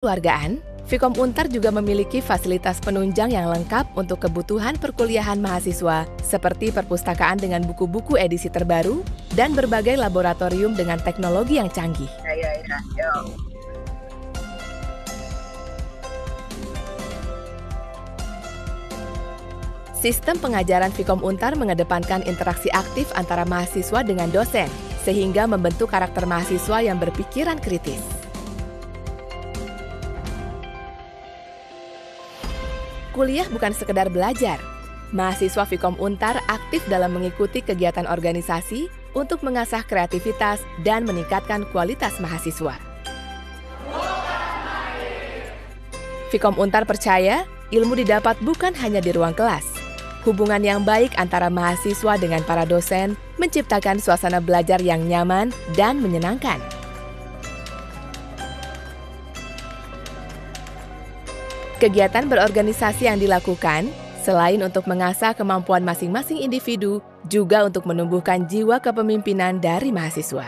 Keluargaan, Vkom Untar juga memiliki fasilitas penunjang yang lengkap untuk kebutuhan perkuliahan mahasiswa, seperti perpustakaan dengan buku-buku edisi terbaru dan berbagai laboratorium dengan teknologi yang canggih. Ya, ya, ya, ya. Sistem pengajaran Vkom Untar mengedepankan interaksi aktif antara mahasiswa dengan dosen, sehingga membentuk karakter mahasiswa yang berpikiran kritis. Kuliah bukan sekedar belajar. Mahasiswa Vkom Untar aktif dalam mengikuti kegiatan organisasi untuk mengasah kreativitas dan meningkatkan kualitas mahasiswa. Vkom Untar percaya ilmu didapat bukan hanya di ruang kelas. Hubungan yang baik antara mahasiswa dengan para dosen menciptakan suasana belajar yang nyaman dan menyenangkan. Kegiatan berorganisasi yang dilakukan selain untuk mengasah kemampuan masing-masing individu, juga untuk menumbuhkan jiwa kepemimpinan dari mahasiswa.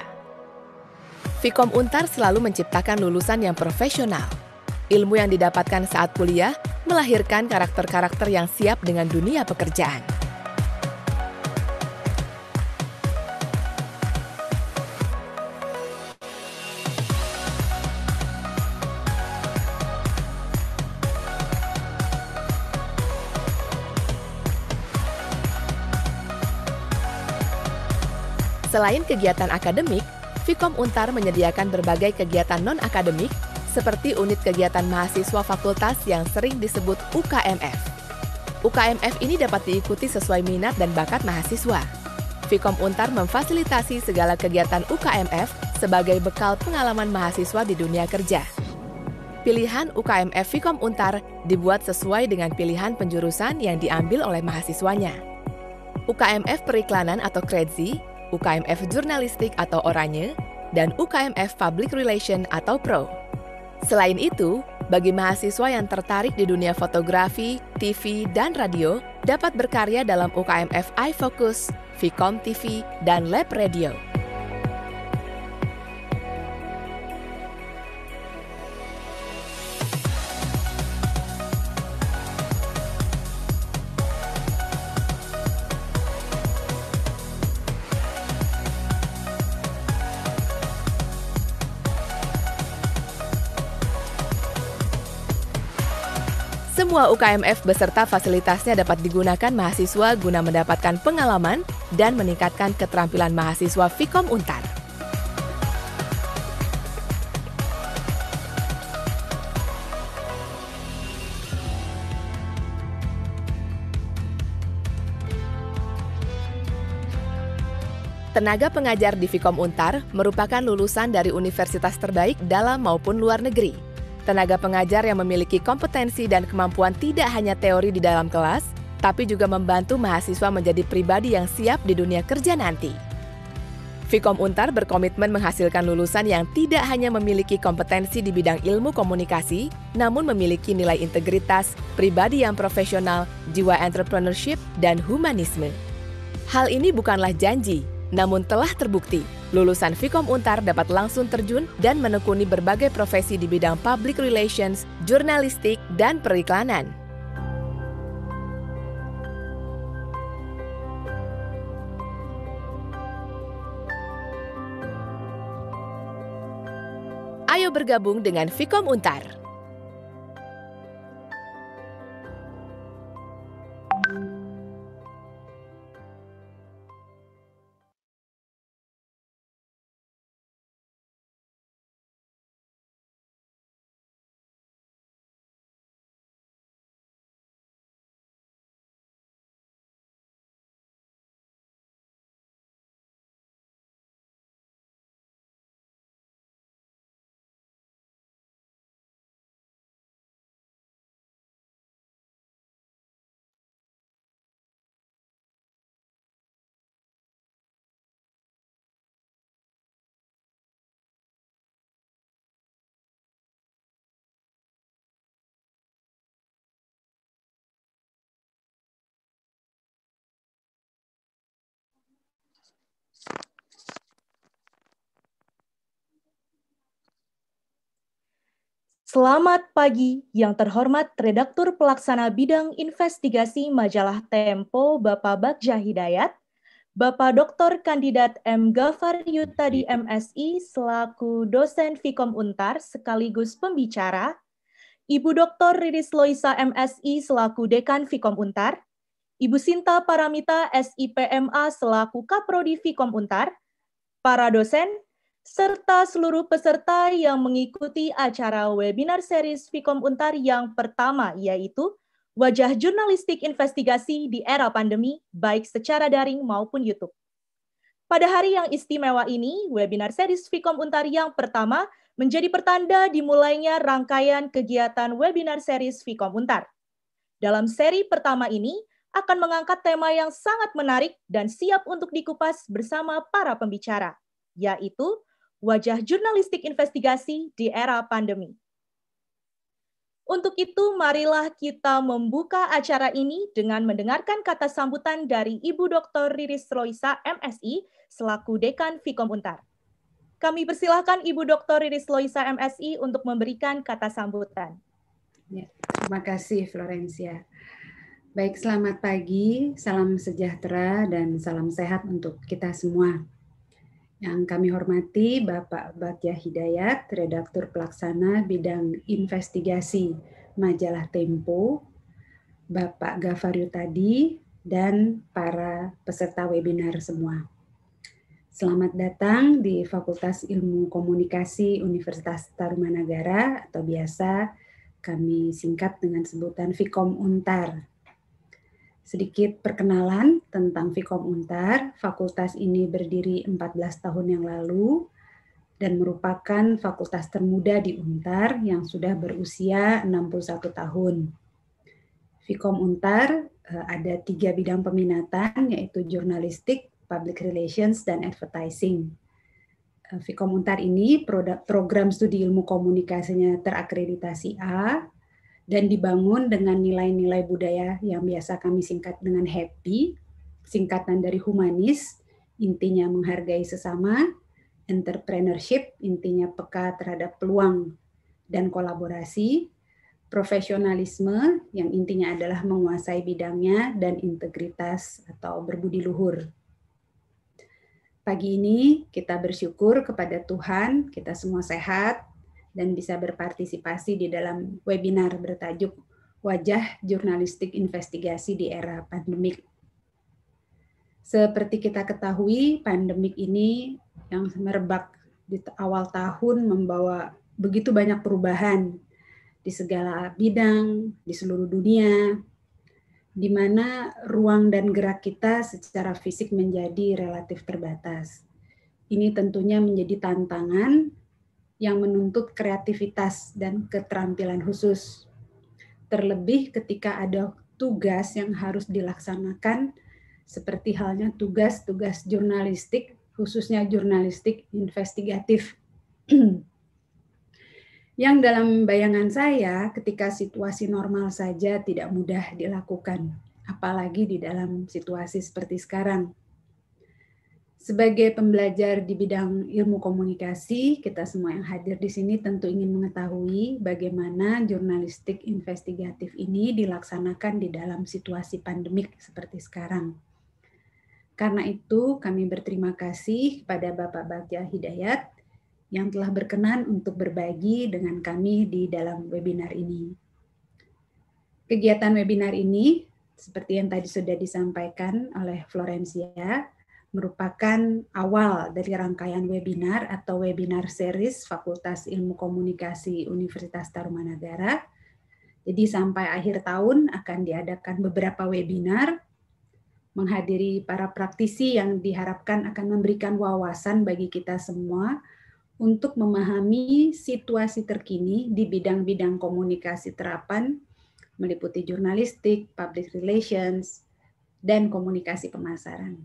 Fikom Untar selalu menciptakan lulusan yang profesional. Ilmu yang didapatkan saat kuliah melahirkan karakter-karakter yang siap dengan dunia pekerjaan. Selain kegiatan akademik, Vkom Untar menyediakan berbagai kegiatan non-akademik seperti unit kegiatan mahasiswa fakultas yang sering disebut UKMF. UKMF ini dapat diikuti sesuai minat dan bakat mahasiswa. Vkom Untar memfasilitasi segala kegiatan UKMF sebagai bekal pengalaman mahasiswa di dunia kerja. Pilihan UKMF Vkom Untar dibuat sesuai dengan pilihan penjurusan yang diambil oleh mahasiswanya. UKMF periklanan atau KREDZI UKMF Jurnalistik atau Oranye, dan UKMF Public Relation atau PRO. Selain itu, bagi mahasiswa yang tertarik di dunia fotografi, TV, dan radio, dapat berkarya dalam UKMF iFocus, Vcom TV, dan Lab Radio. Semua UKMF beserta fasilitasnya dapat digunakan mahasiswa guna mendapatkan pengalaman dan meningkatkan keterampilan mahasiswa Fikom Untar. Tenaga pengajar di Fikom Untar merupakan lulusan dari universitas terbaik dalam maupun luar negeri. Tenaga pengajar yang memiliki kompetensi dan kemampuan tidak hanya teori di dalam kelas, tapi juga membantu mahasiswa menjadi pribadi yang siap di dunia kerja nanti. Vkom Untar berkomitmen menghasilkan lulusan yang tidak hanya memiliki kompetensi di bidang ilmu komunikasi, namun memiliki nilai integritas, pribadi yang profesional, jiwa entrepreneurship, dan humanisme. Hal ini bukanlah janji, namun telah terbukti, lulusan Vkom Untar dapat langsung terjun dan menekuni berbagai profesi di bidang public relations, jurnalistik, dan periklanan. Ayo bergabung dengan Vkom Untar. Selamat pagi, yang terhormat Redaktur Pelaksana Bidang Investigasi Majalah Tempo Bapak Bagja Hidayat, Bapak Dr. Kandidat M. Gafar Yutadi MSI selaku dosen Fikom Untar sekaligus pembicara, Ibu Dr. Riris Loisa MSI selaku Dekan Fikom Untar, Ibu Sinta Paramita SIPMA selaku Kaprodi Fikom Untar, para dosen, serta seluruh peserta yang mengikuti acara webinar series Vkom Untar yang pertama, yaitu Wajah Jurnalistik Investigasi di Era Pandemi, baik secara daring maupun YouTube. Pada hari yang istimewa ini, webinar series Vkom Untar yang pertama menjadi pertanda dimulainya rangkaian kegiatan webinar series Vkom Untar. Dalam seri pertama ini, akan mengangkat tema yang sangat menarik dan siap untuk dikupas bersama para pembicara, yaitu wajah jurnalistik investigasi di era pandemi. Untuk itu, marilah kita membuka acara ini dengan mendengarkan kata sambutan dari Ibu Dr. Riris Loisa, MSI, selaku Dekan Fikom Untar. Kami persilahkan Ibu Dr. Riris Loisa, MSI, untuk memberikan kata sambutan. Ya, terima kasih, Florencia. Baik, selamat pagi, salam sejahtera, dan salam sehat untuk kita semua. Yang kami hormati Bapak Bagja Hidayat, Redaktur Pelaksana Bidang Investigasi Majalah Tempo, Bapak Gafar Yutadi, dan para peserta webinar semua. Selamat datang di Fakultas Ilmu Komunikasi Universitas Tarumanagara atau biasa kami singkat dengan sebutan Fikom Untar sedikit perkenalan tentang Vkom Untar. Fakultas ini berdiri 14 tahun yang lalu dan merupakan fakultas termuda di Untar yang sudah berusia 61 tahun. Vkom Untar eh, ada tiga bidang peminatan yaitu jurnalistik, public relations, dan advertising. Eh, Vkom Untar ini program studi ilmu komunikasinya terakreditasi A, dan dibangun dengan nilai-nilai budaya yang biasa kami singkat dengan happy, singkatan dari humanis, intinya menghargai sesama, entrepreneurship, intinya peka terhadap peluang dan kolaborasi, profesionalisme yang intinya adalah menguasai bidangnya dan integritas atau berbudi luhur. Pagi ini kita bersyukur kepada Tuhan, kita semua sehat, dan bisa berpartisipasi di dalam webinar bertajuk Wajah Jurnalistik Investigasi di Era Pandemik. Seperti kita ketahui, pandemik ini yang merebak di awal tahun membawa begitu banyak perubahan di segala bidang, di seluruh dunia, di mana ruang dan gerak kita secara fisik menjadi relatif terbatas. Ini tentunya menjadi tantangan yang menuntut kreativitas dan keterampilan khusus. Terlebih ketika ada tugas yang harus dilaksanakan seperti halnya tugas-tugas jurnalistik, khususnya jurnalistik investigatif. yang dalam bayangan saya ketika situasi normal saja tidak mudah dilakukan, apalagi di dalam situasi seperti sekarang sebagai pembelajar di bidang ilmu komunikasi, kita semua yang hadir di sini tentu ingin mengetahui bagaimana jurnalistik investigatif ini dilaksanakan di dalam situasi pandemik seperti sekarang. Karena itu, kami berterima kasih kepada Bapak Bagja Hidayat yang telah berkenan untuk berbagi dengan kami di dalam webinar ini. Kegiatan webinar ini, seperti yang tadi sudah disampaikan oleh Florencia, merupakan awal dari rangkaian webinar atau webinar series Fakultas Ilmu Komunikasi Universitas Tarumanagara. Jadi sampai akhir tahun akan diadakan beberapa webinar menghadiri para praktisi yang diharapkan akan memberikan wawasan bagi kita semua untuk memahami situasi terkini di bidang-bidang komunikasi terapan meliputi jurnalistik, public relations, dan komunikasi pemasaran.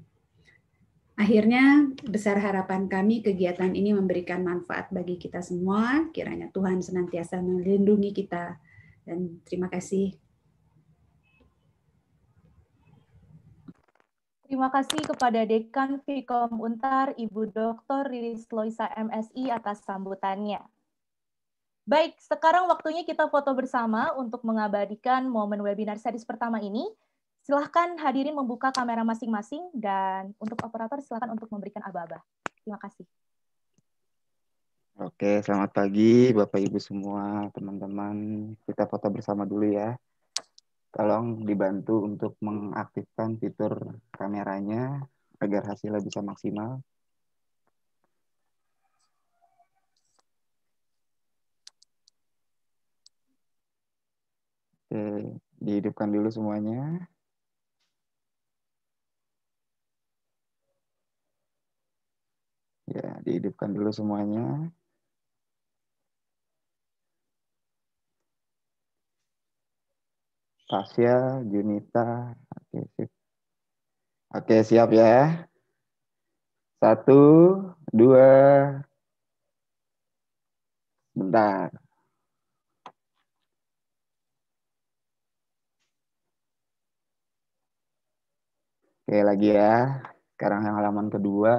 Akhirnya, besar harapan kami kegiatan ini memberikan manfaat bagi kita semua. Kiranya Tuhan senantiasa melindungi kita. Dan terima kasih. Terima kasih kepada Dekan Fikom Untar, Ibu Dr. Riris Loisa MSI atas sambutannya. Baik, sekarang waktunya kita foto bersama untuk mengabadikan momen webinar series pertama ini. Silahkan hadirin membuka kamera masing-masing dan untuk operator silahkan untuk memberikan aba-aba. Terima kasih. Oke, selamat pagi Bapak Ibu semua, teman-teman. Kita foto bersama dulu ya. Tolong dibantu untuk mengaktifkan fitur kameranya agar hasilnya bisa maksimal. Oke, dihidupkan dulu semuanya. dihidupkan dulu semuanya. Tasya, Junita, oke sip. Oke siap ya. Satu, dua, bentar. Oke lagi ya. Sekarang yang halaman kedua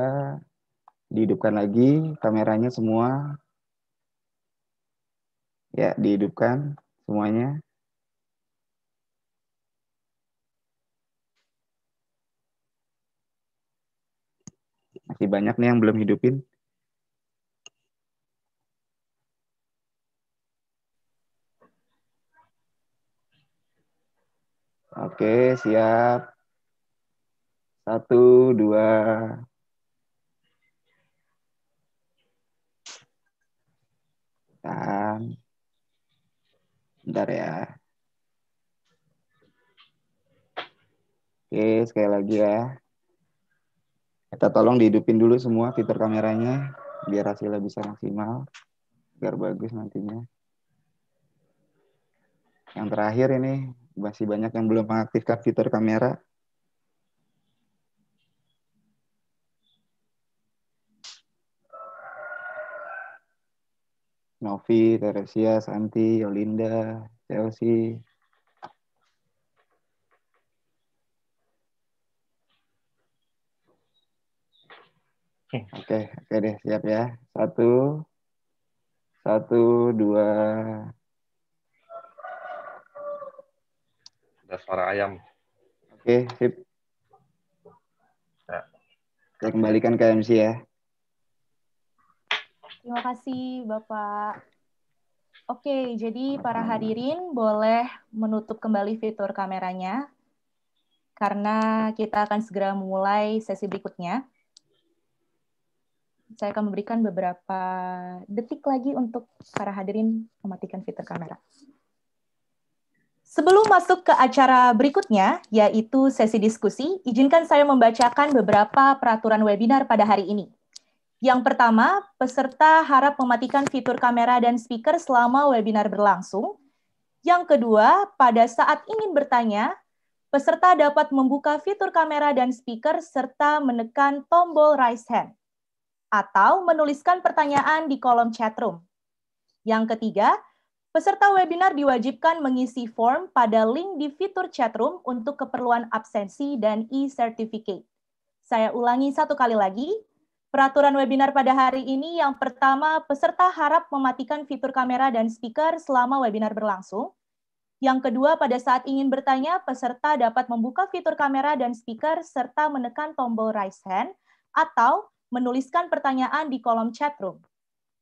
dihidupkan lagi kameranya semua ya dihidupkan semuanya masih banyak nih yang belum hidupin Oke, siap. Satu, dua, kan Bentar ya. Oke, sekali lagi ya. Kita tolong dihidupin dulu semua fitur kameranya biar hasilnya bisa maksimal, biar bagus nantinya. Yang terakhir ini masih banyak yang belum mengaktifkan fitur kamera. Novi, Teresia, Santi, Yolinda, Chelsea. Oke, okay, oke okay deh, siap ya. Satu, satu, dua. Ada suara ayam. Oke, okay, sip. Ya. Saya kembalikan ke MC ya. Terima kasih Bapak. Oke, jadi para hadirin boleh menutup kembali fitur kameranya karena kita akan segera memulai sesi berikutnya. Saya akan memberikan beberapa detik lagi untuk para hadirin mematikan fitur kamera. Sebelum masuk ke acara berikutnya, yaitu sesi diskusi, izinkan saya membacakan beberapa peraturan webinar pada hari ini. Yang pertama, peserta harap mematikan fitur kamera dan speaker selama webinar berlangsung. Yang kedua, pada saat ingin bertanya, peserta dapat membuka fitur kamera dan speaker serta menekan tombol raise hand atau menuliskan pertanyaan di kolom Chatroom. Yang ketiga, peserta webinar diwajibkan mengisi form pada link di fitur Chatroom untuk keperluan absensi dan e-certificate. Saya ulangi satu kali lagi, Peraturan webinar pada hari ini yang pertama, peserta harap mematikan fitur kamera dan speaker selama webinar berlangsung. Yang kedua, pada saat ingin bertanya, peserta dapat membuka fitur kamera dan speaker serta menekan tombol raise hand atau menuliskan pertanyaan di kolom chat room.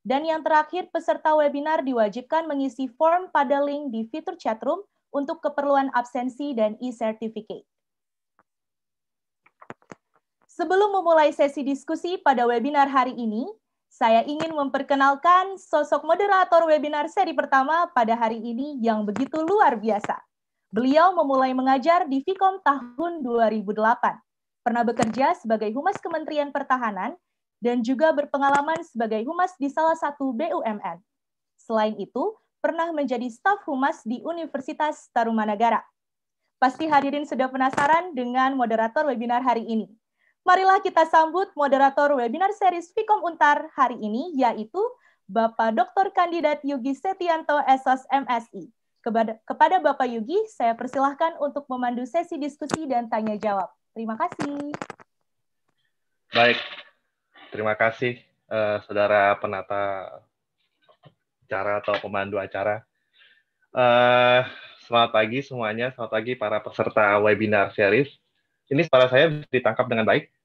Dan yang terakhir, peserta webinar diwajibkan mengisi form pada link di fitur chat room untuk keperluan absensi dan e-certificate. Sebelum memulai sesi diskusi pada webinar hari ini, saya ingin memperkenalkan sosok moderator webinar seri pertama pada hari ini yang begitu luar biasa. Beliau memulai mengajar di Vkom tahun 2008, pernah bekerja sebagai humas Kementerian Pertahanan, dan juga berpengalaman sebagai humas di salah satu BUMN. Selain itu, pernah menjadi staf humas di Universitas Tarumanagara. Pasti hadirin sudah penasaran dengan moderator webinar hari ini. Marilah kita sambut moderator webinar series Fikom Untar hari ini, yaitu Bapak Dr. Kandidat Yugi Setianto, SOS MSI. Kepada, kepada Bapak Yugi, saya persilahkan untuk memandu sesi diskusi dan tanya jawab. Terima kasih. Baik, terima kasih uh, saudara penata acara atau pemandu acara. Uh, selamat pagi semuanya, selamat pagi para peserta webinar series. Ini suara saya ditangkap dengan baik?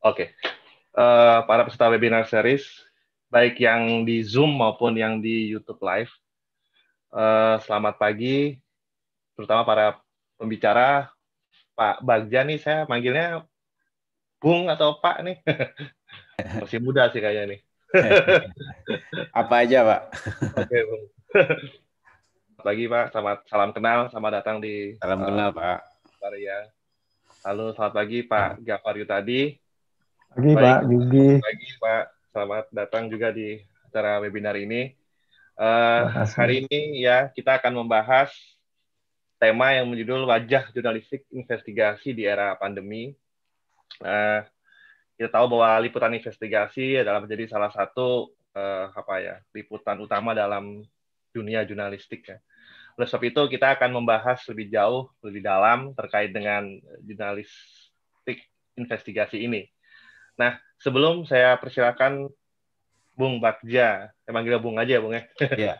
Oke, okay. uh, eh, para peserta webinar series, baik yang di Zoom maupun yang di YouTube Live, uh, selamat pagi, terutama para pembicara, Pak Bagja nih saya manggilnya Bung atau Pak nih, masih muda sih kayaknya nih. Apa aja Pak? Oke okay, Bung. Selamat pagi Pak, selamat salam kenal, selamat datang di. Salam uh, kenal eh, Pak. Ya. Halo, selamat pagi Pak Gafar tadi. Pagi Baik, Pak Yugi. Pagi Pak, selamat datang juga di acara webinar ini. Uh, hari ini ya kita akan membahas tema yang menjudul wajah jurnalistik investigasi di era pandemi. Uh, kita tahu bahwa liputan investigasi adalah menjadi salah satu uh, apa ya liputan utama dalam dunia jurnalistik ya. Oleh sebab itu kita akan membahas lebih jauh, lebih dalam terkait dengan jurnalistik investigasi ini. Nah, sebelum saya persilakan Bung Bagja, saya manggil Bung aja ya Bung ya. Yeah.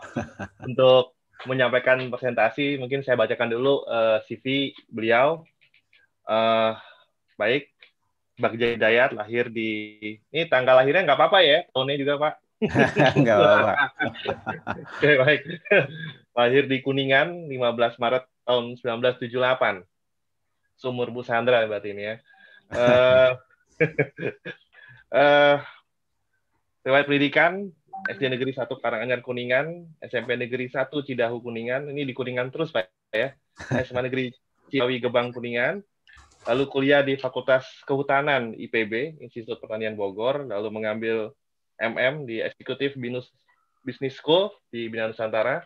Untuk menyampaikan presentasi, mungkin saya bacakan dulu uh, eh, CV beliau. Uh, baik, Bagja Hidayat lahir di ini tanggal lahirnya nggak apa-apa ya tahunnya juga Pak nggak apa-apa oke baik lahir di Kuningan 15 Maret tahun 1978 sumur Bu Sandra berarti ini ya uh, uh, riwayat pendidikan SD Negeri 1 Karanganyar Kuningan, SMP Negeri 1 Cidahu Kuningan, ini di Kuningan terus Pak ya. SMA Negeri Ciawi Gebang Kuningan, lalu kuliah di Fakultas Kehutanan IPB, Institut Pertanian Bogor, lalu mengambil MM di Eksekutif Binus Business School di Bina Nusantara.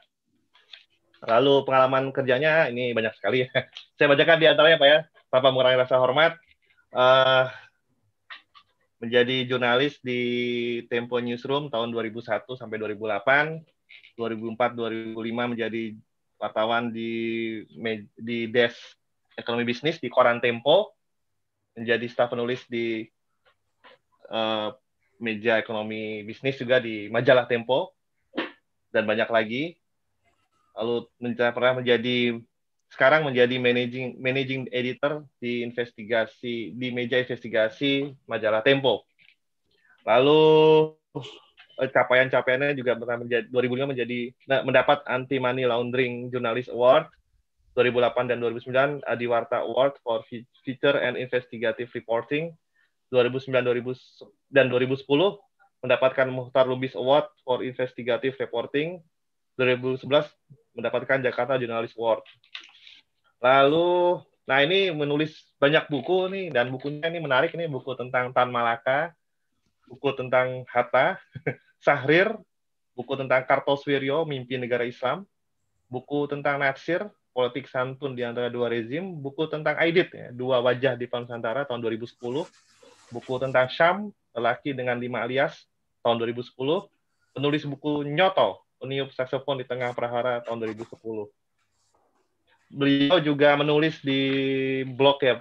Lalu pengalaman kerjanya ini banyak sekali. Saya bacakan di antaranya Pak ya, tanpa mengurangi rasa hormat. Uh, menjadi jurnalis di Tempo Newsroom tahun 2001 sampai 2008, 2004 2005 menjadi wartawan di di desk ekonomi bisnis di koran Tempo, menjadi staf penulis di uh, meja ekonomi bisnis juga di majalah Tempo dan banyak lagi. Lalu pernah menjadi sekarang menjadi managing managing editor di investigasi di meja investigasi majalah Tempo. Lalu eh, capaian-capaiannya juga pernah menjadi 2005 menjadi nah, mendapat anti money laundering journalist award 2008 dan 2009 Warta Award for Feature and Investigative Reporting 2009 2000 dan 2010 mendapatkan Muhtar Lubis Award for Investigative Reporting 2011 mendapatkan Jakarta Journalist Award Lalu, nah ini menulis banyak buku nih, dan bukunya ini menarik, nih buku tentang Tan Malaka, buku tentang Hatta, Sahrir, buku tentang Kartoswiryo, Mimpi Negara Islam, buku tentang Natsir, Politik Santun di antara dua rezim, buku tentang Aidit, ya, Dua Wajah di Nusantara tahun 2010, buku tentang Syam, Lelaki dengan Lima Alias tahun 2010, penulis buku Nyoto, Peniup Saksofon di Tengah Prahara tahun 2010 beliau juga menulis di blog ya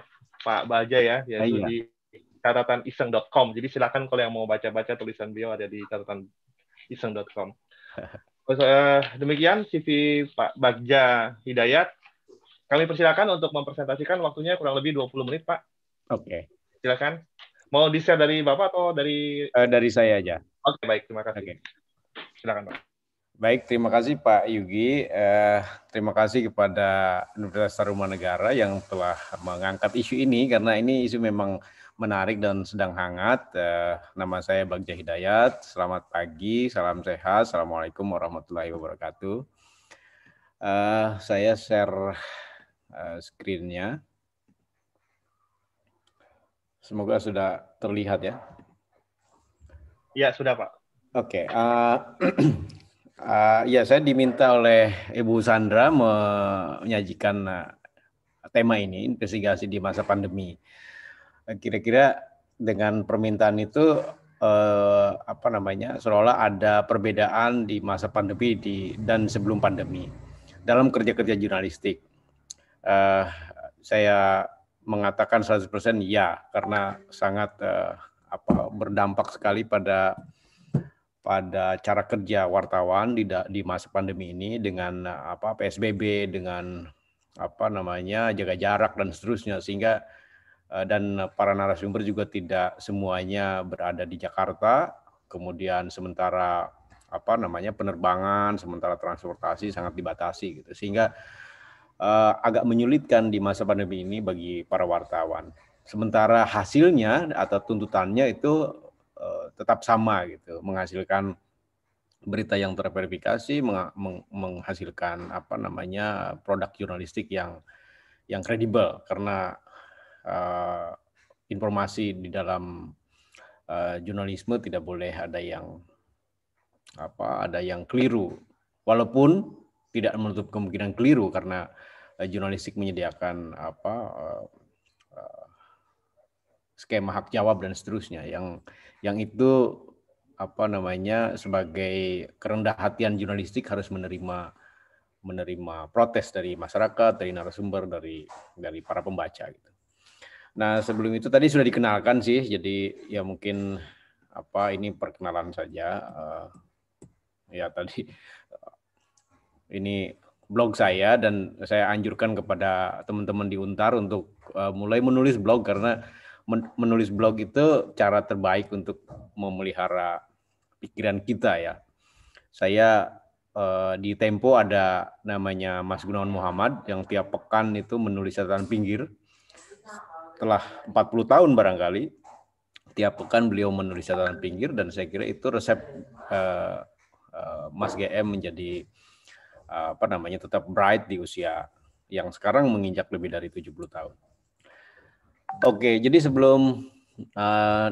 Pak Baja ya, yaitu ah, iya. di catatan iseng.com. Jadi silakan kalau yang mau baca-baca tulisan beliau ada di catatan iseng.com. Eh, demikian CV Pak Bagja Hidayat. Kami persilakan untuk mempresentasikan waktunya kurang lebih 20 menit, Pak. Oke. Okay. Silakan. Mau di-share dari Bapak atau dari uh, dari saya aja. Oke, okay, baik. Terima kasih. Okay. Silakan, Pak. Baik, terima kasih Pak Yugi. Eh, terima kasih kepada Universitas Taruman Negara yang telah mengangkat isu ini karena ini isu memang menarik dan sedang hangat. Eh, nama saya Bagja Hidayat. Selamat pagi, salam sehat. Assalamualaikum warahmatullahi wabarakatuh. Eh, saya share eh, screen-nya. Semoga sudah terlihat ya. Ya, sudah Pak. Oke, okay, uh, eh, Uh, ya, saya diminta oleh Ibu Sandra menyajikan ah, tema ini, investigasi di masa pandemi. Kira-kira dengan permintaan itu, uh, apa namanya, seolah ada perbedaan di masa pandemi di, dan sebelum pandemi dalam kerja-kerja jurnalistik. Uh, saya mengatakan 100% ya, karena sangat uh, apa, berdampak sekali pada pada cara kerja wartawan di di masa pandemi ini dengan eh, apa PSBB dengan apa namanya jaga jarak dan seterusnya sehingga eh, dan para narasumber juga tidak semuanya berada di Jakarta. Kemudian sementara apa namanya penerbangan, sementara transportasi sangat dibatasi gitu. Sehingga eh, agak menyulitkan di masa pandemi ini bagi para wartawan. Sementara hasilnya atau tuntutannya itu Eh, tetap sama gitu, menghasilkan berita yang terverifikasi, meng menghasilkan apa namanya produk jurnalistik yang yang kredibel karena uh, informasi di dalam uh, jurnalisme tidak boleh ada yang apa ada yang keliru walaupun tidak menutup kemungkinan keliru karena uh, jurnalistik menyediakan apa uh, skema hak jawab dan seterusnya yang yang itu apa namanya sebagai kerendah hatian jurnalistik harus menerima menerima protes dari masyarakat, dari narasumber, dari dari para pembaca gitu. Nah, sebelum itu tadi sudah dikenalkan sih, jadi ya mungkin apa ini perkenalan saja. Uh, ya tadi eh, ini blog saya dan saya anjurkan kepada teman-teman di Untar untuk uh, mulai menulis blog karena menulis blog itu cara terbaik untuk memelihara pikiran kita ya. Saya eh, di Tempo ada namanya Mas Gunawan Muhammad yang tiap pekan itu menulis catatan pinggir. Telah 40 tahun barangkali tiap pekan beliau menulis catatan pinggir dan saya kira itu resep eh, eh, Mas GM menjadi eh, apa namanya tetap bright di usia yang sekarang menginjak lebih dari 70 tahun. Oke, jadi sebelum uh,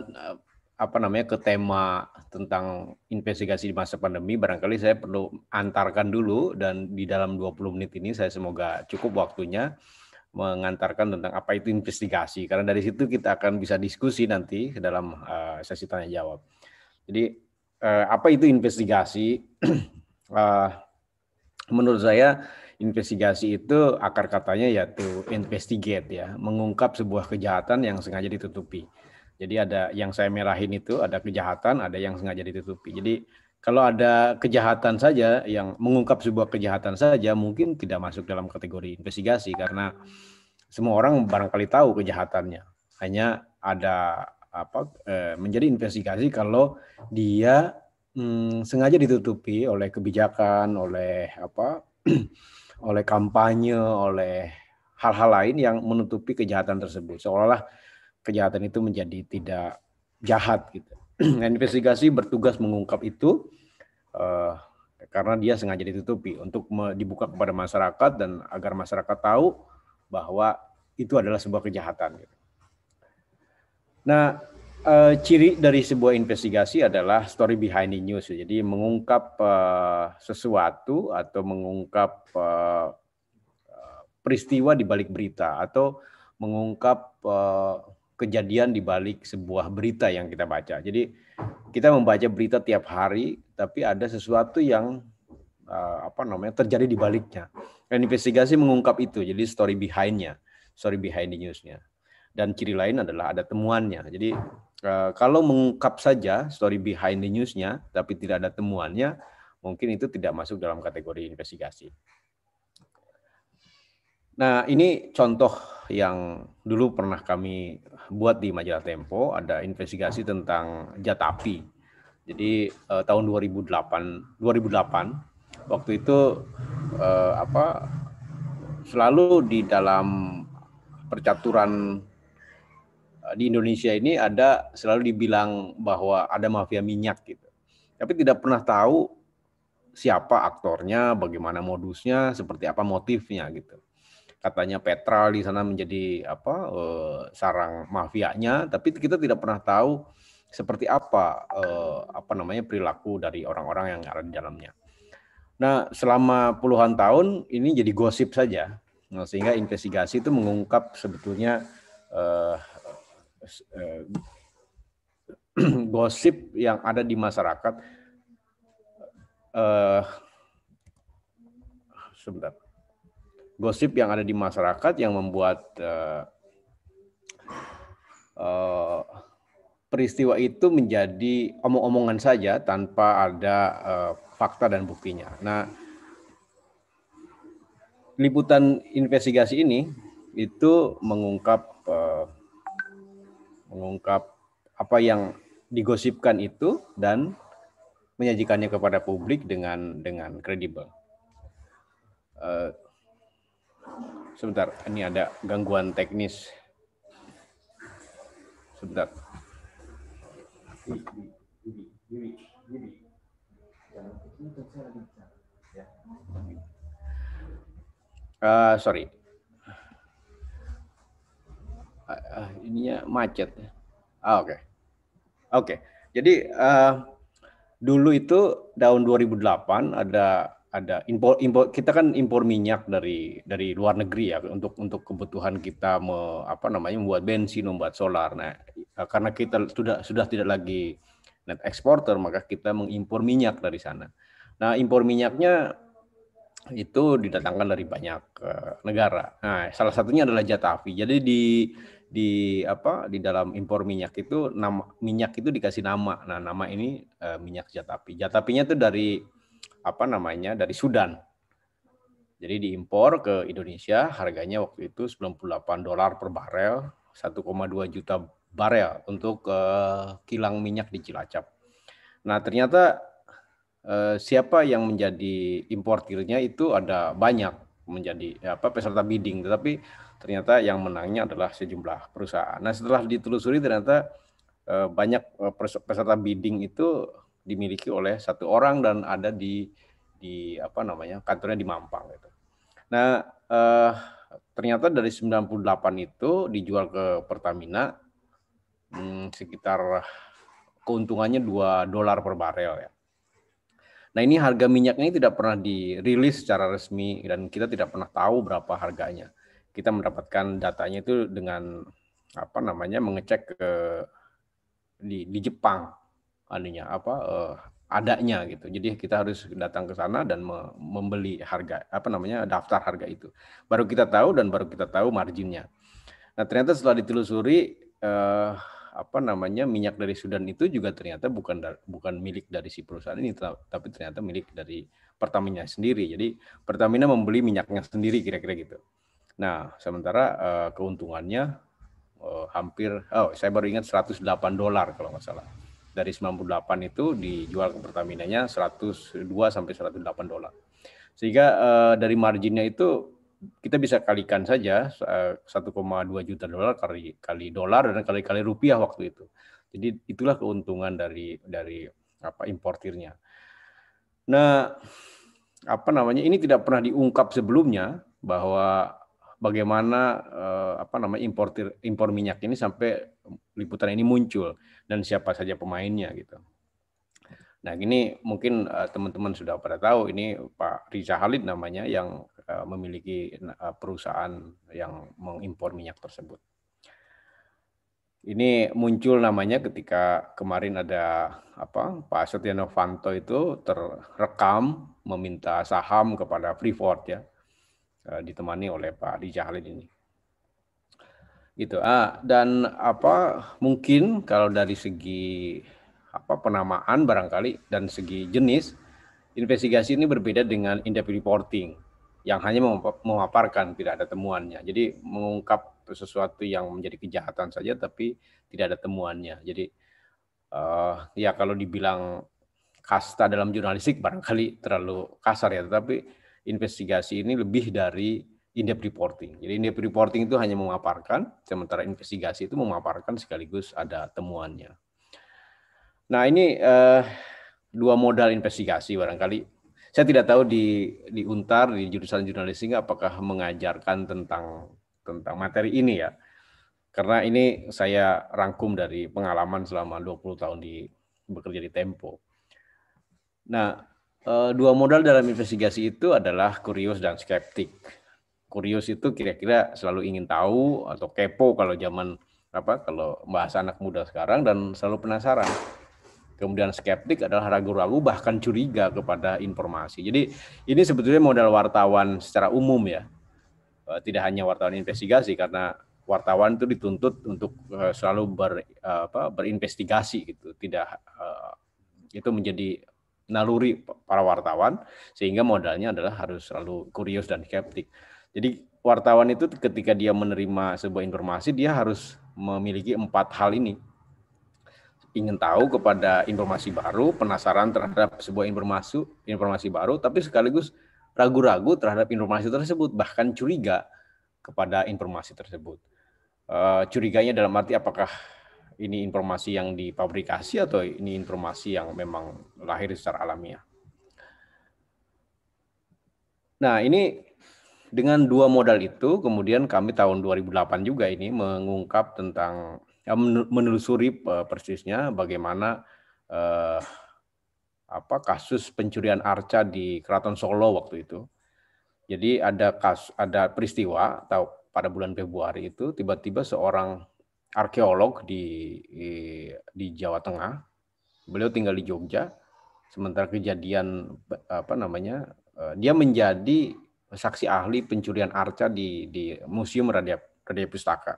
apa namanya ke tema tentang investigasi di masa pandemi, barangkali saya perlu antarkan dulu dan di dalam 20 menit ini saya semoga cukup waktunya mengantarkan tentang apa itu investigasi karena dari situ kita akan bisa diskusi nanti ke dalam uh, sesi tanya jawab. Jadi uh, apa itu investigasi? uh, menurut saya investigasi itu akar katanya ya to investigate ya, mengungkap sebuah kejahatan yang sengaja ditutupi. Jadi ada yang saya merahin itu ada kejahatan, ada yang sengaja ditutupi. Jadi kalau ada kejahatan saja yang mengungkap sebuah kejahatan saja mungkin tidak masuk dalam kategori investigasi karena semua orang barangkali tahu kejahatannya. Hanya ada apa eh, menjadi investigasi kalau dia hmm, sengaja ditutupi oleh kebijakan, oleh apa oleh kampanye, oleh hal-hal lain yang menutupi kejahatan tersebut. Seolah-olah kejahatan itu menjadi tidak jahat gitu. Investigasi bertugas mengungkap itu uh, karena dia sengaja ditutupi untuk dibuka kepada masyarakat dan agar masyarakat tahu bahwa itu adalah sebuah kejahatan. Gitu. Nah, Uh, ciri dari sebuah investigasi adalah story behind the news. Ya. Jadi mengungkap uh, sesuatu atau mengungkap uh, peristiwa di balik berita atau mengungkap uh, kejadian di balik sebuah berita yang kita baca. Jadi kita membaca berita tiap hari, tapi ada sesuatu yang uh, apa namanya terjadi di baliknya. Dan investigasi mengungkap itu. Jadi story behindnya, story behind the newsnya. Dan ciri lain adalah ada temuannya. Jadi Eh, kalau mengungkap saja story behind the newsnya, tapi tidak ada temuannya, mungkin itu tidak masuk dalam kategori investigasi. Nah, ini contoh yang dulu pernah kami buat di majalah Tempo, ada investigasi tentang Jatapi. Jadi eh, tahun 2008, 2008 waktu itu eh, apa selalu di dalam percaturan Eh, di Indonesia ini ada selalu dibilang bahwa ada mafia minyak gitu. Tapi tidak pernah tahu siapa aktornya, bagaimana modusnya, seperti apa motifnya gitu. Katanya petral di sana menjadi apa eh, sarang mafianya, tapi kita tidak pernah tahu seperti apa eh, apa namanya perilaku dari orang-orang yang ada di dalamnya. Nah, selama puluhan tahun ini jadi gosip saja. Nah, sehingga investigasi itu mengungkap sebetulnya eh, eh, gosip yang ada di masyarakat eh, sebentar gosip yang ada di masyarakat yang membuat eh, eh, peristiwa itu menjadi omong-omongan saja tanpa ada eh, fakta dan buktinya. Nah, liputan investigasi ini itu mengungkap e, mengungkap apa yang digosipkan itu dan menyajikannya kepada publik dengan dengan kredibel. Uh, sebentar, ini ada gangguan teknis. Sebentar. Uh, sorry uh, ininya macet. Ya. Ah, oke. Okay. Oke. Okay. Jadi uh, dulu itu tahun 2008 ada ada impor impor kita kan impor minyak dari dari luar negeri ya untuk untuk kebutuhan kita me, apa namanya membuat bensin membuat solar nah eh, karena kita sudah sudah tidak lagi net eksporter maka kita mengimpor minyak dari sana nah impor minyaknya itu didatangkan dari banyak eh, negara nah salah satunya adalah Jatavi. jadi di di apa di dalam impor minyak itu nama minyak itu dikasih nama. Nah, nama ini e, minyak jatapi. Jatapinya itu dari apa namanya? dari Sudan. Jadi diimpor ke Indonesia harganya waktu itu 98 dolar per barel, 1,2 juta barel untuk e, kilang minyak di Cilacap. Nah, ternyata eh, siapa yang menjadi importirnya itu ada banyak menjadi apa peserta bidding, tetapi ternyata yang menangnya adalah sejumlah perusahaan. Nah setelah ditelusuri ternyata eh, banyak eh, peserta bidding itu dimiliki oleh satu orang dan ada di di apa namanya kantornya di Mampang gitu. Nah eh, ternyata dari 98 itu dijual ke Pertamina hmm, sekitar keuntungannya 2 dolar per barel ya. Nah ini harga minyaknya ini tidak pernah dirilis secara resmi dan kita tidak pernah tahu berapa harganya kita mendapatkan datanya itu dengan apa namanya mengecek ke di di Jepang adanya apa uh, adanya gitu. Jadi kita harus datang ke sana dan me membeli harga apa namanya daftar harga itu. Baru kita tahu dan baru kita tahu marginnya. Nah, ternyata setelah ditelusuri eh, apa namanya minyak dari Sudan itu juga ternyata bukan bukan milik dari si perusahaan ini tapi ternyata milik dari Pertamina sendiri. Jadi Pertamina membeli minyaknya sendiri kira-kira gitu. Nah, sementara uh, keuntungannya uh, hampir, oh saya baru ingat 108 dolar kalau nggak salah. Dari 98 itu dijual ke Pertamina-nya 102 sampai 108 dolar. Sehingga uh, dari marginnya itu kita bisa kalikan saja uh, 1,2 juta dolar kali kali dolar dan kali kali rupiah waktu itu. Jadi itulah keuntungan dari dari apa importirnya. Nah, apa namanya ini tidak pernah diungkap sebelumnya bahwa bagaimana eh, apa namanya importir impor minyak ini sampai liputan ini muncul dan siapa saja pemainnya gitu. Nah, ini mungkin eh, teman-teman eh, sudah pada tahu ini Pak Riza Halid namanya yang eh, memiliki eh, perusahaan yang mengimpor minyak tersebut. Ini muncul namanya ketika kemarin ada apa Pak Setia Novanto itu terekam meminta saham kepada Freeport ya Eh, ditemani oleh Pak Adi Jahalin ini gitu ah dan apa mungkin kalau dari segi apa penamaan barangkali dan segi jenis investigasi ini berbeda dengan independent reporting yang hanya memaparkan tidak ada temuannya jadi mengungkap sesuatu yang menjadi kejahatan saja tapi tidak ada temuannya jadi uh, ya kalau dibilang kasta dalam jurnalistik barangkali terlalu kasar ya tetapi investigasi ini lebih dari in-depth reporting. Jadi in-depth reporting itu hanya memaparkan, sementara investigasi itu memaparkan sekaligus ada temuannya. Nah ini eh, dua modal investigasi barangkali. Saya tidak tahu di di Untar di jurusan jurnalistik apakah mengajarkan tentang tentang materi ini ya. Karena ini saya rangkum dari pengalaman selama 20 tahun di bekerja di Tempo. Nah, Eh, dua modal dalam investigasi itu adalah kurios dan skeptik. Kurios itu kira-kira selalu ingin tahu atau kepo kalau zaman apa kalau bahasa anak muda sekarang dan selalu penasaran. Kemudian skeptik adalah ragu-ragu bahkan curiga kepada informasi. Jadi ini sebetulnya modal wartawan secara umum ya. Eh, tidak hanya wartawan investigasi karena wartawan itu dituntut untuk eh, selalu ber, apa, berinvestigasi gitu. Tidak itu menjadi naluri para wartawan sehingga modalnya adalah harus selalu kurios dan skeptik. Jadi wartawan itu ketika dia menerima sebuah informasi dia harus memiliki empat hal ini. Ingin tahu kepada informasi baru, penasaran terhadap sebuah informasi informasi baru tapi sekaligus ragu-ragu terhadap informasi tersebut bahkan curiga kepada informasi tersebut. Uh, curiganya dalam arti apakah ini informasi yang dipabrikasi atau ini informasi yang memang lahir secara alamiah. Nah, ini dengan dua modal itu kemudian kami tahun 2008 juga ini mengungkap tentang eh, menelusuri eh, persisnya bagaimana eh, apa kasus pencurian arca di Keraton Solo waktu itu. Jadi ada kas ada peristiwa atau pada bulan Februari itu tiba-tiba seorang arkeolog di di Jawa Tengah. Beliau tinggal di Jogja. Sementara kejadian apa namanya? Eh, dia menjadi saksi ahli pencurian arca di di Museum Radia Radia Pustaka.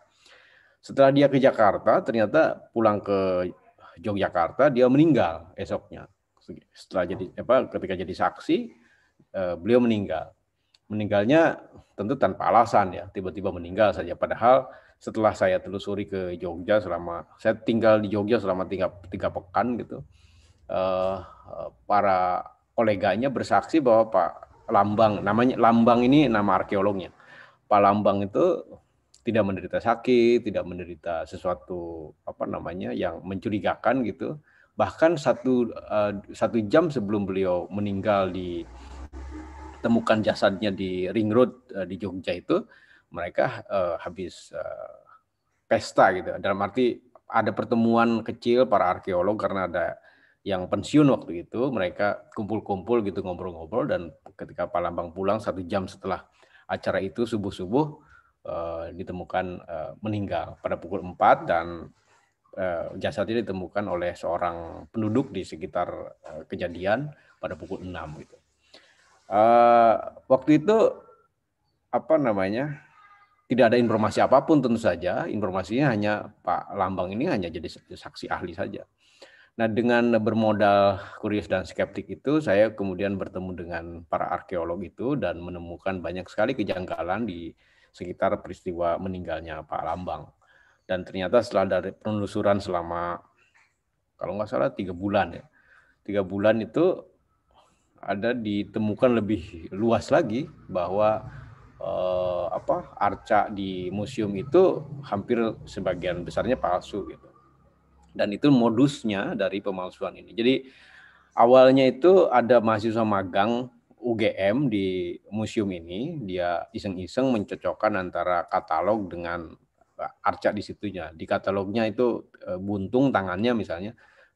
Setelah dia ke Jakarta, ternyata pulang ke Yogyakarta dia meninggal esoknya. Setelah jadi apa ketika jadi saksi, eh, beliau meninggal. Meninggalnya tentu tanpa alasan ya, tiba-tiba meninggal saja padahal setelah saya telusuri ke Jogja selama saya tinggal di Jogja selama tiga, tiga pekan gitu eh, eh, para koleganya bersaksi bahwa Pak Lambang namanya Lambang ini nama arkeolognya Pak Lambang itu tidak menderita sakit tidak menderita sesuatu apa namanya yang mencurigakan gitu bahkan satu eh, satu jam sebelum beliau meninggal ditemukan jasadnya di ring road eh, di Jogja itu mereka uh, habis uh, pesta gitu. Dalam arti ada pertemuan kecil para arkeolog karena ada yang pensiun waktu itu mereka kumpul-kumpul gitu ngobrol-ngobrol dan ketika Pak Lambang pulang satu jam setelah acara itu subuh-subuh uh, ditemukan uh, meninggal pada pukul 4 dan uh, jasadnya ditemukan oleh seorang penduduk di sekitar uh, kejadian pada pukul 6 gitu. Uh, waktu itu apa namanya tidak ada informasi apapun tentu saja. Informasinya hanya Pak Lambang ini hanya jadi saksi ahli saja. Nah, dengan bermodal kurios dan skeptik itu, saya kemudian bertemu dengan para arkeolog itu dan menemukan banyak sekali kejanggalan di sekitar peristiwa meninggalnya Pak Lambang. Dan ternyata setelah dari penelusuran selama, kalau nggak salah, tiga bulan ya. Tiga bulan itu ada ditemukan lebih luas lagi bahwa eh, apa arca di museum itu hampir sebagian besarnya palsu gitu. Dan itu modusnya dari pemalsuan ini. Jadi awalnya itu ada mahasiswa magang UGM di museum ini, dia iseng-iseng mencocokkan antara katalog dengan eh, arca di situnya. Di katalognya itu eh, buntung tangannya misalnya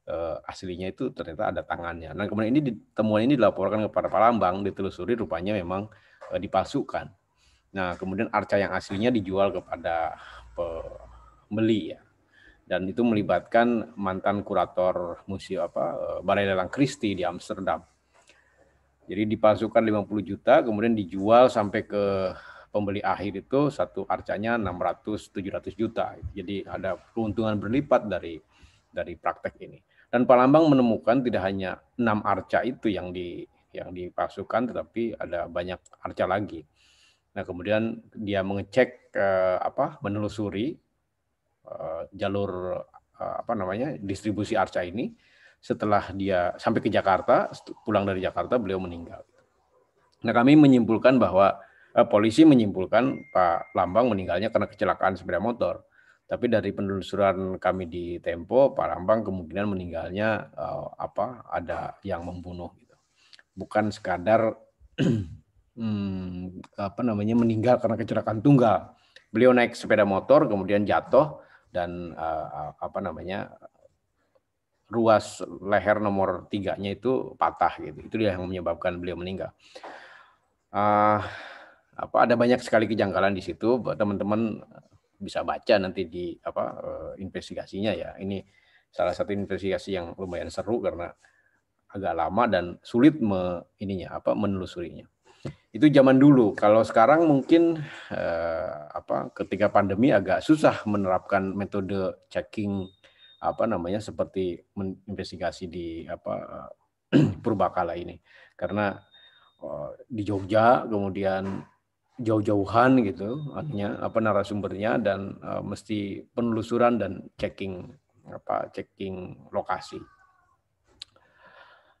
eh, aslinya itu ternyata ada tangannya. Nah kemudian ini temuan ini dilaporkan kepada Pak Lambang, ditelusuri rupanya memang dipalsukan. Nah, kemudian arca yang aslinya dijual kepada pembeli ya. Dan itu melibatkan mantan kurator museum apa eh, Balai Lelang Christie di Amsterdam. Jadi dipasukan 50 juta, kemudian dijual sampai ke pembeli akhir itu satu arcanya 600 700 juta. Jadi ada keuntungan berlipat dari dari praktek ini. Dan Pak Lambang menemukan tidak hanya enam arca itu yang di yang dipasukan, tetapi ada banyak arca lagi. Nah, kemudian dia mengecek eh, apa menelusuri eh, jalur eh, apa namanya distribusi arca ini. Setelah dia sampai ke Jakarta, pulang dari Jakarta beliau meninggal. Nah, kami menyimpulkan bahwa eh, polisi menyimpulkan Pak Lambang meninggalnya karena kecelakaan sepeda motor. Tapi dari penelusuran kami di Tempo, Pak Lambang kemungkinan meninggalnya eh, apa ada yang membunuh gitu. Bukan sekadar hmm, apa namanya meninggal karena kecelakaan tunggal. Beliau naik sepeda motor kemudian jatuh dan uh, apa namanya ruas leher nomor tiganya itu patah gitu. Itu dia yang menyebabkan beliau meninggal. Uh, apa ada banyak sekali kejanggalan di situ. Teman-teman eh, bisa baca nanti di apa uh, investigasinya ya. Ini salah satu investigasi yang lumayan seru karena agak lama dan sulit me, ininya apa menelusurinya itu zaman dulu. Kalau sekarang mungkin eh, apa ketika pandemi agak susah menerapkan metode checking apa namanya seperti menginvestigasi di apa purbakala ini. Karena eh, di Jogja kemudian jauh-jauhan gitu artinya apa narasumbernya dan eh, mesti penelusuran dan checking apa checking lokasi.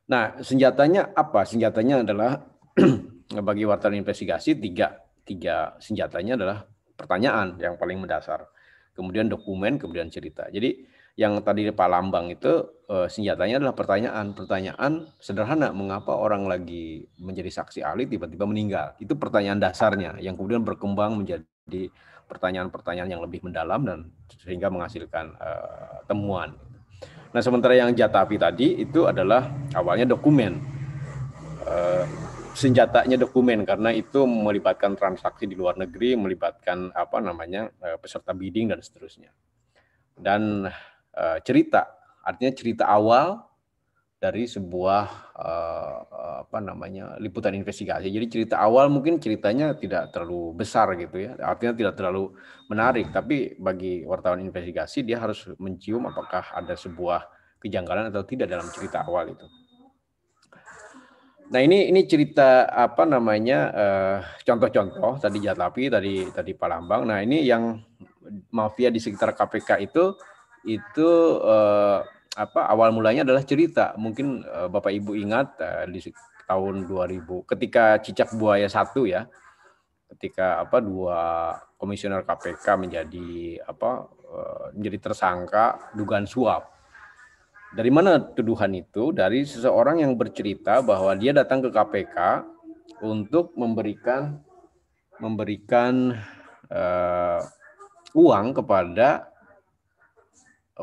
Nah, senjatanya apa? Senjatanya adalah bagi wartawan investigasi tiga tiga senjatanya adalah pertanyaan yang paling mendasar, kemudian dokumen, kemudian cerita. Jadi yang tadi Pak Lambang itu eh, senjatanya adalah pertanyaan, pertanyaan sederhana mengapa orang lagi menjadi saksi ahli tiba-tiba meninggal. Itu pertanyaan dasarnya yang kemudian berkembang menjadi pertanyaan-pertanyaan yang lebih mendalam dan sehingga menghasilkan uh, temuan. Nah, sementara yang Jatapi tadi itu adalah awalnya dokumen. Eh, senjatanya dokumen karena itu melibatkan transaksi di luar negeri, melibatkan apa namanya eh, peserta bidding dan seterusnya. Dan eh, cerita, artinya cerita awal dari sebuah eh, apa namanya liputan investigasi. Jadi cerita awal mungkin ceritanya tidak terlalu besar gitu ya, artinya tidak terlalu menarik. Tapi bagi wartawan investigasi dia harus mencium apakah ada sebuah kejanggalan atau tidak dalam cerita awal itu. Nah ini ini cerita apa namanya contoh eh, contoh-contoh tadi Jatlapi tadi tadi Palambang Nah ini yang mafia di sekitar KPK itu itu uh, apa awal mulanya adalah cerita. Mungkin uh, Bapak Ibu ingat uh, di tahun 2000 ketika cicak buaya satu ya ketika apa dua komisioner KPK menjadi apa menjadi tersangka dugaan suap dari mana tuduhan itu? Dari seseorang yang bercerita bahwa dia datang ke KPK untuk memberikan memberikan uh, uang kepada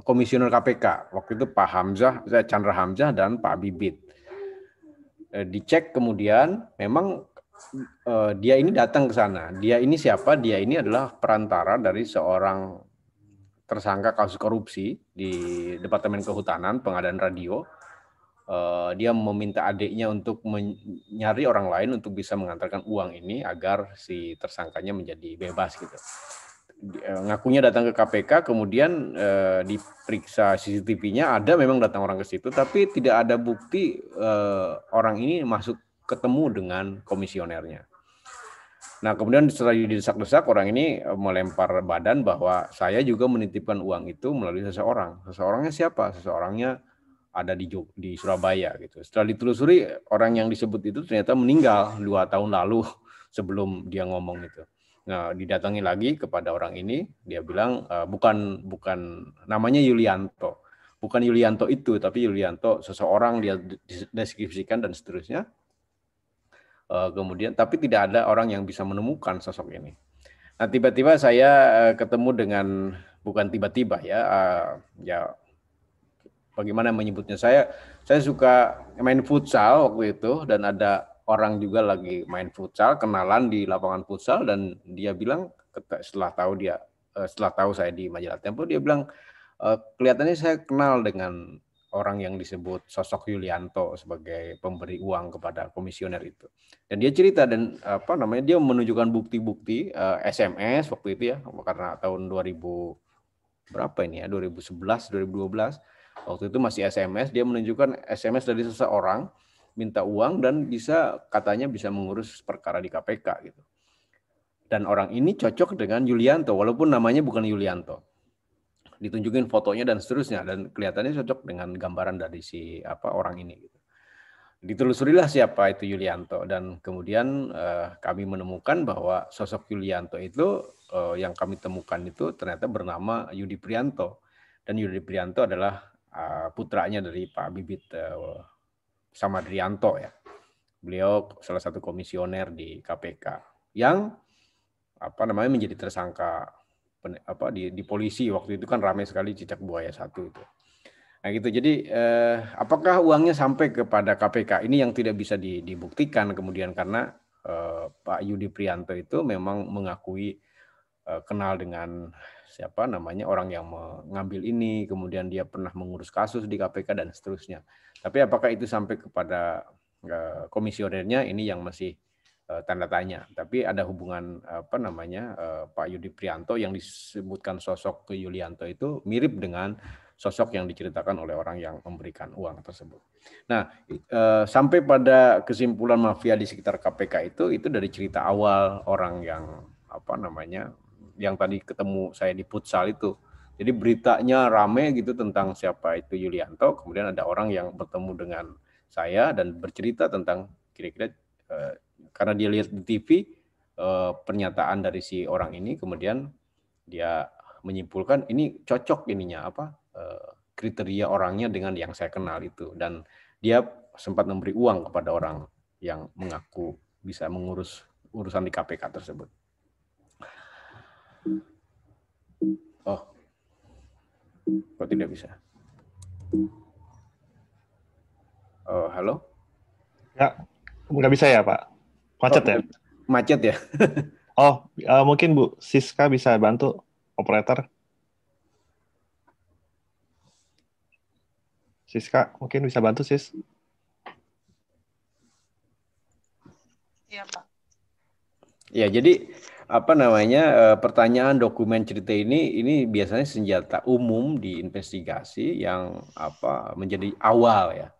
komisioner KPK. Waktu itu Pak Hamzah, saya eh, Chandra Hamzah dan Pak Bibit. Uh, dicek kemudian memang dia ini datang ke sana. Dia ini siapa? Dia ini adalah perantara dari seorang tersangka kasus korupsi di Departemen Kehutanan pengadaan radio. Uh, dia meminta adiknya untuk mencari orang lain untuk bisa mengantarkan uang ini agar si tersangkanya menjadi bebas gitu. Eh, ngakunya datang ke KPK, kemudian uh, diperiksa CCTV-nya ada memang datang orang ke situ, tapi tidak ada bukti orang ini masuk ketemu dengan komisionernya. Nah, kemudian setelah didesak-desak orang ini e, melempar badan bahwa saya juga menitipkan uang itu melalui seseorang. Seseorangnya siapa? Seseorangnya ada di Jog di Surabaya gitu. Setelah ditelusuri orang yang disebut itu ternyata meninggal dua tahun lalu sebelum dia ngomong itu. Nah, didatangi lagi kepada orang ini, dia bilang e, bukan bukan namanya Yulianto. Bukan Yulianto itu, tapi Yulianto seseorang dia deskripsikan dan seterusnya Eh, kemudian tapi tidak ada orang yang bisa menemukan sosok ini. Nah tiba-tiba saya eh, ketemu dengan bukan tiba-tiba ya eh, ya bagaimana menyebutnya saya saya suka main futsal waktu itu dan ada orang juga lagi main futsal kenalan di lapangan futsal dan dia bilang setelah tahu dia setelah tahu saya di majalah Tempo dia bilang kelihatannya saya kenal dengan orang yang disebut sosok Yulianto sebagai pemberi uang kepada komisioner itu. Dan dia cerita dan apa namanya dia menunjukkan bukti-bukti uh, eh, SMS waktu itu ya karena tahun 2000 berapa ini ya 2011 2012 waktu itu masih SMS dia menunjukkan SMS dari seseorang minta uang dan bisa katanya bisa mengurus perkara di KPK gitu. Dan orang ini cocok dengan Yulianto walaupun namanya bukan Yulianto ditunjukin fotonya dan seterusnya dan kelihatannya cocok dengan gambaran dari si apa orang ini gitu. Ditelusurilah siapa itu Yulianto dan kemudian eh, kami menemukan bahwa sosok Yulianto itu eh, yang kami temukan itu ternyata bernama Yudi Prianto dan Yudi Prianto adalah eh, putranya dari Pak Bibit eh, Samadrianto ya. Beliau salah satu komisioner di KPK yang apa namanya menjadi tersangka apa di, di polisi waktu itu kan ramai sekali cicak buaya satu itu. Nah gitu. Jadi eh, apakah uangnya sampai kepada KPK ini yang tidak bisa di, dibuktikan kemudian karena eh, Pak Yudi Prianto itu memang mengakui eh, kenal dengan siapa namanya orang yang mengambil ini, kemudian dia pernah mengurus kasus di KPK dan seterusnya. Tapi apakah itu sampai kepada eh, komisionernya ini yang masih Eh, tanda tanya. Tapi ada hubungan apa namanya eh, Pak Yudi Prianto yang disebutkan sosok ke Yulianto itu mirip dengan sosok yang diceritakan oleh orang yang memberikan uang tersebut. Nah, eh, sampai pada kesimpulan mafia di sekitar KPK itu itu dari cerita awal orang yang apa namanya yang tadi ketemu saya di futsal itu. Jadi beritanya rame gitu tentang siapa itu Yulianto, kemudian ada orang yang bertemu dengan saya dan bercerita tentang kira-kira karena dia lihat di TV uh, eh, pernyataan dari si orang ini kemudian dia menyimpulkan ini cocok ininya apa uh, kriteria orangnya dengan yang saya kenal itu dan dia sempat memberi uang kepada orang yang mengaku bisa mengurus urusan di KPK tersebut. Oh, kok tidak bisa? Oh, halo? Ya, nggak bisa ya, Pak. Macet oh, ya? Macet ya. oh, uh, mungkin Bu Siska bisa bantu operator. Siska, mungkin bisa bantu, Sis. Iya, Pak. Ya, jadi apa namanya eh, pertanyaan dokumen cerita ini ini biasanya senjata umum di investigasi yang apa menjadi awal ya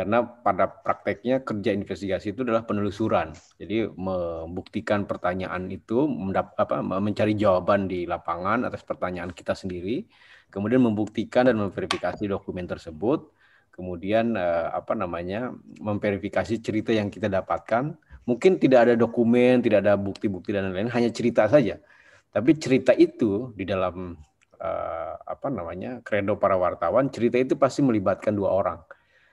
karena pada prakteknya kerja investigasi itu adalah penelusuran. Jadi membuktikan pertanyaan itu apa, mencari jawaban di lapangan atas pertanyaan kita sendiri, kemudian membuktikan dan memverifikasi dokumen tersebut, kemudian eh, apa namanya memverifikasi cerita yang kita dapatkan. Mungkin tidak ada dokumen, tidak ada bukti-bukti dan lain-lain, hanya cerita saja. Tapi cerita itu di dalam eh, apa namanya kredo para wartawan, cerita itu pasti melibatkan dua orang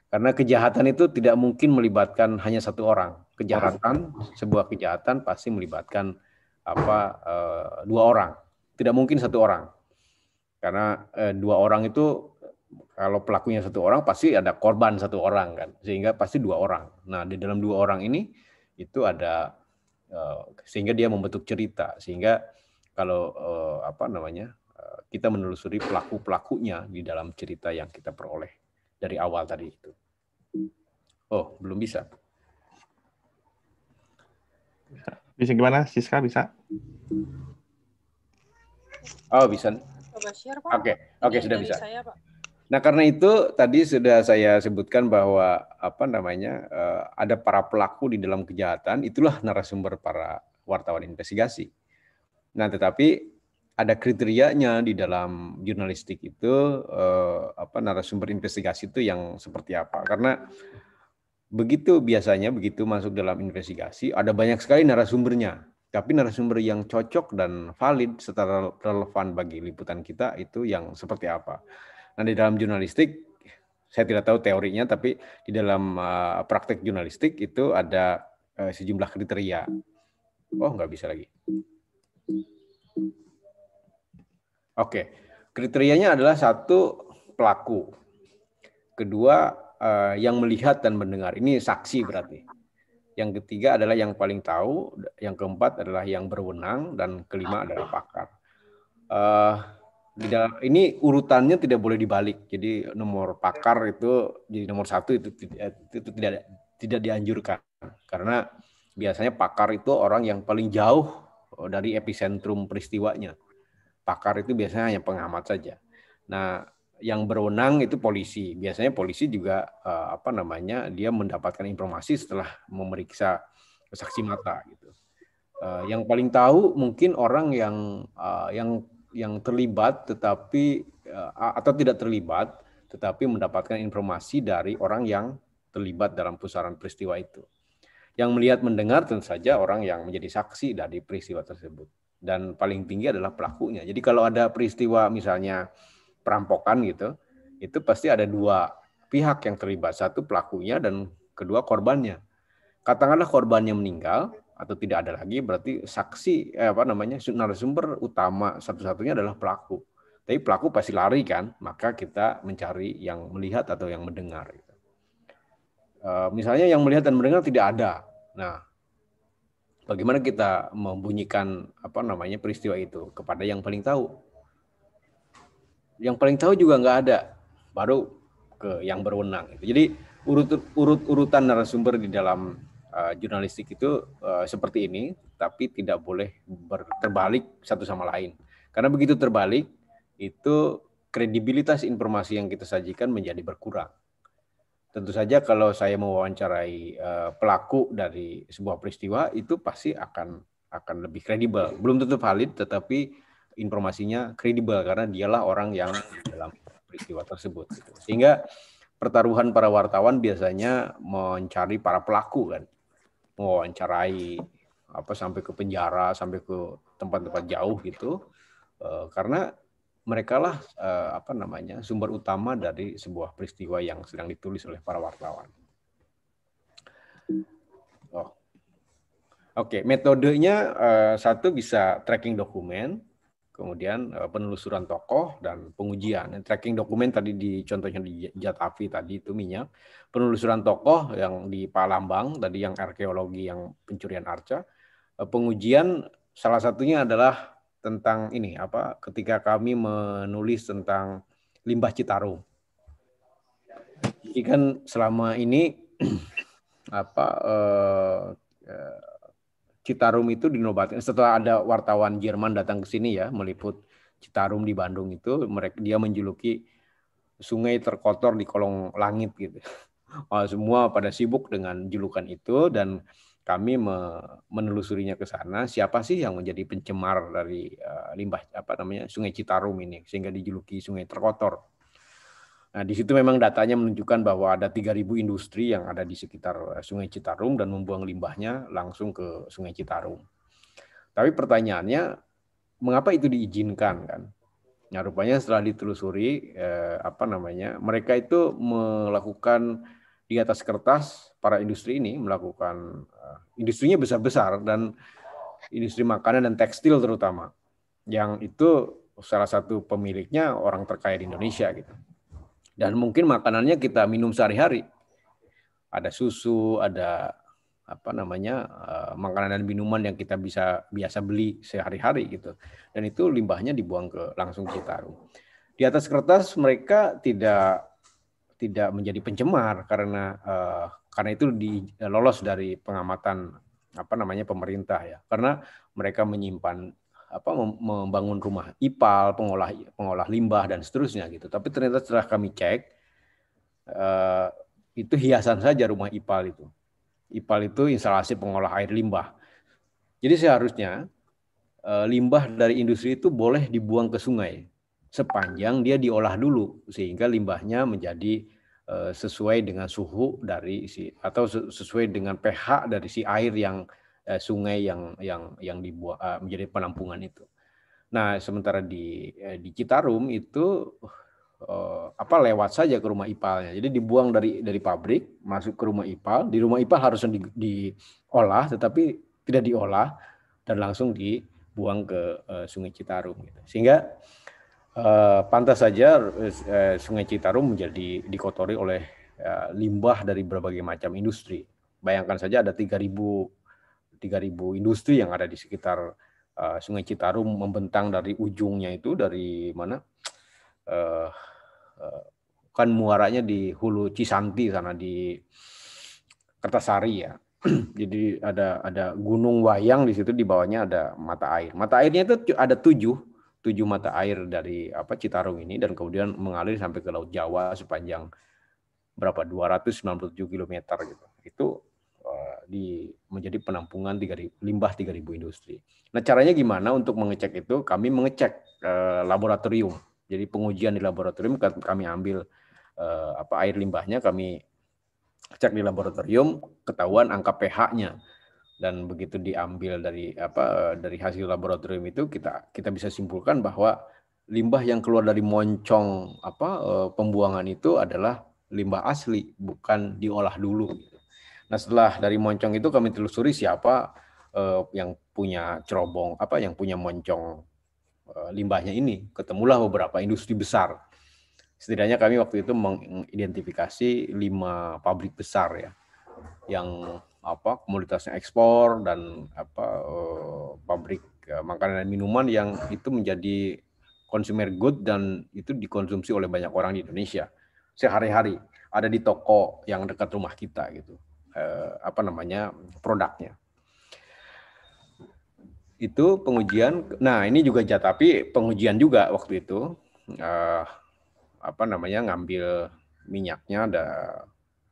karena kejahatan itu tidak mungkin melibatkan hanya satu orang. Kejahatan, sebuah kejahatan pasti melibatkan apa eh, dua orang. Tidak mungkin satu orang. Karena eh, dua orang itu kalau pelakunya satu orang pasti ada korban satu orang kan. Sehingga pasti dua orang. Nah, di dalam dua orang ini itu ada eh, sehingga dia membentuk cerita sehingga kalau eh, apa namanya eh, kita menelusuri pelaku pelakunya di dalam cerita yang kita peroleh dari awal tadi itu. Oh, belum bisa. Bisa gimana? Siska bisa? Oh, bisa. Oke, oke okay. sudah bisa. Saya, Nah, karena itu tadi sudah saya sebutkan bahwa apa namanya eh, ada para pelaku di dalam kejahatan, itulah narasumber para wartawan investigasi. Nah, tetapi ada kriterianya di dalam jurnalistik itu eh, apa narasumber investigasi itu yang seperti apa karena begitu biasanya begitu masuk dalam investigasi ada banyak sekali narasumbernya tapi narasumber yang cocok dan valid secara relevan bagi liputan kita itu yang seperti apa nah di dalam jurnalistik saya tidak tahu teorinya tapi di dalam uh, praktek jurnalistik itu ada uh, sejumlah kriteria oh nggak bisa lagi Oke, kriterianya adalah satu pelaku, kedua eh, yang melihat dan mendengar. Ini saksi berarti. Yang ketiga adalah yang paling tahu, yang keempat adalah yang berwenang, dan kelima adalah pakar. Eh, ini urutannya tidak boleh dibalik. Jadi nomor pakar itu jadi nomor satu itu, itu, eh, itu tidak tidak dianjurkan karena biasanya pakar itu orang yang paling jauh oh, dari epicentrum peristiwanya Pakar itu biasanya hanya pengamat saja. Nah, yang berwenang itu polisi. Biasanya polisi juga eh, apa namanya dia mendapatkan informasi setelah memeriksa saksi mata gitu. Eh, yang paling tahu mungkin orang yang eh, yang yang terlibat tetapi atau tidak terlibat tetapi mendapatkan informasi dari orang yang terlibat dalam pusaran peristiwa itu. Yang melihat mendengar tentu saja orang yang menjadi saksi dari peristiwa tersebut dan paling tinggi adalah pelakunya. Jadi kalau ada peristiwa misalnya perampokan gitu, itu pasti ada dua pihak yang terlibat, satu pelakunya dan kedua korbannya. Katakanlah korbannya meninggal atau tidak ada lagi, berarti saksi eh, apa namanya narasumber utama satu-satunya adalah pelaku. Tapi pelaku pasti lari kan, maka kita mencari yang melihat atau yang mendengar. Gitu. Eh, misalnya yang melihat dan mendengar tidak ada, nah bagaimana kita membunyikan apa namanya peristiwa itu kepada yang paling tahu. Yang paling tahu juga nggak ada, baru ke yang berwenang. Jadi urut urut urutan narasumber di dalam uh, jurnalistik itu uh, seperti ini, tapi tidak boleh ber, terbalik satu sama lain. Karena begitu terbalik itu kredibilitas informasi yang kita sajikan menjadi berkurang tentu saja kalau saya mewawancarai eh, pelaku dari sebuah peristiwa itu pasti akan akan lebih kredibel. Belum tentu valid, tetapi informasinya kredibel karena dialah orang yang dalam peristiwa tersebut. Gitu. Sehingga pertaruhan para wartawan biasanya mencari para pelaku kan, mewawancarai apa sampai ke penjara, sampai ke tempat-tempat jauh gitu, eh, karena merekalah uh, eh, apa namanya sumber utama dari sebuah peristiwa yang sedang ditulis oleh para wartawan. Oh. Oke, okay. metodenya uh, satu bisa tracking dokumen, kemudian uh, penelusuran tokoh dan pengujian. Tracking dokumen tadi di contohnya di Jatavi tadi itu minyak, penelusuran tokoh yang di Palambang tadi yang arkeologi yang pencurian arca, pengujian salah satunya adalah tentang ini apa ketika kami menulis tentang limbah Citarum. Jadi kan selama ini apa eh, eh, Citarum itu dinobatkan setelah ada wartawan Jerman datang ke sini ya meliput Citarum di Bandung itu mereka dia menjuluki sungai terkotor di kolong langit gitu. Semua pada sibuk dengan julukan itu dan kami menelusurinya ke sana siapa sih yang menjadi pencemar dari eh, limbah apa namanya Sungai Citarum ini sehingga dijuluki Sungai terkotor. Nah, di situ memang datanya menunjukkan bahwa ada 3000 industri yang ada di sekitar eh, Sungai Citarum dan membuang limbahnya langsung ke Sungai Citarum. Tapi pertanyaannya mengapa itu diizinkan kan? Nah, rupanya setelah ditelusuri eh, apa namanya? Mereka itu melakukan di atas kertas para industri ini melakukan eh, industrinya besar-besar dan industri makanan dan tekstil terutama yang itu salah satu pemiliknya orang terkaya di Indonesia gitu. Dan mungkin makanannya kita minum sehari-hari. Ada susu, ada apa namanya eh, makanan dan minuman yang kita bisa biasa beli sehari-hari gitu. Dan itu limbahnya dibuang ke langsung ke taruh Di atas kertas mereka tidak tidak menjadi pencemar karena uh, karena itu dilolos eh, dari pengamatan apa namanya pemerintah ya karena mereka menyimpan apa membangun rumah ipal pengolah pengolah limbah dan seterusnya gitu tapi ternyata setelah kami cek uh, itu hiasan saja rumah ipal itu ipal itu instalasi pengolah air limbah jadi seharusnya uh, limbah dari industri itu boleh dibuang ke sungai sepanjang dia diolah dulu sehingga limbahnya menjadi eh, sesuai dengan suhu dari si atau sesuai dengan pH dari si air yang eh, sungai yang yang yang dibuat eh, menjadi penampungan itu. Nah, sementara di di Citarum itu apa lewat saja ke rumah ipalnya. Jadi dibuang dari dari pabrik masuk ke rumah ipal. Di rumah ipal harus di, diolah tetapi tidak diolah dan langsung dibuang ke Sungai Citarum gitu. Sehingga Eh, pantas saja uh, Sungai Citarum menjadi dikotori oleh uh, limbah dari berbagai macam industri. Bayangkan saja ada 3.000 3.000 industri yang ada di sekitar uh, Sungai Citarum membentang dari ujungnya itu dari mana? Uh, uh, kan muaranya di hulu Cisanti sana di Kertasari ya. Jadi ada ada gunung wayang di situ di bawahnya ada mata air. Mata airnya itu ada tujuh tujuh mata air dari apa Citarum ini dan kemudian mengalir sampai ke Laut Jawa sepanjang berapa 297 km gitu. Itu uh, di menjadi penampungan tiga limbah 3000 industri. Nah, caranya gimana untuk mengecek itu? Kami mengecek uh, laboratorium. Jadi pengujian di laboratorium kami ambil uh, apa air limbahnya kami cek di laboratorium, ketahuan angka pH-nya dan begitu diambil dari apa dari hasil laboratorium itu kita kita bisa simpulkan bahwa limbah yang keluar dari moncong apa eh, pembuangan itu adalah limbah asli bukan diolah dulu. Gitu. Nah setelah dari moncong itu kami telusuri siapa eh, yang punya cerobong apa yang punya moncong eh, limbahnya ini ketemulah beberapa industri besar. Setidaknya kami waktu itu mengidentifikasi lima pabrik besar ya yang apa komoditasnya ekspor dan apa eh, pabrik eh, makanan dan minuman yang itu menjadi consumer good dan itu dikonsumsi oleh banyak orang di Indonesia sehari-hari ada di toko yang dekat rumah kita gitu eh, apa namanya produknya itu pengujian nah ini juga tapi pengujian juga waktu itu apa namanya ngambil minyaknya ada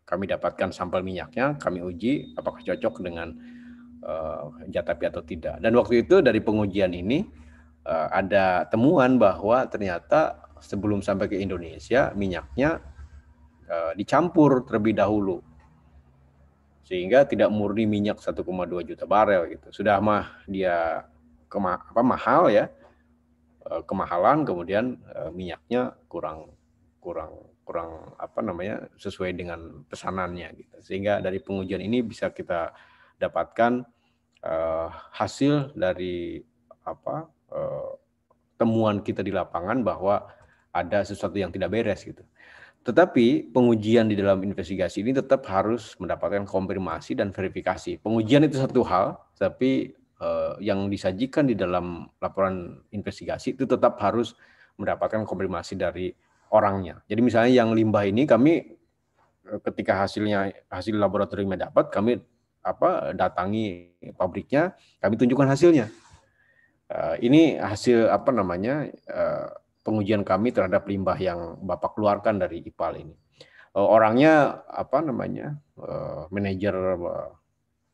kami dapatkan sampel minyaknya, kami uji apakah cocok dengan uh, eh, jatapi atau tidak. Dan waktu itu dari pengujian ini uh, ada temuan bahwa ternyata sebelum sampai ke Indonesia minyaknya uh, dicampur terlebih dahulu sehingga tidak murni minyak 1,2 juta barel gitu. Sudah mah dia kema apa mahal ya kemahalan kemudian minyaknya kurang kurang kurang apa namanya sesuai dengan pesanannya gitu. Sehingga dari pengujian ini bisa kita dapatkan uh, hasil dari apa uh, temuan kita di lapangan bahwa ada sesuatu yang tidak beres gitu. Tetapi pengujian di dalam investigasi ini tetap harus mendapatkan konfirmasi dan verifikasi. Pengujian itu satu hal, tapi uh, yang disajikan di dalam laporan investigasi itu tetap harus mendapatkan konfirmasi dari orangnya. Jadi misalnya yang limbah ini kami eh, ketika hasilnya hasil laboratoriumnya dapat kami apa datangi pabriknya, kami tunjukkan hasilnya. Uh, ini hasil apa namanya uh, pengujian kami terhadap limbah yang Bapak keluarkan dari IPAL ini. Uh, orangnya apa namanya uh, manajer uh,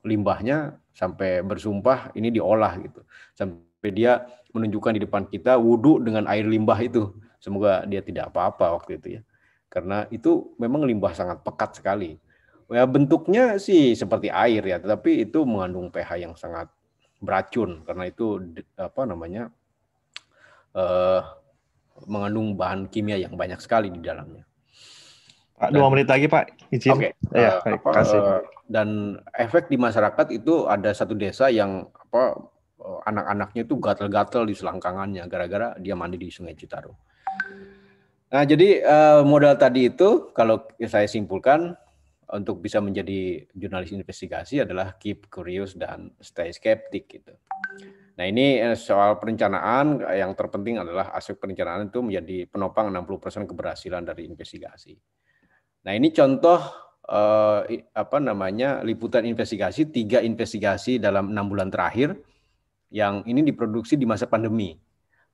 limbahnya sampai bersumpah ini diolah gitu sampai dia menunjukkan di depan kita wudhu dengan air limbah itu Semoga dia tidak apa-apa waktu itu ya. Karena itu memang limbah sangat pekat sekali. Ya bentuknya sih seperti air ya, tetapi itu mengandung pH yang sangat beracun karena itu apa namanya eh, mengandung bahan kimia yang banyak sekali di dalamnya. Pak, dua menit lagi Pak, izin. Oke. Okay. Ya, uh, dan efek di masyarakat itu ada satu desa yang apa eh, anak-anaknya itu gatel-gatel di selangkangannya gara-gara dia mandi di Sungai Citarum. Nah, jadi uh, modal tadi itu kalau saya simpulkan untuk bisa menjadi jurnalis investigasi adalah keep curious dan stay skeptic gitu. Nah, ini eh, soal perencanaan eh, yang terpenting adalah aspek perencanaan itu menjadi penopang 60% keberhasilan dari investigasi. Nah, ini contoh eh, apa namanya? liputan investigasi, tiga investigasi dalam enam bulan terakhir yang ini diproduksi di masa pandemi.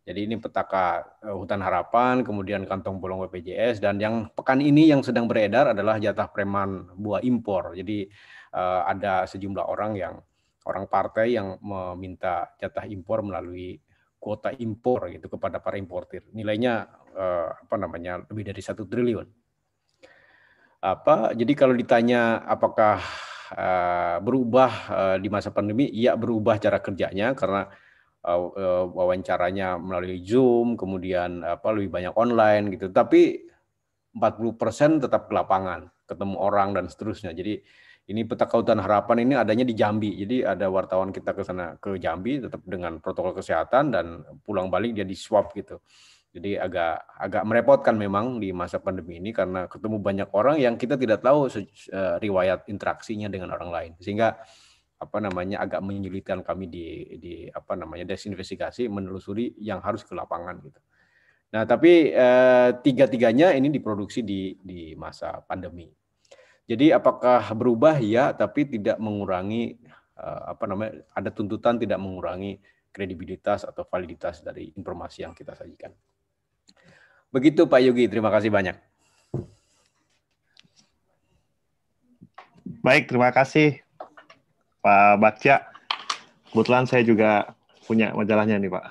Jadi ini petaka eh, hutan harapan, kemudian kantong bolong BPJS, dan yang pekan ini yang sedang beredar adalah jatah preman buah impor. Jadi eh, ada sejumlah orang yang orang partai yang meminta jatah impor melalui kuota impor gitu kepada para importir. Nilainya eh, apa namanya lebih dari satu triliun. Apa jadi kalau ditanya apakah berubah di masa pandemi? Iya berubah cara kerjanya karena Uh, uh, wawancaranya melalui Zoom, kemudian apa lebih banyak online gitu. Tapi 40% tetap ke lapangan, ketemu orang dan seterusnya. Jadi ini peta kautan harapan ini adanya di Jambi. Jadi ada wartawan kita ke sana ke Jambi tetap dengan protokol kesehatan dan pulang balik dia di swab gitu. Jadi agak agak merepotkan memang di masa pandemi ini karena ketemu banyak orang yang kita tidak tahu eh, riwayat interaksinya dengan orang lain. Sehingga apa namanya agak menyulitkan kami di di apa namanya desinvestigasi menelusuri yang harus ke lapangan gitu. Nah, tapi eh, tiga-tiganya ini diproduksi di di masa pandemi. Jadi apakah berubah ya tapi tidak mengurangi eh, apa namanya ada tuntutan tidak mengurangi kredibilitas atau validitas dari informasi yang kita sajikan. Begitu Pak Yogi, terima kasih banyak. Baik, terima kasih Pak Bagja. Kebetulan saya juga punya majalahnya nih Pak.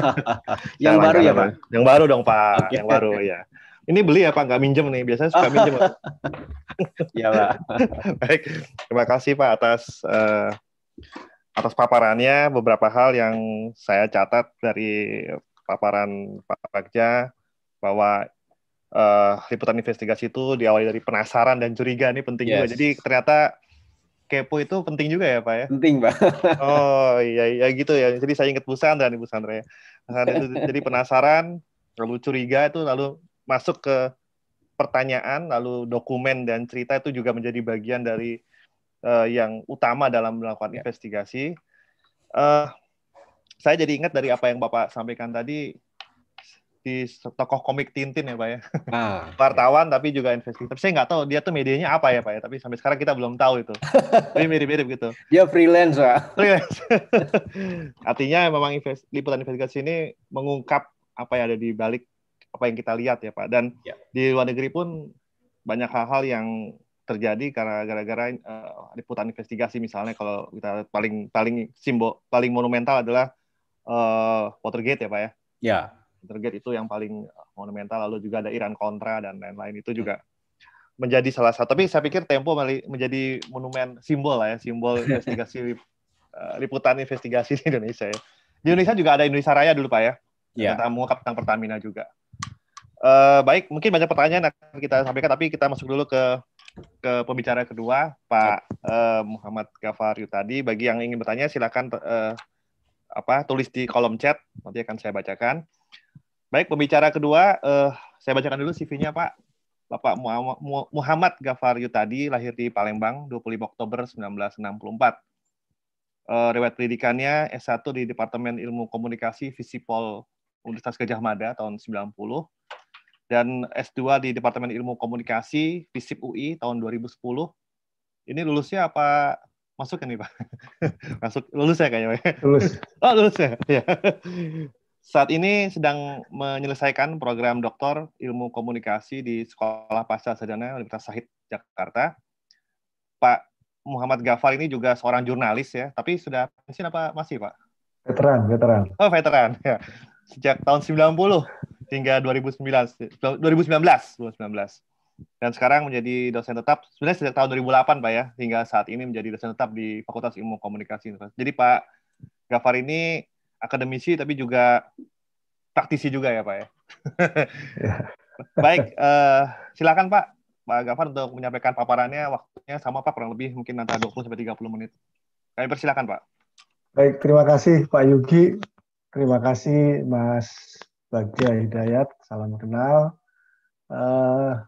yang baru ya Pak? Yang baru dong Pak, okay. yang baru ya. Ini beli ya Pak, nggak minjem nih. Biasanya suka minjem. Iya Pak. Baik, terima kasih Pak atas uh, atas paparannya. Beberapa hal yang saya catat dari paparan Pak Bagja bahwa uh, liputan investigasi itu diawali dari penasaran dan curiga ini penting yes. juga. Jadi ternyata kepo itu penting juga ya Pak ya? Penting Pak. Oh iya iya gitu ya. Jadi saya ingat Bu Sandra nih Bu Sandra ya. Nah, Sandra itu jadi penasaran, lalu curiga itu lalu masuk ke pertanyaan, lalu dokumen dan cerita itu juga menjadi bagian dari uh, yang utama dalam melakukan ya. investigasi. Uh, saya jadi ingat dari apa yang Bapak sampaikan tadi di tokoh komik Tintin ya Pak ya. Ah. Wartawan tapi juga investigator. Tapi saya nggak tahu dia tuh medianya apa ya Pak ya, tapi sampai sekarang kita belum tahu itu. Tapi mirip-mirip gitu. Dia freelance Pak. Freelance. Artinya memang invest, liputan investigasi ini mengungkap apa yang ada di balik apa yang kita lihat ya Pak. Dan ya. di luar negeri pun banyak hal-hal yang terjadi karena gara-gara uh, liputan investigasi misalnya kalau kita paling paling simbol paling monumental adalah uh, Watergate ya pak ya. Ya. Intergate itu yang paling eh, monumental lalu juga ada Iran kontra dan lain-lain itu juga menjadi salah satu tapi saya pikir Tempo menjadi monumen simbol lah ya simbol investigasi eh, liputan investigasi di Indonesia ya. Di Indonesia juga ada Indonesia Raya dulu Pak ya. Yeah. Kita mengungkap tentang Pertamina juga. Uh, baik, mungkin banyak pertanyaan akan kita sampaikan, tapi kita masuk dulu ke ke pembicara kedua Pak uh, Muhammad Gafar tadi. Bagi yang ingin bertanya, silakan uh, apa tulis di kolom chat, nanti akan saya bacakan. Baik, pembicara kedua, eh, saya bacakan dulu CV-nya Pak. Bapak Muhammad Gafar Yutadi, lahir di Palembang 25 Oktober 1964. Eh, riwayat pendidikannya S1 di Departemen Ilmu Komunikasi Visipol Universitas Gajah Mada tahun 90 dan S2 di Departemen Ilmu Komunikasi Visip UI tahun 2010. Ini lulusnya apa masuk nih Pak? masuk lulus ya kayaknya. Lulus. Oh, lulus ya. Iya. Saat ini sedang menyelesaikan program doktor ilmu komunikasi di Sekolah Pasca Sarjana Universitas Sahid Jakarta. Pak Muhammad Gafar ini juga seorang jurnalis ya, tapi sudah pensiun apa masih Pak? Veteran, veteran. Oh veteran ya. Sejak tahun 90 hingga 2009, 2019, 2019. Dan sekarang menjadi dosen tetap, sebenarnya sejak tahun 2008 Pak ya, hingga saat ini menjadi dosen tetap di Fakultas Ilmu Komunikasi. Jadi Pak Gafar ini akademisi tapi juga praktisi juga ya Pak ya. ya. Baik, uh, silakan Pak Pak Gafar untuk menyampaikan paparannya waktunya sama Pak kurang lebih mungkin antara 20 sampai 30 menit. Kami persilakan Pak. Baik, terima kasih Pak Yugi. Terima kasih Mas Bagja Hidayat. Salam kenal. Uh,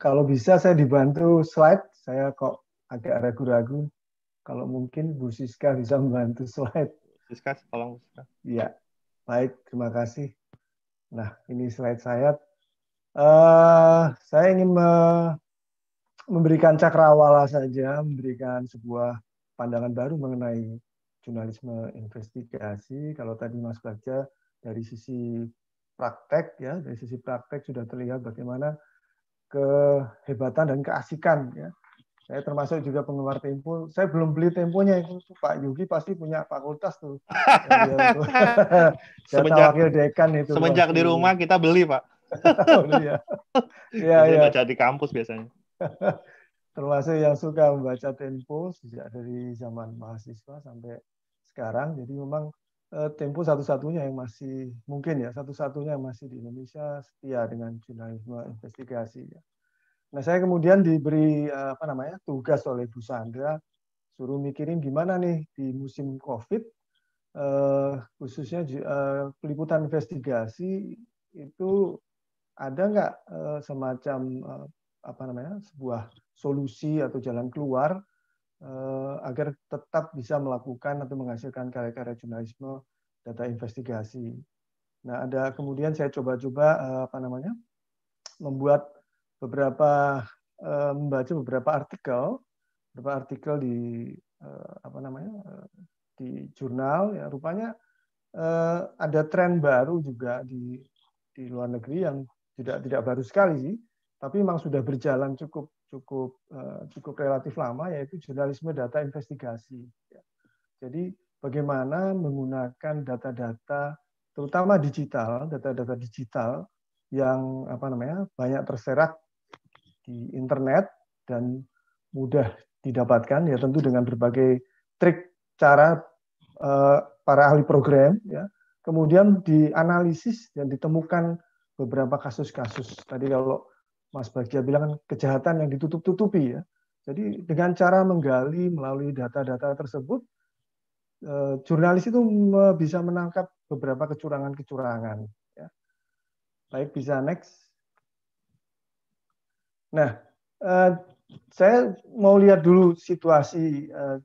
kalau bisa saya dibantu slide, saya kok agak ragu-ragu. Kalau mungkin Bu Siska bisa membantu slide. Siska, tolong Iya, baik, terima kasih. Nah, ini slide saya. Uh, saya ingin me memberikan cakrawala saja, memberikan sebuah pandangan baru mengenai jurnalisme investigasi. Kalau tadi Mas Baca dari sisi praktek ya, dari sisi praktek sudah terlihat bagaimana kehebatan dan keasikan ya saya termasuk juga penggemar tempo saya belum beli temponya itu Pak Yugi pasti punya fakultas tuh iya, semenjak wakil dekan itu semenjak di rumah kita beli Pak oh, Iya, iya. Ya. baca di kampus biasanya termasuk yang suka membaca Tempo sejak dari zaman mahasiswa sampai sekarang. Jadi memang eh, Tempo satu-satunya yang masih mungkin ya satu-satunya yang masih di Indonesia setia dengan jurnalisme investigasi. Ya. Nah, saya kemudian diberi eh, apa namanya tugas oleh Bu Sandra suruh mikirin gimana nih di musim COVID, eh, khususnya eh, peliputan investigasi itu ada nggak semacam apa namanya sebuah solusi atau jalan keluar agar tetap bisa melakukan atau menghasilkan karya-karya jurnalisme data investigasi. Nah, ada kemudian saya coba-coba apa namanya membuat beberapa eh, membaca beberapa artikel, beberapa artikel di eh, apa namanya eh, di jurnal ya rupanya ada tren baru juga di di luar negeri yang tidak tidak baru sekali sih, tapi memang sudah berjalan cukup cukup cukup relatif lama yaitu jurnalisme data investigasi. Ya. Jadi bagaimana menggunakan data-data terutama digital, data-data digital yang apa namanya banyak terserak di internet dan mudah didapatkan ya tentu dengan berbagai trik cara uh, para ahli program ya kemudian dianalisis dan ditemukan beberapa kasus-kasus tadi kalau Mas bagja bilang kan kejahatan yang ditutup-tutupi ya jadi dengan cara menggali melalui data-data tersebut uh, jurnalis itu bisa menangkap beberapa kecurangan-kecurangan ya. baik bisa next Nah, eh, saya mau lihat dulu situasi eh,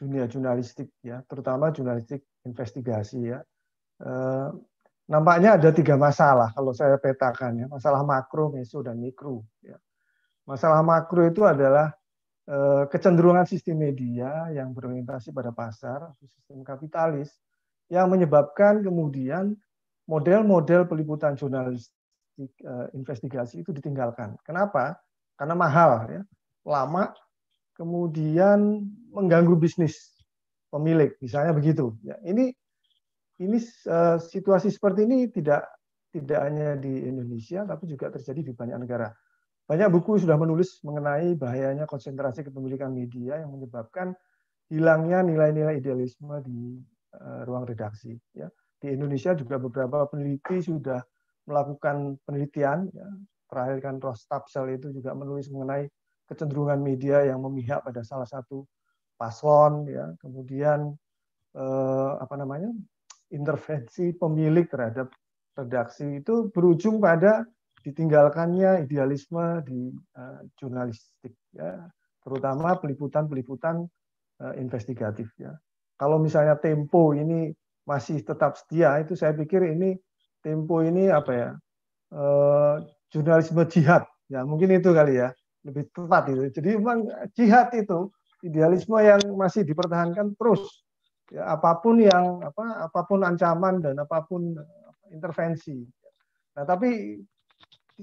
dunia jurnalistik ya, terutama jurnalistik investigasi ya. Eh, nampaknya ada tiga masalah kalau saya petakan ya, masalah makro, meso dan mikro. Ya. Masalah makro itu adalah eh, kecenderungan sistem media yang berorientasi pada pasar, sistem kapitalis, yang menyebabkan kemudian model-model peliputan jurnalistik eh, investigasi itu ditinggalkan. Kenapa? karena mahal ya lama kemudian mengganggu bisnis pemilik misalnya begitu ya ini ini eh, situasi seperti ini tidak tidak hanya di Indonesia tapi juga terjadi di banyak negara banyak buku sudah menulis mengenai bahayanya konsentrasi kepemilikan media yang menyebabkan hilangnya nilai-nilai idealisme di eh, ruang redaksi ya di Indonesia juga beberapa peneliti sudah melakukan penelitian ya, Terakhir kan Ross Tapsel itu juga menulis mengenai kecenderungan media yang memihak pada salah satu paslon ya. Kemudian eh, apa namanya? intervensi pemilik terhadap redaksi itu berujung pada ditinggalkannya idealisme di eh, jurnalistik ya, terutama peliputan-peliputan eh, investigatif ya. Kalau misalnya Tempo ini masih tetap setia itu saya pikir ini Tempo ini apa ya? Eh, jurnalisme jihad. Ya mungkin itu kali ya lebih tepat itu. Jadi memang jihad itu idealisme yang masih dipertahankan terus. Ya, apapun yang apa apapun ancaman dan apapun eh, intervensi. Nah, tapi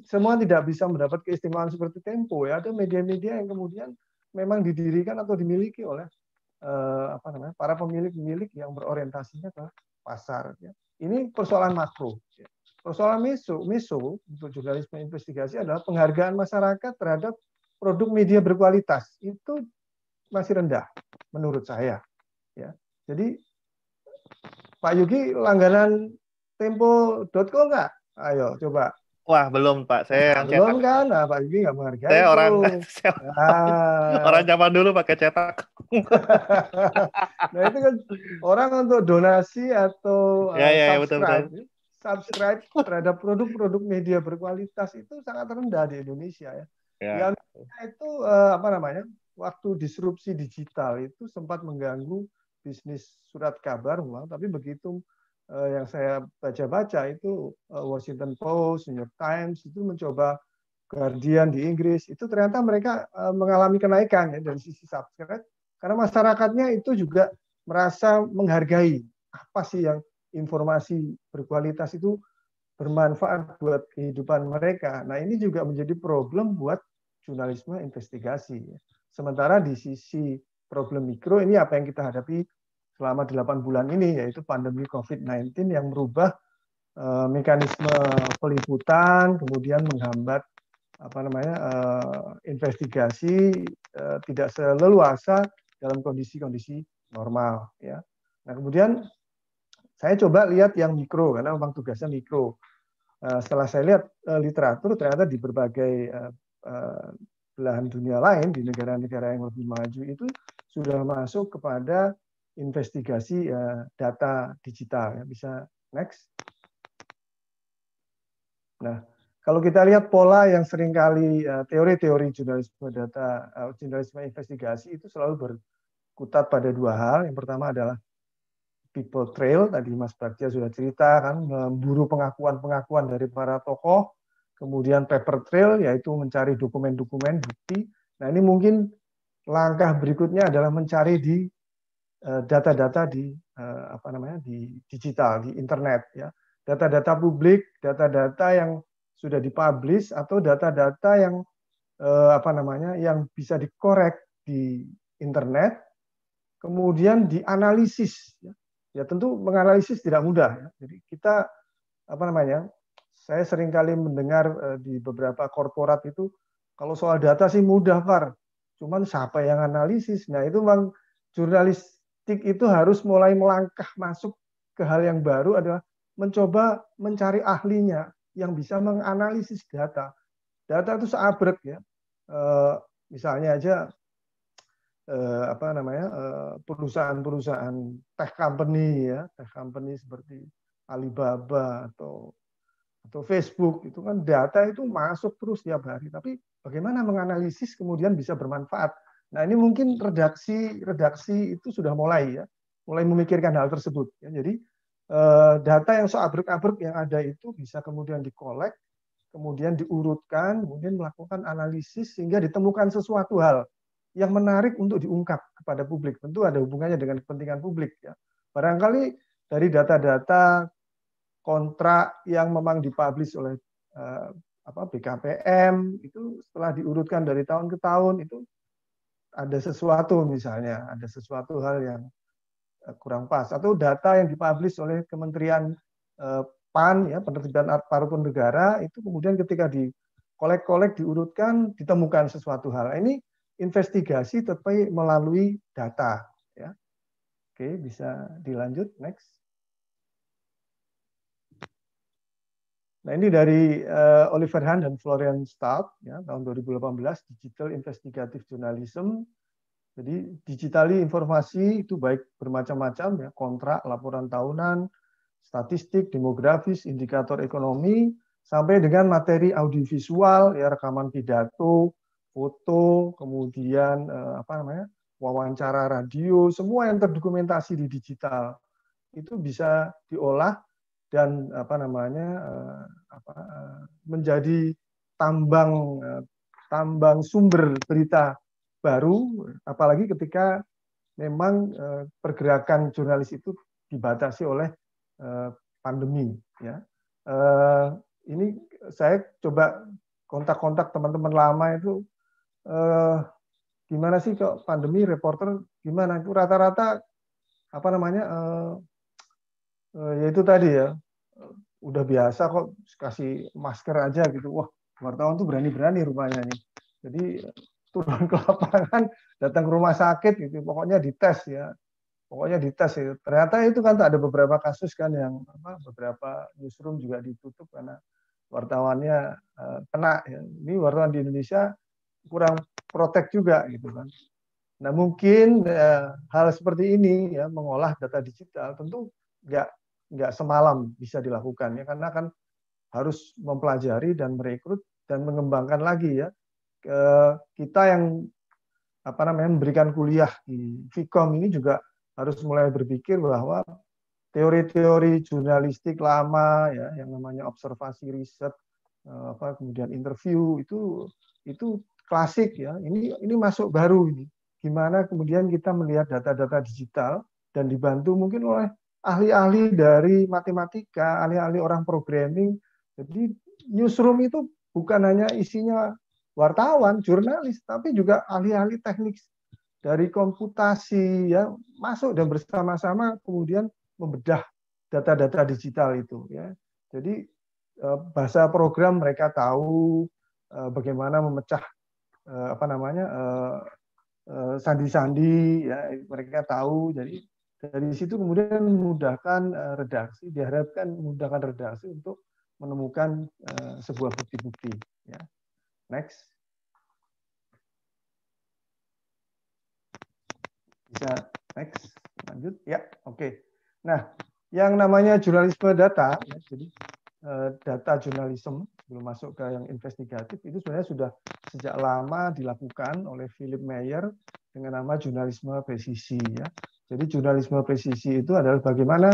semua tidak bisa mendapat keistimewaan seperti Tempo ya. Ada media-media yang kemudian memang didirikan atau dimiliki oleh eh, apa namanya? para pemilik-pemilik yang berorientasinya ke pasar ya. Ini persoalan makro ya. Persoalan MISU, MISU untuk jurnalisme investigasi adalah penghargaan masyarakat terhadap produk media berkualitas itu masih rendah menurut saya. Ya. Jadi Pak Yugi langganan tempo.co enggak? Ayo coba Wah belum Pak, saya yang cetak. Belum kan, nah, Pak Yugi enggak menghargai. Saya itu. orang, saya nah. orang zaman dulu pakai cetak. nah itu kan orang untuk donasi atau ya, ya, subscribe ya, uh, betul, betul subscribe terhadap produk-produk media berkualitas itu sangat rendah di Indonesia ya. Yeah. Ya. itu eh, apa namanya? Waktu disrupsi digital itu sempat mengganggu bisnis surat kabar memang, tapi begitu eh, yang saya baca-baca itu eh, Washington Post, New York Times itu mencoba Guardian di Inggris itu ternyata mereka mengalami kenaikan ya dari sisi subscribe karena masyarakatnya itu juga merasa menghargai apa sih yang informasi berkualitas itu bermanfaat buat kehidupan mereka. Nah, ini juga menjadi problem buat jurnalisme investigasi. Sementara di sisi problem mikro ini apa yang kita hadapi selama 8 bulan ini yaitu pandemi COVID-19 yang merubah uh, mekanisme peliputan, kemudian menghambat apa namanya uh, investigasi uh, tidak seleluasa dalam kondisi-kondisi normal ya. Nah, kemudian saya coba lihat yang mikro karena memang tugasnya mikro. Eh, setelah saya lihat eh, literatur ternyata di berbagai eh, belahan dunia lain di negara-negara yang lebih maju itu sudah masuk kepada investigasi data digital. Ya, bisa next. Nah, kalau kita lihat pola yang seringkali teori-teori jurnalisme data, jurnalisme investigasi itu selalu berkutat pada dua hal. Yang pertama adalah people trail tadi Mas Bagja sudah cerita kan memburu pengakuan-pengakuan dari para tokoh, kemudian paper trail yaitu mencari dokumen-dokumen bukti. Nah, ini mungkin langkah berikutnya adalah mencari di eh, data-data di eh, apa namanya di digital, di internet ya. Data-data publik, data-data yang sudah dipublish atau data-data yang eh, apa namanya yang bisa dikorek di internet kemudian dianalisis ya. Ya tentu menganalisis tidak mudah. Ya. Jadi kita apa namanya? Saya sering kali mendengar eh, di beberapa korporat itu kalau soal data sih mudah, Pak. Cuman siapa yang analisis? Nah, itu memang jurnalistik itu harus mulai melangkah masuk ke hal yang baru adalah mencoba mencari ahlinya yang bisa menganalisis data. Data itu seabrek ya. Eh, misalnya aja eh, apa namanya eh, perusahaan-perusahaan tech company ya tech company seperti Alibaba atau atau Facebook itu kan data itu masuk terus tiap hari tapi bagaimana menganalisis kemudian bisa bermanfaat nah ini mungkin redaksi redaksi itu sudah mulai ya mulai memikirkan hal tersebut ya jadi eh, data yang seabrek-abrek yang ada itu bisa kemudian dikolek kemudian diurutkan kemudian melakukan analisis sehingga ditemukan sesuatu hal yang menarik untuk diungkap kepada publik. Tentu ada hubungannya dengan kepentingan publik. Ya. Barangkali dari data-data kontrak yang memang dipublish oleh eh, apa BKPM itu setelah diurutkan dari tahun ke tahun itu ada sesuatu misalnya ada sesuatu hal yang eh, kurang pas atau data yang dipublish oleh Kementerian eh, PAN ya penerbitan aparatur negara itu kemudian ketika di kolek-kolek diurutkan ditemukan sesuatu hal ini investigasi tetapi melalui data. Ya. Oke, bisa dilanjut next. Nah ini dari uh, Oliver Hahn dan Florian Staub ya, tahun 2018 Digital Investigative Journalism. Jadi digitali informasi itu baik bermacam-macam ya kontrak, laporan tahunan, statistik, demografis, indikator ekonomi, sampai dengan materi audiovisual ya rekaman pidato, foto, kemudian eh, apa namanya wawancara radio, semua yang terdokumentasi di digital itu bisa diolah dan apa namanya eh, apa, eh, menjadi tambang tambang sumber berita baru, apalagi ketika memang pergerakan jurnalis itu dibatasi oleh pandemi. Ya, ini saya coba kontak-kontak teman-teman lama itu eh, gimana sih kok pandemi reporter gimana? itu Rata-rata apa namanya? Eh, eh, ya tadi ya. Udah biasa kok kasih masker aja gitu. Wah, wartawan tuh berani-berani rumahnya nih. Jadi eh, turun ke lapangan, datang ke rumah sakit gitu. Pokoknya dites ya. Pokoknya dites ya. Ternyata itu kan ada beberapa kasus kan yang apa beberapa newsroom juga ditutup karena wartawannya uh, kena. Ya. Ini wartawan di Indonesia kurang protek juga gitu kan. Nah mungkin ya, hal seperti ini ya mengolah data digital tentu nggak nggak semalam bisa dilakukan ya karena kan harus mempelajari dan merekrut dan mengembangkan lagi ya e, kita yang apa namanya memberikan kuliah di Vkom ini juga harus mulai berpikir bahwa teori-teori jurnalistik lama ya yang namanya observasi riset eh, apa kemudian interview itu itu klasik ya. Ini ini masuk baru ini. Gimana kemudian kita melihat data-data digital dan dibantu mungkin oleh ahli-ahli dari matematika, ahli-ahli orang programming. Jadi newsroom itu bukan hanya isinya wartawan, jurnalis, tapi juga ahli-ahli teknik dari komputasi ya masuk dan bersama-sama kemudian membedah data-data digital itu ya. Jadi eh, bahasa program mereka tahu eh, bagaimana memecah uh, apa namanya eh, eh, sandi-sandi, uh, ya, mereka tahu. Jadi dari situ kemudian memudahkan redaksi, diharapkan memudahkan redaksi untuk menemukan sebuah bukti-bukti. Ya. Next. Bisa next, lanjut. Ya, oke. Okay. Nah, yang namanya jurnalisme data, ya, jadi Eh, data jurnalisme, belum masuk ke yang investigatif, itu sebenarnya sudah sejak lama dilakukan oleh Philip Meyer dengan nama jurnalisme presisi. Ya. Jadi jurnalisme presisi itu adalah bagaimana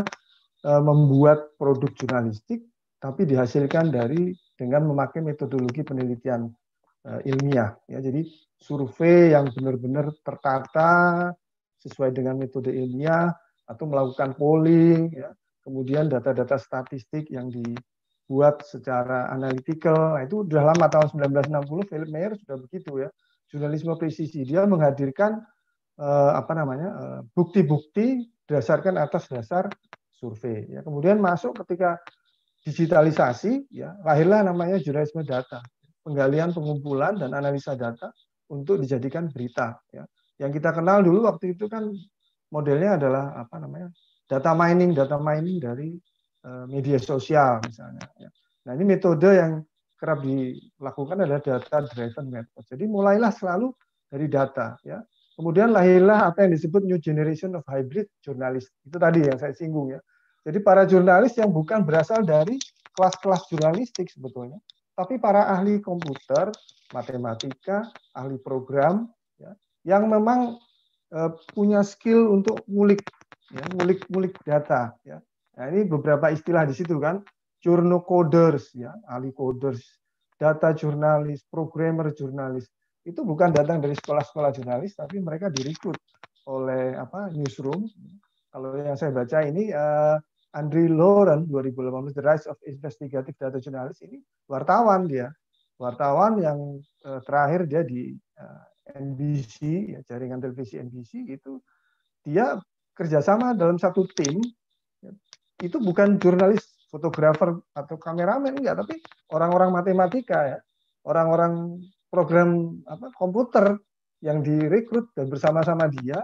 eh, membuat produk jurnalistik, tapi dihasilkan dari dengan memakai metodologi penelitian eh, ilmiah. Ya. Jadi survei yang benar-benar tertata sesuai dengan metode ilmiah atau melakukan polling, ya. kemudian data-data statistik yang di buat secara analytical. Nah, itu sudah lama tahun 1960 Philip Mayer sudah begitu ya. Jurnalisme presisi dia menghadirkan eh, apa namanya bukti eh, bukti-bukti berdasarkan atas dasar survei. Ya. Kemudian masuk ketika digitalisasi, ya lahirlah namanya jurnalisme data, penggalian, pengumpulan dan analisa data untuk dijadikan berita. Ya. Yang kita kenal dulu waktu itu kan modelnya adalah apa namanya data mining, data mining dari Eh, media sosial misalnya. Ya. Nah ini metode yang kerap dilakukan adalah data driven method. Jadi mulailah selalu dari data ya. Kemudian lahirlah apa yang disebut new generation of hybrid jurnalis. Itu tadi yang saya singgung ya. Jadi para jurnalis yang bukan berasal dari kelas-kelas jurnalistik sebetulnya, tapi para ahli komputer, matematika, ahli program ya, yang memang eh, punya skill untuk ngulik ya, ngulik-ngulik data ya. Nah, ini beberapa istilah di situ kan. Journal coders, ya, ahli coders, data jurnalis, programmer jurnalis. Itu bukan datang dari sekolah-sekolah jurnalis, tapi mereka direkrut oleh apa newsroom. Kalau yang saya baca ini uh, Andrew Loren 2018 The Rise of Investigative Data Journalist ini wartawan dia. Wartawan yang uh, terakhir dia di uh, eh, NBC, ya, jaringan televisi NBC itu dia kerjasama dalam satu tim itu bukan jurnalis, fotografer atau kameramen enggak, tapi orang-orang matematika ya, orang-orang program apa komputer yang direkrut dan bersama-sama dia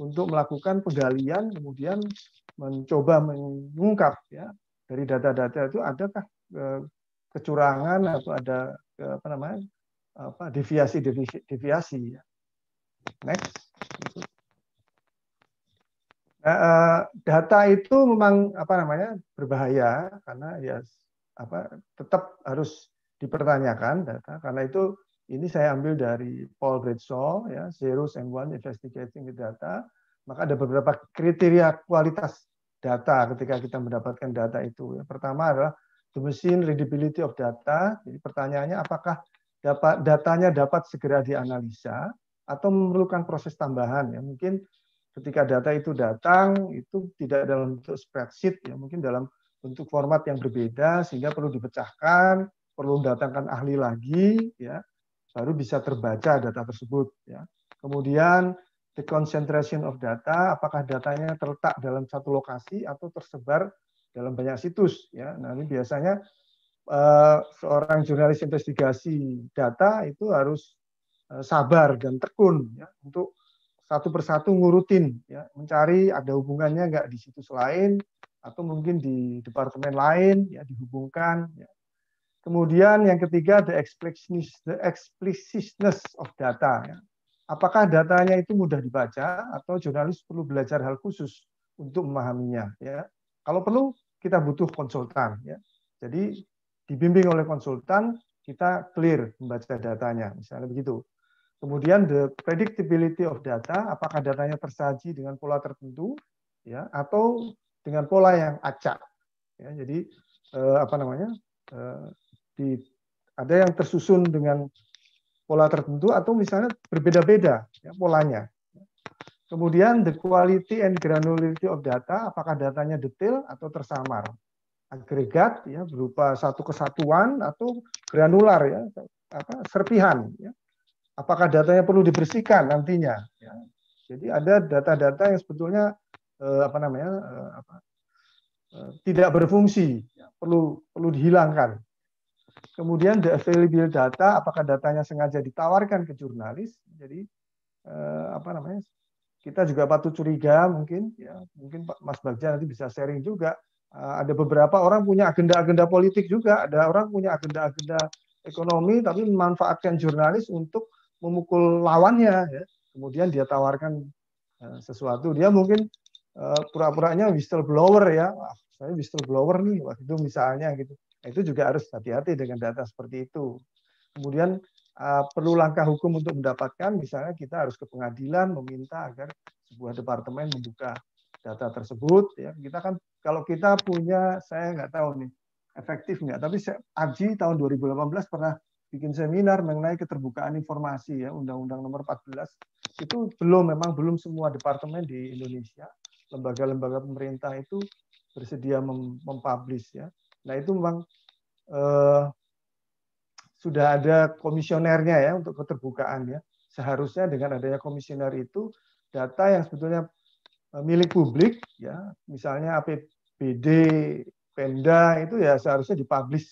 untuk melakukan penggalian kemudian mencoba mengungkap ya dari data-data itu adakah eh, kecurangan atau ada eh, apa namanya apa deviasi deviasi, ya. next data itu memang apa namanya berbahaya karena ya apa tetap harus dipertanyakan data karena itu ini saya ambil dari Paul Bradshaw ya Zeros and One Investigating the Data maka ada beberapa kriteria kualitas data ketika kita mendapatkan data itu ya. pertama adalah the machine readability of data jadi pertanyaannya apakah dapat datanya dapat segera dianalisa atau memerlukan proses tambahan ya mungkin ketika data itu datang itu tidak dalam bentuk spreadsheet ya mungkin dalam bentuk format yang berbeda sehingga perlu dipecahkan perlu mendatangkan ahli lagi ya baru bisa terbaca data tersebut ya kemudian the concentration of data apakah datanya terletak dalam satu lokasi atau tersebar dalam banyak situs ya nah ini biasanya uh, seorang jurnalis investigasi data itu harus uh, sabar dan tekun ya untuk satu persatu ngurutin, ya, mencari ada hubungannya nggak di situs lain atau mungkin di departemen lain, ya, dihubungkan. Ya. Kemudian yang ketiga the explicitness, the explicitness of data. Ya. Apakah datanya itu mudah dibaca atau jurnalis perlu belajar hal khusus untuk memahaminya? Ya. Kalau perlu kita butuh konsultan. Ya. Jadi dibimbing oleh konsultan kita clear membaca datanya, misalnya begitu. Kemudian the predictability of data, apakah datanya tersaji dengan pola tertentu, ya, atau dengan pola yang acak. Ya, jadi eh, apa namanya, eh, di, ada yang tersusun dengan pola tertentu atau misalnya berbeda-beda ya, polanya. Kemudian the quality and granularity of data, apakah datanya detail atau tersamar, agregat ya berupa satu kesatuan atau granular ya apa serpihan. Ya apakah datanya perlu dibersihkan nantinya. Ya. Jadi ada data-data yang sebetulnya eh, apa namanya eh, apa, eh, tidak berfungsi, ya. perlu perlu dihilangkan. Kemudian the available data, apakah datanya sengaja ditawarkan ke jurnalis? Jadi eh, apa namanya? Kita juga patut curiga mungkin, ya mungkin Pak Mas Bagja nanti bisa sharing juga. Eh, ada beberapa orang punya agenda-agenda politik juga, ada orang punya agenda-agenda ekonomi, tapi memanfaatkan jurnalis untuk memukul lawannya ya. kemudian dia tawarkan uh, sesuatu dia mungkin uh, pura-puranya whistleblower ya Wah, saya whistleblower nih waktu itu misalnya gitu nah, itu juga harus hati-hati dengan data seperti itu kemudian uh, perlu langkah hukum untuk mendapatkan misalnya kita harus ke pengadilan meminta agar sebuah departemen membuka data tersebut ya kita kan kalau kita punya saya nggak tahu nih efektif nggak tapi Aji tahun 2018 pernah bikin seminar mengenai keterbukaan informasi ya Undang-Undang Nomor 14 itu belum memang belum semua departemen di Indonesia lembaga-lembaga pemerintah itu bersedia mem mempublish ya. Nah itu memang eh, sudah ada komisionernya ya untuk keterbukaan ya. Seharusnya dengan adanya komisioner itu data yang sebetulnya eh, milik publik ya, misalnya APBD, Pemda itu ya seharusnya dipublish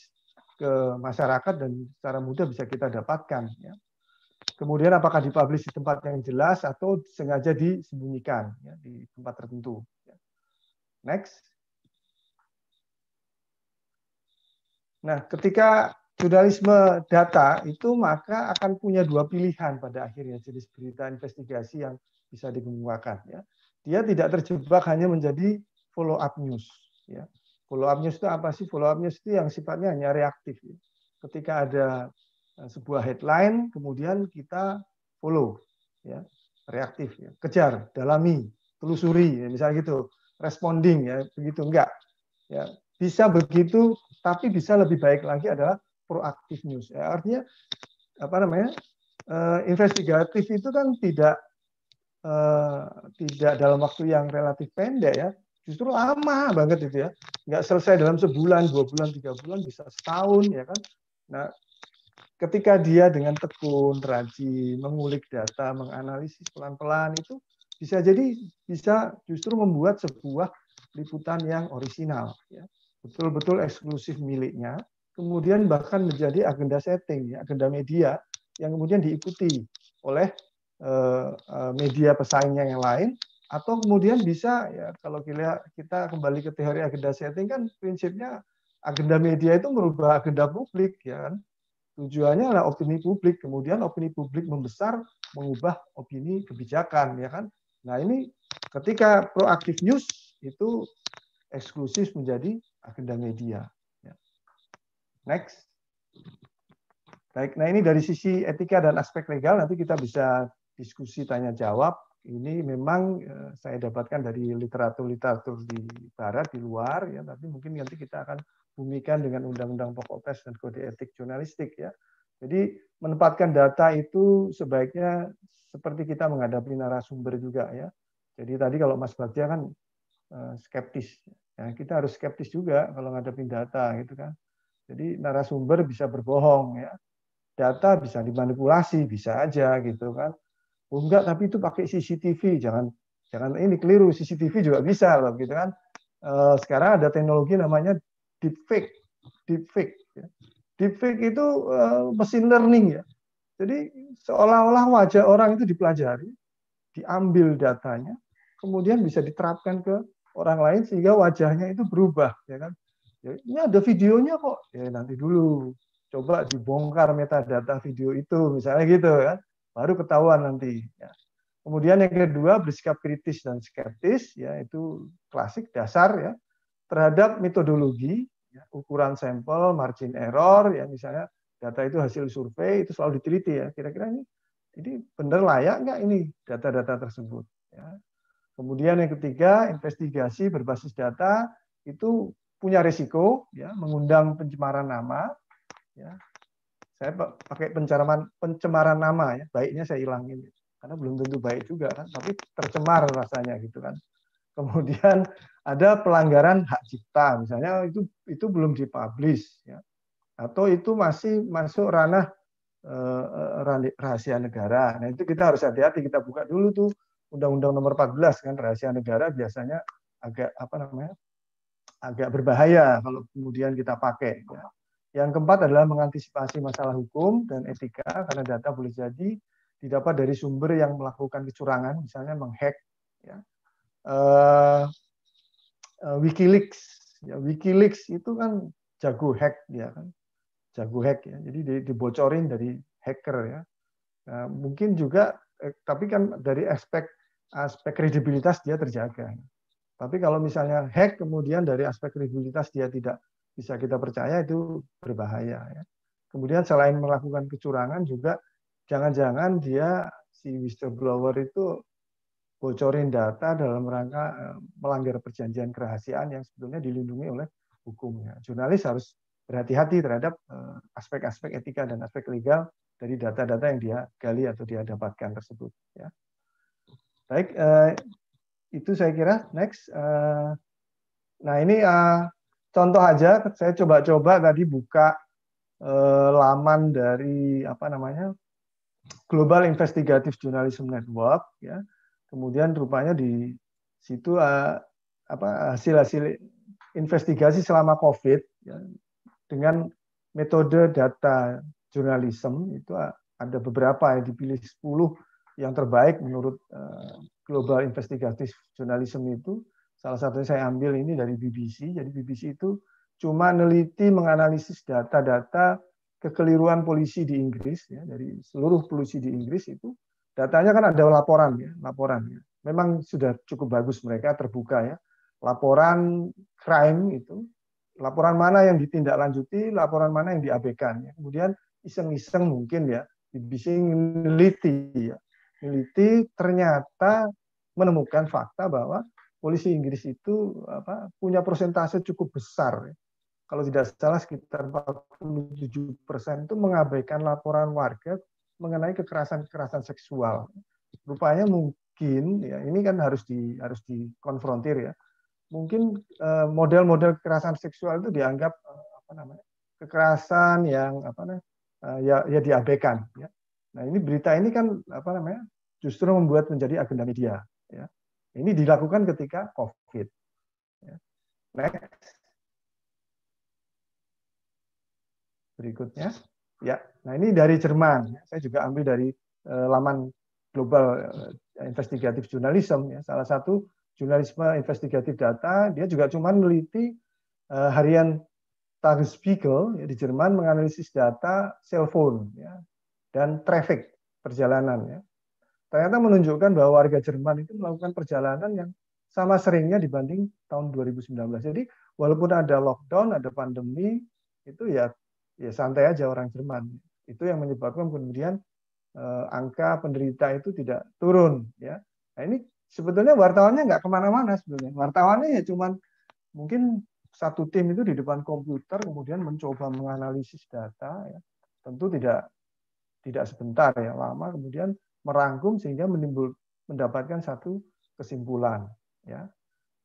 ke masyarakat dan secara mudah bisa kita dapatkan. Ya. Kemudian apakah dipublish di tempat yang jelas atau sengaja disembunyikan ya, di tempat tertentu. Ya. Next. Nah, ketika jurnalisme data itu maka akan punya dua pilihan pada akhirnya jenis berita investigasi yang bisa dikemukakan. Ya. Dia tidak terjebak hanya menjadi follow up news. Ya Follow up news itu apa sih? Follow up news itu yang sifatnya hanya reaktif. Ya. Ketika ada eh, sebuah headline, kemudian kita follow, ya, reaktif, ya. kejar, dalami, telusuri, ya, misalnya gitu, responding, ya, begitu enggak, ya, bisa begitu, tapi bisa lebih baik lagi adalah proaktif news. Ya, artinya apa namanya? Eh, investigatif itu kan tidak eh, tidak dalam waktu yang relatif pendek ya, justru lama banget itu ya. Nggak selesai dalam sebulan, dua bulan, tiga bulan, bisa setahun ya kan. Nah, ketika dia dengan tekun, rajin, mengulik data, menganalisis pelan-pelan itu bisa jadi bisa justru membuat sebuah liputan yang orisinal, ya. betul-betul eksklusif miliknya. Kemudian bahkan menjadi agenda setting, ya, agenda media yang kemudian diikuti oleh eh, eh, media pesaingnya yang lain atau kemudian bisa ya kalau kita kembali ke teori agenda setting kan prinsipnya agenda media itu merubah agenda publik ya kan. Tujuannya adalah opini publik, kemudian opini publik membesar mengubah opini kebijakan ya kan. Nah, ini ketika proaktif news itu eksklusif menjadi agenda media. Ya. Next. Baik, nah ini dari sisi etika dan aspek legal nanti kita bisa diskusi tanya jawab ini memang eh, saya dapatkan dari literatur-literatur di barat di luar ya tapi mungkin nanti kita akan bumikan dengan undang-undang pokok pers dan kode etik jurnalistik ya. Jadi menempatkan data itu sebaiknya seperti kita menghadapi narasumber juga ya. Jadi tadi kalau Mas Bagja kan eh, skeptis. Ya, kita harus skeptis juga kalau menghadapi data gitu kan. Jadi narasumber bisa berbohong ya. Data bisa dimanipulasi bisa aja gitu kan Oh enggak, tapi itu pakai CCTV, jangan jangan ini keliru, CCTV juga bisa, gitu kan. Eh, sekarang ada teknologi namanya deepfake, deepfake. ya. Deepfake itu eh, mesin learning ya. Jadi seolah-olah wajah orang itu dipelajari, diambil datanya, kemudian bisa diterapkan ke orang lain sehingga wajahnya itu berubah, ya kan? Ya, ini ada videonya kok, ya nanti dulu coba dibongkar metadata video itu misalnya gitu ya kan baru ketahuan nanti. Ya. Kemudian yang kedua bersikap kritis dan skeptis, ya itu klasik dasar ya terhadap metodologi, ya, ukuran sampel, margin error, ya misalnya data itu hasil survei itu selalu diteliti ya kira-kira ini ini benar layak nggak ini data-data tersebut. Ya. Kemudian yang ketiga investigasi berbasis data itu punya risiko, ya, mengundang pencemaran nama, ya, saya pakai pencemaran pencemaran nama ya baiknya saya hilangin karena belum tentu baik juga kan tapi tercemar rasanya gitu kan kemudian ada pelanggaran hak cipta misalnya itu itu belum dipublish ya atau itu masih masuk ranah eh, eh rahasia negara nah itu kita harus hati-hati kita buka dulu tuh undang-undang nomor 14 kan rahasia negara biasanya agak apa namanya agak berbahaya kalau kemudian kita pakai ya yang keempat adalah mengantisipasi masalah hukum dan etika karena data boleh jadi didapat dari sumber yang melakukan kecurangan, misalnya menghack. Ya. Uh, uh, WikiLeaks, ya, WikiLeaks itu kan jago hack, ya kan, jago hack ya. Jadi dibocorin dari hacker ya. Nah, mungkin juga, eh, tapi kan dari aspek aspek kredibilitas dia terjaga. Tapi kalau misalnya hack kemudian dari aspek kredibilitas dia tidak bisa kita percaya itu berbahaya. Ya. Kemudian selain melakukan kecurangan juga jangan-jangan dia si whistleblower itu bocorin data dalam rangka eh, melanggar perjanjian kerahasiaan yang sebetulnya dilindungi oleh hukumnya. Jurnalis harus berhati-hati terhadap eh, aspek-aspek etika dan aspek legal dari data-data yang dia gali atau dia dapatkan tersebut. Ya. Baik, eh, itu saya kira next. Nah ini contoh aja saya coba-coba tadi buka eh, laman dari apa namanya Global Investigative Journalism Network ya. Kemudian rupanya di situ eh, apa hasil-hasil investigasi selama Covid ya, dengan metode data jurnalism itu ada beberapa yang dipilih 10 yang terbaik menurut eh, Global Investigative Journalism itu Salah satunya saya ambil ini dari BBC. Jadi BBC itu cuma neliti menganalisis data-data kekeliruan polisi di Inggris ya dari seluruh polisi di Inggris itu datanya kan ada laporan ya laporan ya. memang sudah cukup bagus mereka terbuka ya laporan crime itu laporan mana yang ditindaklanjuti laporan mana yang diabaikan ya. kemudian iseng-iseng mungkin ya BBC meneliti ya meneliti ternyata menemukan fakta bahwa polisi Inggris itu apa, punya persentase cukup besar. Kalau tidak salah sekitar 47 persen itu mengabaikan laporan warga mengenai kekerasan-kekerasan seksual. Rupanya mungkin ya ini kan harus di harus dikonfrontir ya. Mungkin eh, model-model kekerasan seksual itu dianggap eh, apa namanya kekerasan yang apa namanya eh, ya, ya diabaikan. Ya. Nah ini berita ini kan apa namanya justru membuat menjadi agenda media. Ya. Ini dilakukan ketika COVID. Ya. Next. Berikutnya. Ya, nah ini dari Jerman. Saya juga ambil dari uh, laman Global eh, Investigative Journalism. Ya. Salah satu jurnalisme investigatif data, dia juga cuma meneliti uh, harian Tagesspiegel ya, di Jerman menganalisis data cell phone ya, dan traffic perjalanan. Ya ternyata menunjukkan bahwa warga Jerman itu melakukan perjalanan yang sama seringnya dibanding tahun 2019. Jadi walaupun ada lockdown, ada pandemi, itu ya ya santai aja orang Jerman. Itu yang menyebabkan kemudian eh, angka penderita itu tidak turun. Ya, nah ini sebetulnya wartawannya nggak kemana-mana sebetulnya. Wartawannya ya cuman mungkin satu tim itu di depan komputer kemudian mencoba menganalisis data. Ya. Tentu tidak tidak sebentar ya lama kemudian merangkum sehingga menimbul mendapatkan satu kesimpulan ya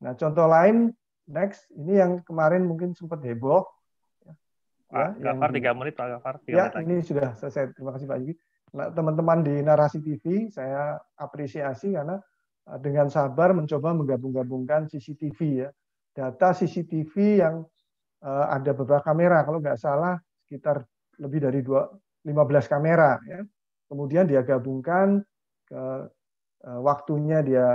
nah contoh lain next ini yang kemarin mungkin sempat heboh ya. Pak ya, Gafar tiga menit Pak Gafar ya menit ini sudah selesai terima kasih Pak Yudi. nah, teman-teman di narasi TV saya apresiasi karena eh, dengan sabar mencoba menggabung-gabungkan CCTV ya data CCTV yang eh, ada beberapa kamera kalau nggak salah sekitar lebih dari dua, 15 kamera ya kemudian dia gabungkan ke eh, waktunya dia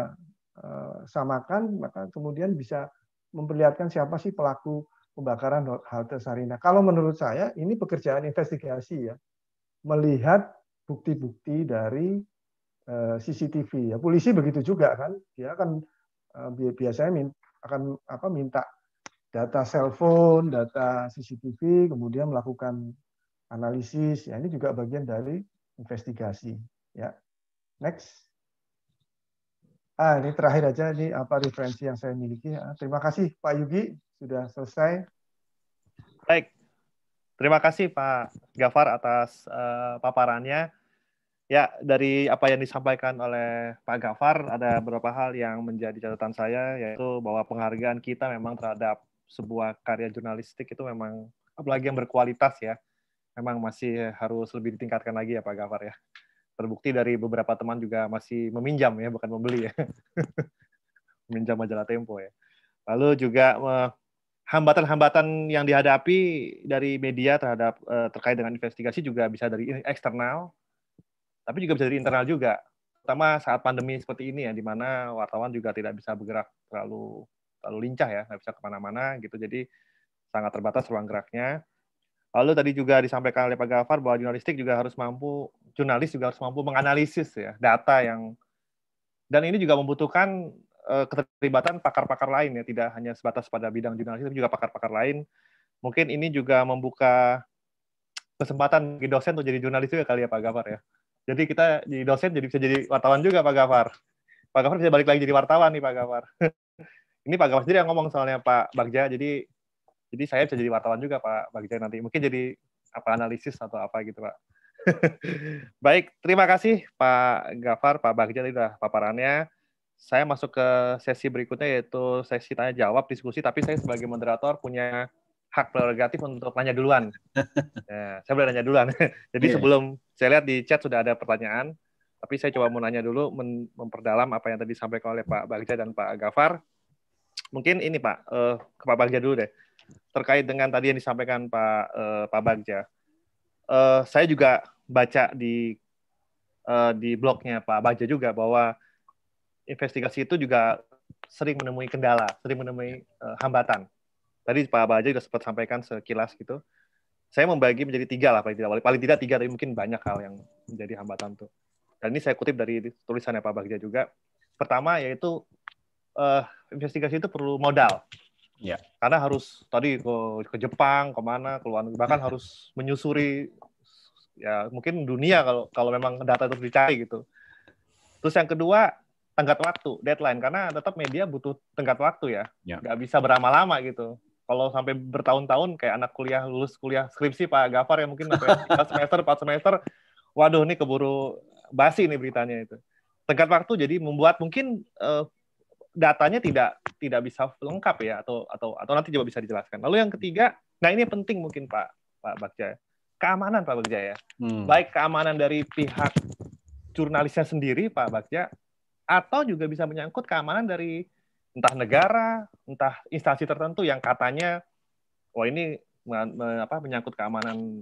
eh, samakan maka kemudian bisa memperlihatkan siapa sih pelaku pembakaran halte Sarina. Kalau menurut saya ini pekerjaan investigasi ya. Melihat bukti-bukti dari eh, CCTV ya. Polisi begitu juga kan. Dia akan biasanya akan apa minta data cellphone, data CCTV, kemudian melakukan analisis. Ya, ini juga bagian dari investigasi. Ya, next. Ah, ini terakhir aja ini apa referensi yang saya miliki. Ya. Terima kasih Pak Yugi sudah selesai. Baik, terima kasih Pak Gafar atas uh, paparannya. Ya, dari apa yang disampaikan oleh Pak Gafar, ada beberapa hal yang menjadi catatan saya, yaitu bahwa penghargaan kita memang terhadap sebuah karya jurnalistik itu memang, apalagi yang berkualitas ya, memang masih harus lebih ditingkatkan lagi ya Pak Gafar ya. Terbukti dari beberapa teman juga masih meminjam ya, bukan membeli ya. meminjam majalah Tempo ya. Lalu juga eh, hambatan-hambatan yang dihadapi dari media terhadap eh, terkait dengan investigasi juga bisa dari eksternal, tapi juga bisa dari internal juga. Terutama saat pandemi seperti ini ya, di mana wartawan juga tidak bisa bergerak terlalu terlalu lincah ya, nggak bisa kemana-mana gitu. Jadi sangat terbatas ruang geraknya Lalu tadi juga disampaikan oleh Pak Gafar bahwa jurnalistik juga harus mampu, jurnalis juga harus mampu menganalisis ya data yang dan ini juga membutuhkan uh, keterlibatan pakar-pakar lain ya, tidak hanya sebatas pada bidang jurnalistik tapi juga pakar-pakar lain. Mungkin ini juga membuka kesempatan bagi dosen untuk jadi jurnalis juga kali ya Pak Gafar ya. Jadi kita jadi dosen jadi bisa jadi wartawan juga Pak Gafar. Pak Gafar bisa balik lagi jadi wartawan nih Pak Gafar. ini Pak Gafar sendiri yang ngomong soalnya Pak Bagja. Jadi jadi saya bisa jadi wartawan juga Pak Bagja nanti. Mungkin jadi apa analisis atau apa gitu Pak. Baik, terima kasih Pak Gafar, Pak Bagja tadi sudah paparannya. Saya masuk ke sesi berikutnya yaitu sesi tanya jawab diskusi tapi saya sebagai moderator punya hak prerogatif untuk nanya duluan. ya, saya boleh nanya duluan. Jadi yeah. sebelum saya lihat di chat sudah ada pertanyaan, tapi saya coba mau nanya dulu memperdalam apa yang tadi disampaikan oleh Pak Bagja dan Pak Gafar. Mungkin ini Pak, uh, ke Pak Bagja dulu deh terkait dengan tadi yang disampaikan Pak uh, Pak Bagja. Uh, saya juga baca di uh, di blognya Pak Bagja juga bahwa investigasi itu juga sering menemui kendala, sering menemui uh, hambatan. Tadi Pak Bagja juga sempat sampaikan sekilas gitu. Saya membagi menjadi tiga lah paling tidak, paling tidak tiga tapi mungkin banyak hal yang menjadi hambatan tuh. Dan ini saya kutip dari tulisannya Pak Bagja juga. Pertama yaitu uh, investigasi itu perlu modal Ya. Karena harus tadi ke ke Jepang, kemana, keluar bahkan harus menyusuri ya mungkin dunia kalau kalau memang data itu dicari gitu. Terus yang kedua tenggat waktu, deadline karena tetap media butuh tenggat waktu ya, ya. nggak bisa berlama-lama gitu. Kalau sampai bertahun-tahun kayak anak kuliah lulus kuliah skripsi Pak Gafar ya mungkin sampai 4 semester, 4 semester, waduh ini keburu basi nih beritanya itu. Tenggat waktu jadi membuat mungkin uh, datanya tidak tidak bisa lengkap ya atau atau atau nanti coba bisa dijelaskan. Lalu yang ketiga, nah ini penting mungkin Pak Pak Bagja Keamanan Pak ya, Hmm. Baik keamanan dari pihak jurnalisnya sendiri Pak Bagja, atau juga bisa menyangkut keamanan dari entah negara, entah instansi tertentu yang katanya wah oh, ini menyangkut keamanan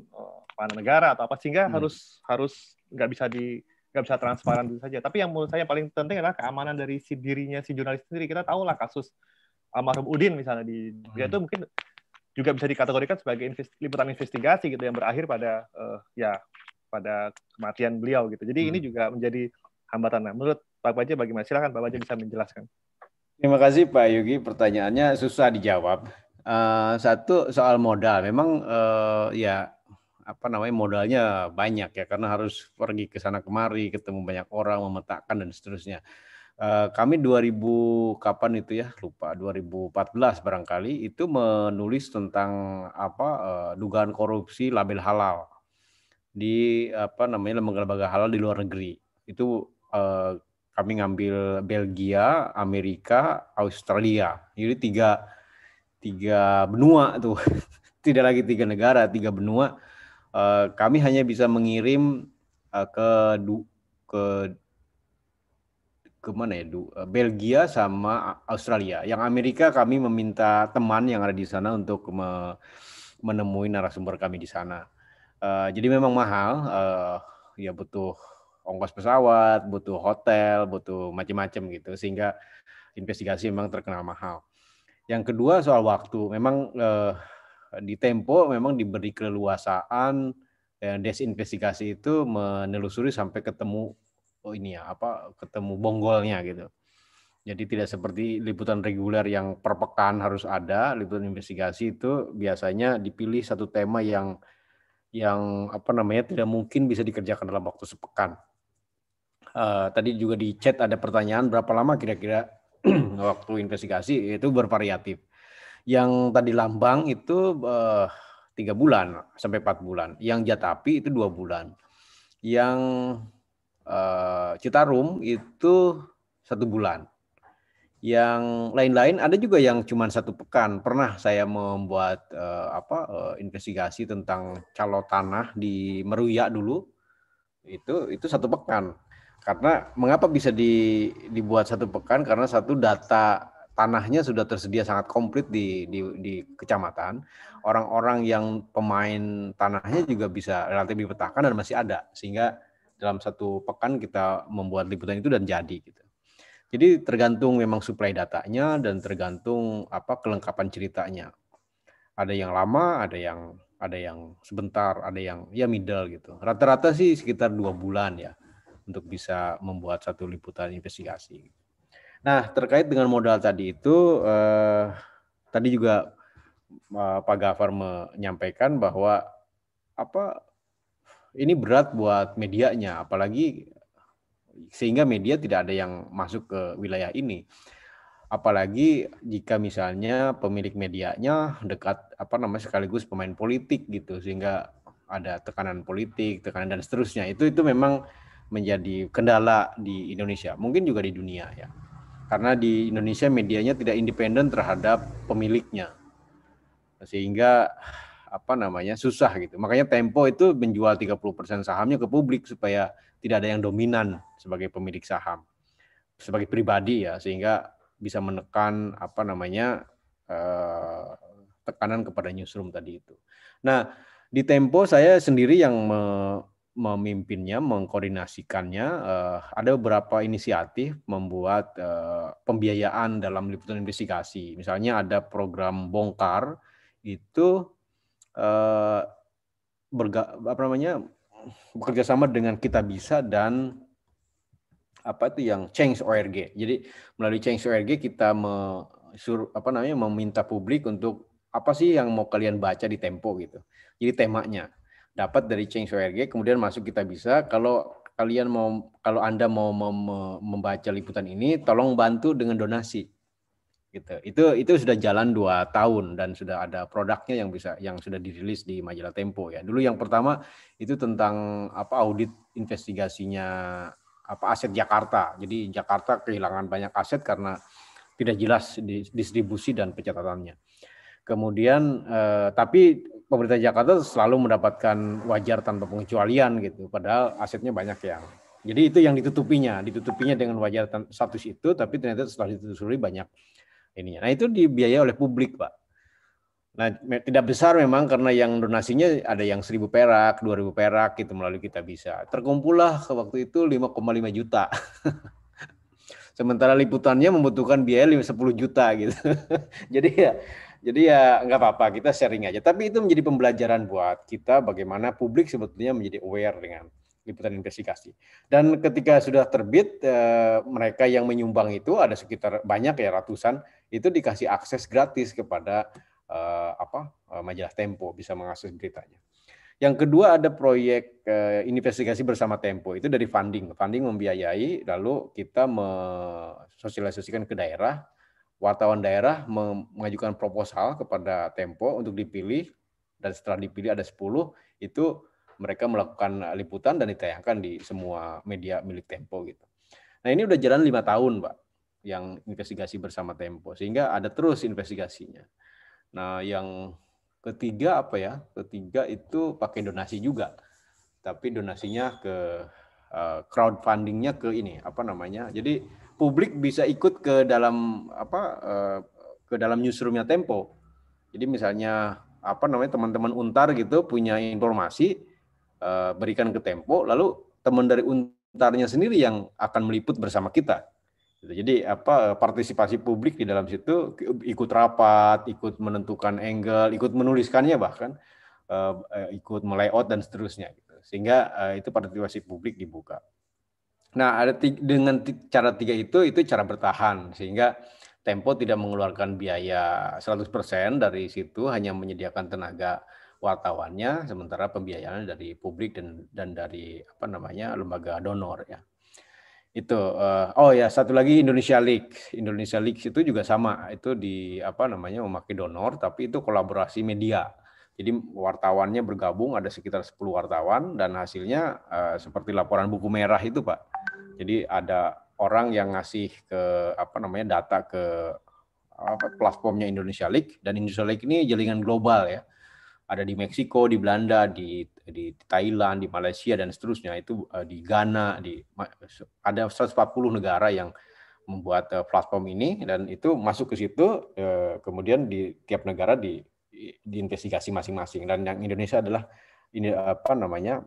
keamanan eh, negara atau apa sehingga hmm. harus harus nggak bisa di nggak bisa transparan itu saja. Tapi yang menurut saya paling penting adalah keamanan dari si dirinya si jurnalis sendiri. Kita tahu lah kasus almarhum Udin misalnya di hmm. dia itu mungkin juga bisa dikategorikan sebagai invest, liputan investigasi gitu yang berakhir pada uh, ya pada kematian beliau gitu. Jadi hmm. ini juga menjadi hambatan. Nah, menurut Pak Baja bagaimana? Silakan Pak Baja bisa menjelaskan. Terima kasih Pak Yugi. Pertanyaannya susah dijawab. Uh, satu soal modal, memang uh, ya apa namanya modalnya banyak ya karena harus pergi ke sana kemari ketemu banyak orang memetakan dan seterusnya eh, kami 2000 kapan itu ya lupa 2014 barangkali itu menulis tentang apa eh, dugaan korupsi label halal di apa namanya lembaga-lembaga halal di luar negeri itu eh, kami ngambil Belgia, Amerika, Australia jadi tiga tiga benua tuh tidak lagi tiga negara tiga benua Eh, kami hanya bisa mengirim uh, ke du, ke kemana ya du, uh, Belgia sama Australia. Yang Amerika kami meminta teman yang ada di sana untuk me, menemui narasumber kami di sana. Uh, jadi memang mahal, uh, ya butuh ongkos pesawat, butuh hotel, butuh macam-macam gitu sehingga investigasi memang terkenal mahal. Yang kedua soal waktu, memang eh, di Tempo memang diberi keleluasaan eh, desinvestigasi itu menelusuri sampai ketemu oh ini ya apa ketemu bonggolnya gitu. Jadi tidak seperti liputan reguler yang per pekan harus ada, liputan investigasi itu biasanya dipilih satu tema yang yang apa namanya tidak mungkin bisa dikerjakan dalam waktu sepekan. Uh, tadi juga di chat ada pertanyaan berapa lama kira-kira waktu investigasi itu bervariatif yang tadi lambang itu eh, tiga uh, bulan sampai empat bulan, yang Jatapi itu dua bulan, yang eh, Citarum itu satu bulan. Yang lain-lain ada juga yang cuma satu pekan. Pernah saya membuat eh, apa uh, investigasi tentang calo tanah di Meruya dulu. Itu itu satu pekan. Karena mengapa bisa di, dibuat satu pekan? Karena satu data tanahnya sudah tersedia sangat komplit di di, di kecamatan. Orang-orang yang pemain tanahnya juga bisa relatif dipetakan dan masih ada sehingga dalam satu pekan kita membuat liputan itu dan jadi gitu. Jadi tergantung memang supply datanya dan tergantung apa kelengkapan ceritanya. Ada yang lama, ada yang ada yang sebentar, ada yang ya middle gitu. Rata-rata sih sekitar dua bulan ya untuk bisa membuat satu liputan investigasi. Gitu. Nah, terkait dengan modal tadi itu, eh, tadi juga eh, Pak Gafar menyampaikan bahwa apa ini berat buat medianya, apalagi sehingga media tidak ada yang masuk ke wilayah ini. Apalagi jika misalnya pemilik medianya dekat apa namanya sekaligus pemain politik gitu, sehingga ada tekanan politik, tekanan dan seterusnya. Itu itu memang menjadi kendala di Indonesia, mungkin juga di dunia ya karena di Indonesia medianya tidak independen terhadap pemiliknya sehingga apa namanya susah gitu makanya Tempo itu menjual 30% sahamnya ke publik supaya tidak ada yang dominan sebagai pemilik saham sebagai pribadi ya sehingga bisa menekan apa namanya eh, tekanan kepada newsroom tadi itu nah di Tempo saya sendiri yang memimpinnya, mengkoordinasikannya. Uh, ada beberapa inisiatif membuat uh, pembiayaan dalam liputan investigasi. Misalnya ada program bongkar itu uh, berga, apa namanya bekerja sama dengan kita bisa dan apa itu yang change ORG. Jadi melalui change ORG kita me, sur, apa namanya meminta publik untuk apa sih yang mau kalian baca di Tempo gitu. Jadi temanya dapat dari Change kemudian masuk kita bisa kalau kalian mau kalau Anda mau membaca liputan ini tolong bantu dengan donasi gitu itu itu sudah jalan dua tahun dan sudah ada produknya yang bisa yang sudah dirilis di majalah Tempo ya dulu yang pertama itu tentang apa audit investigasinya apa aset Jakarta jadi Jakarta kehilangan banyak aset karena tidak jelas distribusi dan pencatatannya kemudian eh, tapi pemerintah Jakarta selalu mendapatkan wajar tanpa pengecualian gitu, padahal asetnya banyak yang. Jadi itu yang ditutupinya, ditutupinya dengan wajar status itu, tapi ternyata setelah ditelusuri banyak ininya. Nah itu dibiayai oleh publik, Pak. Nah, tidak besar memang karena yang donasinya ada yang seribu perak, dua ribu perak gitu melalui kita bisa. Terkumpullah ke waktu itu 5,5 juta. Sementara liputannya membutuhkan biaya 10 juta gitu. Jadi ya jadi ya nggak apa-apa kita sharing aja. Tapi itu menjadi pembelajaran buat kita bagaimana publik sebetulnya menjadi aware dengan liputan investigasi. Dan ketika sudah terbit, eh, mereka yang menyumbang itu ada sekitar banyak ya ratusan itu dikasih akses gratis kepada eh, apa eh, majalah Tempo bisa mengakses beritanya. Yang kedua ada proyek eh, investigasi bersama Tempo itu dari funding. Funding membiayai lalu kita sosialisasikan ke daerah wartawan daerah mengajukan proposal kepada Tempo untuk dipilih dan setelah dipilih ada 10 itu mereka melakukan liputan dan ditayangkan di semua media milik Tempo gitu. Nah ini udah jalan lima tahun Pak yang investigasi bersama Tempo sehingga ada terus investigasinya. Nah yang ketiga apa ya? Ketiga itu pakai donasi juga, tapi donasinya ke eh, crowdfundingnya ke ini apa namanya? Jadi publik bisa ikut ke dalam apa eh, ke dalam newsroomnya Tempo. Jadi misalnya apa namanya teman-teman Untar gitu punya informasi eh, berikan ke Tempo, lalu teman dari Untarnya sendiri yang akan meliput bersama kita. Jadi apa partisipasi publik di dalam situ ikut rapat, ikut menentukan angle, ikut menuliskannya bahkan eh, ikut melayout dan seterusnya gitu. Sehingga itu partisipasi publik dibuka. Nah, ada tiga, dengan cara tiga itu itu cara bertahan sehingga Tempo tidak mengeluarkan biaya 100% dari situ hanya menyediakan tenaga wartawannya sementara pembiayaan dari publik dan dan dari apa namanya lembaga donor ya. Itu eh, oh ya satu lagi Indonesia League. Indonesia League itu juga sama, itu di apa namanya memakai donor tapi itu kolaborasi media. Jadi wartawannya bergabung ada sekitar 10 wartawan dan hasilnya eh, seperti laporan buku merah itu, Pak jadi ada orang yang ngasih ke apa namanya data ke apa, platformnya Indonesia League dan Indonesia League ini jaringan global ya. Ada di Meksiko, di Belanda, di di Thailand, di Malaysia dan seterusnya itu eh, di Ghana, di ada 140 negara yang membuat eh, platform ini dan itu masuk ke situ eh, kemudian di tiap negara di diinvestigasi masing-masing dan yang Indonesia adalah ini apa namanya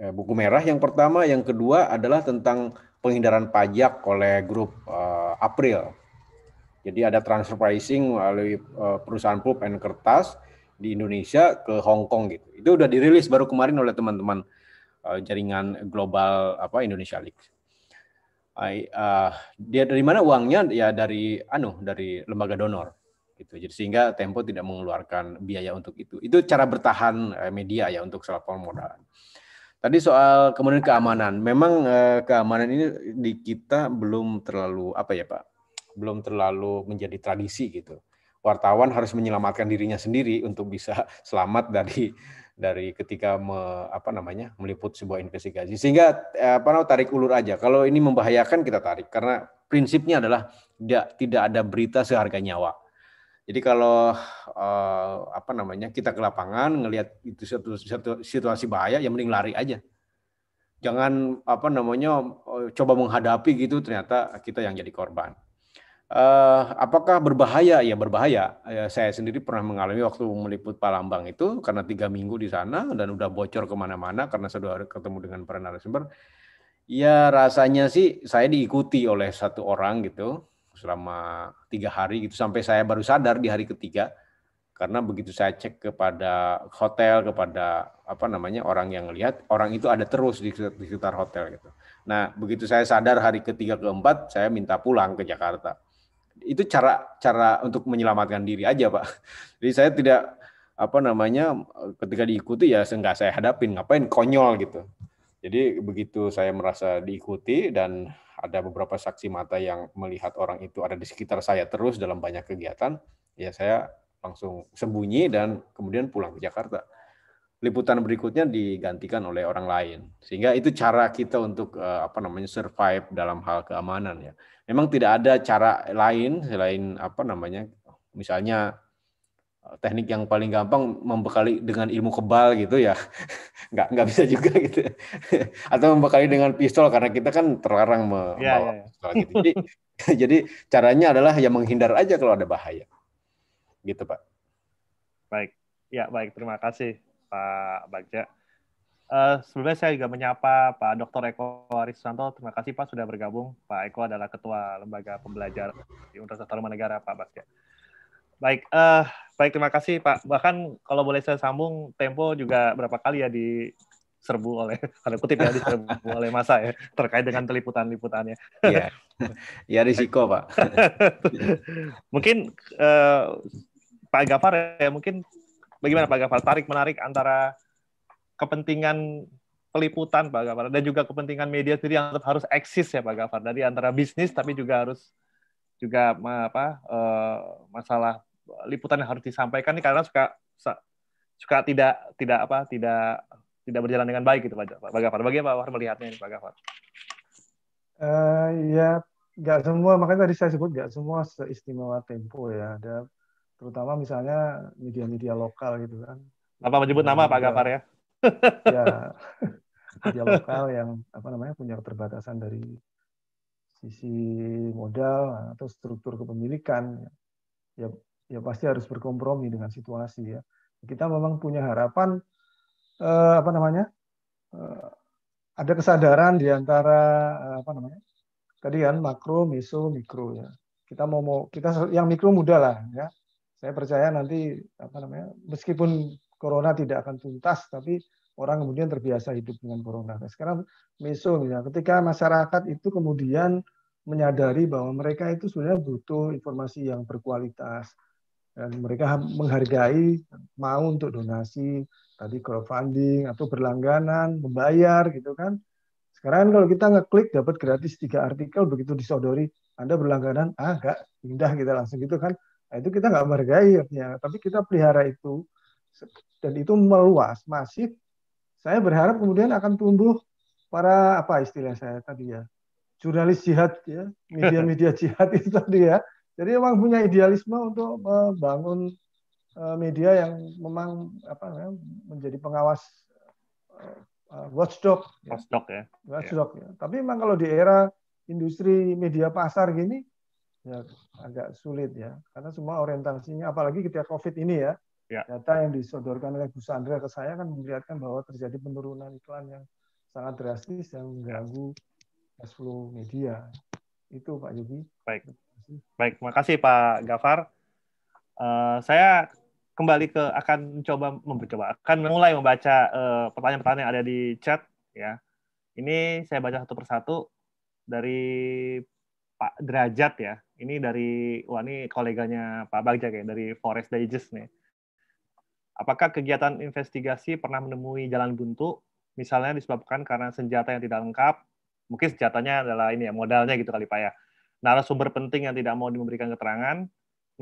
Eh, buku merah yang pertama, yang kedua adalah tentang penghindaran pajak oleh grup uh, April. Jadi ada transfer pricing melalui uh, perusahaan pulp and kertas di Indonesia ke Hong Kong gitu. Itu udah dirilis baru kemarin oleh teman-teman uh, jaringan global apa Indonesia League. I, uh, dia dari mana uangnya ya dari anu dari lembaga donor gitu. Jadi sehingga Tempo tidak mengeluarkan biaya untuk itu. Itu cara bertahan media ya untuk soal modal. Tadi soal kemudian keamanan, memang eh, keamanan ini di kita belum terlalu apa ya Pak, belum terlalu menjadi tradisi gitu. Wartawan harus menyelamatkan dirinya sendiri untuk bisa selamat dari dari ketika me, apa namanya meliput sebuah investigasi. Sehingga eh, apa namanya tarik ulur aja. Kalau ini membahayakan kita tarik karena prinsipnya adalah tidak tidak ada berita seharga nyawa. Jadi kalau uh, apa namanya kita ke lapangan ngelihat itu satu, situasi bahaya, ya mending lari aja. Jangan apa namanya eh, coba menghadapi gitu ternyata kita yang jadi korban. Uh, apakah berbahaya? Ya berbahaya. Uh, saya sendiri pernah mengalami waktu meliput Palembang itu karena tiga minggu di sana dan udah bocor kemana-mana karena sudah ketemu dengan para narasumber. Ya rasanya sih saya diikuti oleh satu orang gitu selama tiga hari gitu sampai saya baru sadar di hari ketiga karena begitu saya cek kepada hotel kepada apa namanya orang yang lihat orang itu ada terus di sekitar hotel gitu. Nah begitu saya sadar hari ketiga keempat saya minta pulang ke Jakarta. Itu cara cara untuk menyelamatkan diri aja pak. Jadi saya tidak apa namanya ketika diikuti ya nggak saya hadapin ngapain konyol gitu jadi begitu saya merasa diikuti dan ada beberapa saksi mata yang melihat orang itu ada di sekitar saya terus dalam banyak kegiatan, ya saya langsung sembunyi dan kemudian pulang ke Jakarta. Liputan berikutnya digantikan oleh orang lain. Sehingga itu cara kita untuk eh, apa namanya survive dalam hal keamanan ya. Memang tidak ada cara lain selain apa namanya misalnya Eh, teknik yang paling gampang membekali dengan ilmu kebal gitu ya nggak nggak bisa juga gitu atau membekali dengan pistol karena kita kan terlarang iya, iya, membawa yeah, yeah. pistol gitu jadi jadi caranya adalah ya menghindar aja kalau ada bahaya gitu pak baik ya baik terima kasih pak Bagja Uh, sebelumnya saya juga menyapa Pak Dr. Eko Arisanto. Terima kasih Pak sudah bergabung. Pak Eko adalah Ketua Lembaga Pembelajar di Universitas Negara Pak Bagja. Baik, uh, baik terima kasih Pak. Bahkan kalau boleh saya sambung, Tempo juga berapa kali ya di oleh ada kutip ya diserbu oleh masa ya terkait dengan peliputan-liputannya. Iya. ya risiko, Pak. mungkin eh, Pak Gafar ya mungkin bagaimana Pak Gafar tarik menarik antara kepentingan peliputan Pak Gafar dan juga kepentingan media sendiri yang tetap harus eksis ya Pak Gafar dari antara bisnis tapi juga harus juga apa eh, masalah liputan yang harus disampaikan nih karena suka suka tidak tidak apa tidak tidak berjalan dengan baik gitu Pak Pak Gafar. Bagaimana Pak Gafar melihatnya ini Pak Gafar? Uh, ya nggak semua makanya tadi saya sebut nggak semua seistimewa Tempo ya. Ada terutama misalnya media-media lokal gitu kan. Apa menyebut nama Pak Gafar ya? Ya media lokal yang apa namanya punya keterbatasan dari sisi modal atau struktur kepemilikan ya ya pasti harus berkompromi dengan situasi ya. Kita memang punya harapan eh, apa namanya? Eh, ada kesadaran di antara eh, apa namanya? Tadi kan makro, meso, mikro ya. Kita mau, mau kita yang mikro mudah lah ya. Saya percaya nanti apa namanya? Meskipun corona tidak akan tuntas tapi orang kemudian terbiasa hidup dengan corona. Nah, sekarang meso ya. Ketika masyarakat itu kemudian menyadari bahwa mereka itu sebenarnya butuh informasi yang berkualitas, dan mereka menghargai mau untuk donasi tadi crowdfunding atau berlangganan membayar gitu kan sekarang kalau kita ngeklik dapat gratis tiga artikel begitu disodori anda berlangganan ah enggak indah kita langsung gitu kan nah, itu kita nggak menghargai ya tapi kita pelihara itu dan itu meluas masif saya berharap kemudian akan tumbuh para apa istilah saya tadi ya jurnalis jihad ya media-media jihad itu tadi ya jadi memang punya idealisme untuk membangun eh, media yang memang apa namanya menjadi pengawas eh, eh, watchdog. Ya. Watchdog ya. Watchdog ya. Tapi memang kalau di era industri media pasar gini ya agak sulit ya karena semua orientasinya apalagi ketika covid ini ya, ya. data yang disodorkan oleh Bu Sandra ke saya kan memperlihatkan bahwa terjadi penurunan iklan yang sangat drastis yang mengganggu cash ya. flow media itu Pak Yogi. Baik. Baik, terima kasih Pak Gafar. Uh, saya kembali ke akan mencoba mencoba akan mulai membaca eh, pertanyaan-pertanyaan uh, yang ada di chat ya. Ini saya baca satu persatu dari Pak Derajat ya. Ini dari wah ini koleganya Pak Bagja ya dari Forest Digest nih. Apakah kegiatan investigasi pernah menemui jalan buntu misalnya disebabkan karena senjata yang tidak lengkap? Mungkin senjatanya adalah ini ya modalnya gitu kali Pak ya narasumber penting yang tidak mau memberikan keterangan.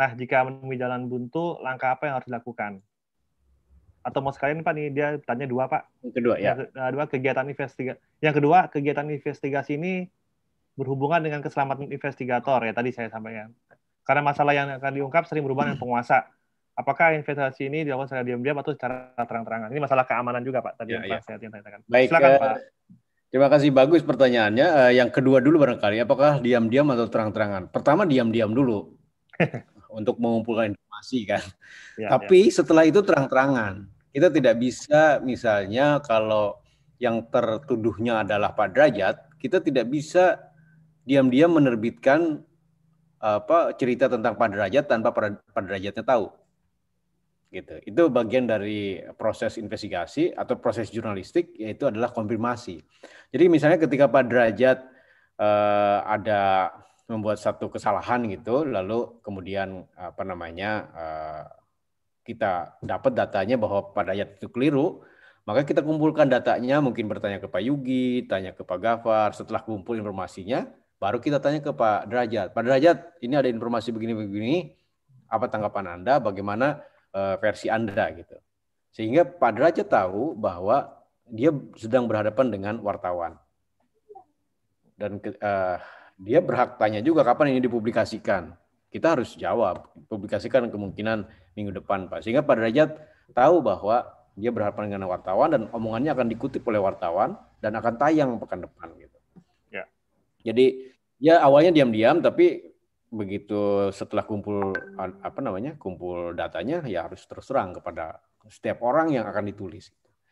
Nah, jika menemui jalan buntu, langkah apa yang harus dilakukan? Atau mau sekalian Pak nih dia tanya dua Pak. Yang kedua ya. Yang kedua kegiatan investigasi. Yang kedua kegiatan investigasi ini berhubungan dengan keselamatan investigator ya tadi saya sampaikan. Karena masalah yang akan diungkap sering berubah dengan penguasa. Apakah investasi ini dilakukan secara diam-diam atau secara terang-terangan? Ini masalah keamanan juga Pak tadi ya, yang ya. saya tanyakan. Baik, Silakan uh, Pak. Terima kasih bagus pertanyaannya. Uh, yang kedua dulu barangkali, apakah diam-diam atau terang-terangan? Pertama diam-diam dulu untuk mengumpulkan informasi kan. Ya, Tapi ya. setelah itu terang-terangan. Kita tidak bisa misalnya kalau yang tertuduhnya adalah Pak Derajat, kita tidak bisa diam-diam menerbitkan apa cerita tentang Pak Derajat tanpa Pak Derajatnya tahu gitu. Itu bagian dari proses investigasi atau proses jurnalistik yaitu adalah konfirmasi. Jadi misalnya ketika Pak Derajat eh, ada membuat satu kesalahan gitu, lalu kemudian apa namanya eh, kita dapat datanya bahwa Pak Derajat itu keliru, maka kita kumpulkan datanya, mungkin bertanya ke Pak Yugi, tanya ke Pak Gafar, setelah kumpul informasinya, baru kita tanya ke Pak Derajat. Pak Derajat, ini ada informasi begini-begini, apa tanggapan Anda, bagaimana Eh, versi Anda gitu. Sehingga Pak Derajat tahu bahwa dia sedang berhadapan dengan wartawan. Dan uh, dia berhak tanya juga kapan ini dipublikasikan. Kita harus jawab, publikasikan kemungkinan minggu depan, Pak. Sehingga Pak Derajat tahu bahwa dia berhadapan dengan wartawan dan omongannya akan dikutip oleh wartawan dan akan tayang pekan depan gitu. Ya. Jadi ya awalnya diam-diam tapi begitu setelah kumpul apa namanya kumpul datanya ya harus terus terang kepada setiap orang yang akan ditulis.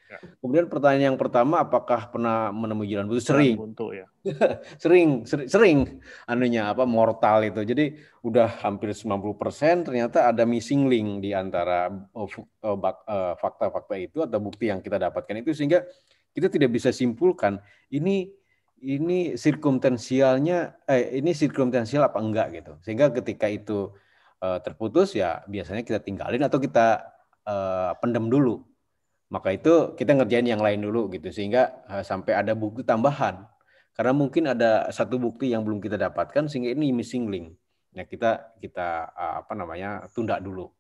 Ya. Kemudian pertanyaan yang pertama apakah pernah menemui jalan buntu? Sering. Jalan buntu ya. sering, sering, sering anunya apa mortal itu. Jadi udah hampir 90% ternyata ada missing link di antara oh, oh, eh, fakta-fakta itu atau bukti yang kita dapatkan itu sehingga kita tidak bisa simpulkan ini ini sirkumtensialnya eh ini sirkumtensial apa enggak gitu. Sehingga ketika itu uh, terputus ya biasanya kita tinggalin atau kita uh, pendem dulu. Maka itu kita ngerjain yang lain dulu gitu sehingga uh, sampai ada bukti tambahan. Karena mungkin ada satu bukti yang belum kita dapatkan sehingga ini missing link. Nah, kita kita apa namanya? tunda dulu.